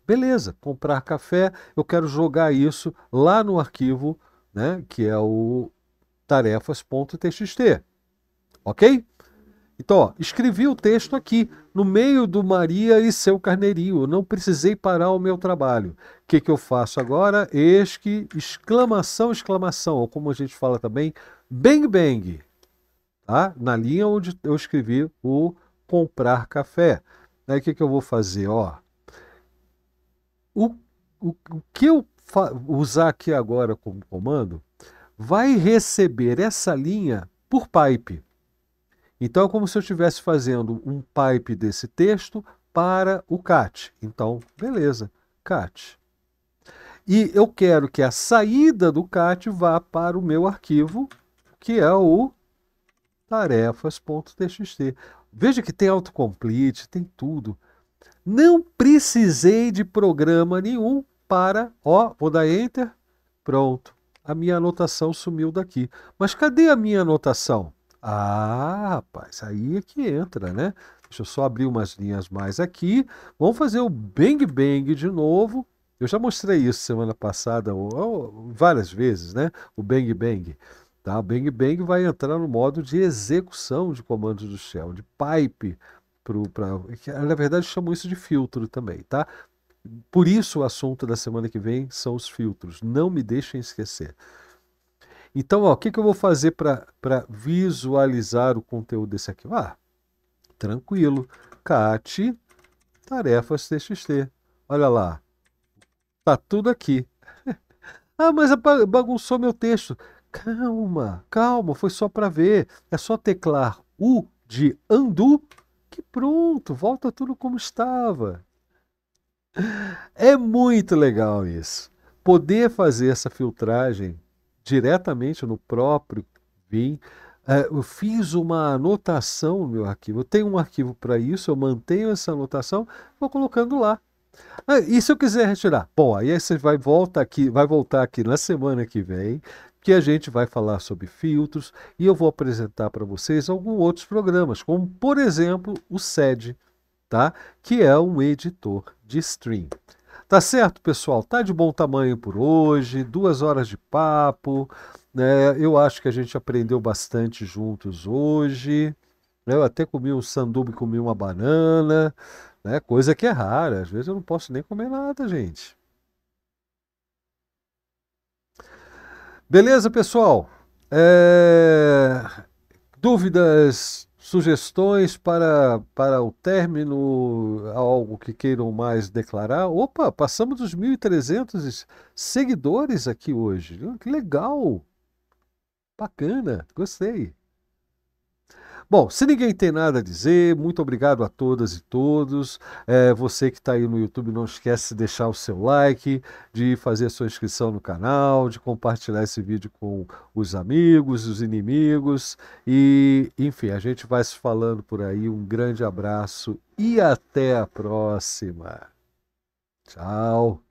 Beleza, comprar café, eu quero jogar isso lá no arquivo, né, que é o tarefas.txt. Ok? Então, ó, escrevi o texto aqui, no meio do Maria e seu carneirinho. Eu não precisei parar o meu trabalho. O que, que eu faço agora? Esque, exclamação, exclamação, ou como a gente fala também, bang, bang. Tá? Na linha onde eu escrevi o comprar café. Aí o que, que eu vou fazer? Ó, o, o, o que eu usar aqui agora como comando vai receber essa linha por pipe. Então é como se eu estivesse fazendo um pipe desse texto para o cat. Então, beleza, cat. E eu quero que a saída do cat vá para o meu arquivo, que é o tarefas.txt. Veja que tem autocomplete, tem tudo. Não precisei de programa nenhum para, ó, vou dar enter, pronto a minha anotação sumiu daqui. Mas cadê a minha anotação? Ah, rapaz, aí é que entra, né? Deixa eu só abrir umas linhas mais aqui. Vamos fazer o bang bang de novo. Eu já mostrei isso semana passada, ou, ou, várias vezes, né? O bang bang. Tá? O bang bang vai entrar no modo de execução de comandos do shell, de pipe. Pro, pra, na verdade, chamam isso de filtro também, tá? Por isso o assunto da semana que vem são os filtros. Não me deixem esquecer. Então, ó, o que, que eu vou fazer para visualizar o conteúdo desse aqui? Ah, tranquilo. Cat, tarefas TXT. Olha lá. Tá tudo aqui. ah, mas bagunçou meu texto. Calma, calma, foi só para ver. É só teclar U de Andu que pronto, volta tudo como estava. É muito legal isso. Poder fazer essa filtragem diretamente no próprio BIM. É, eu fiz uma anotação no meu arquivo. Eu tenho um arquivo para isso, eu mantenho essa anotação, vou colocando lá. Ah, e se eu quiser retirar? Bom, aí você vai volta aqui, vai voltar aqui na semana que vem, que a gente vai falar sobre filtros e eu vou apresentar para vocês alguns outros programas, como por exemplo o SED tá? Que é um editor de stream. Tá certo, pessoal? Tá de bom tamanho por hoje, duas horas de papo. Né? Eu acho que a gente aprendeu bastante juntos hoje. Né? Eu até comi um sanduíche e comi uma banana, né? coisa que é rara. Às vezes eu não posso nem comer nada, gente. Beleza, pessoal? É... Dúvidas, sugestões para, para o término, algo que queiram mais declarar. Opa, passamos dos 1.300 seguidores aqui hoje. Que legal! Bacana, gostei. Bom, se ninguém tem nada a dizer, muito obrigado a todas e todos. É, você que está aí no YouTube, não esquece de deixar o seu like, de fazer a sua inscrição no canal, de compartilhar esse vídeo com os amigos, os inimigos. E, enfim, a gente vai se falando por aí. Um grande abraço e até a próxima. Tchau.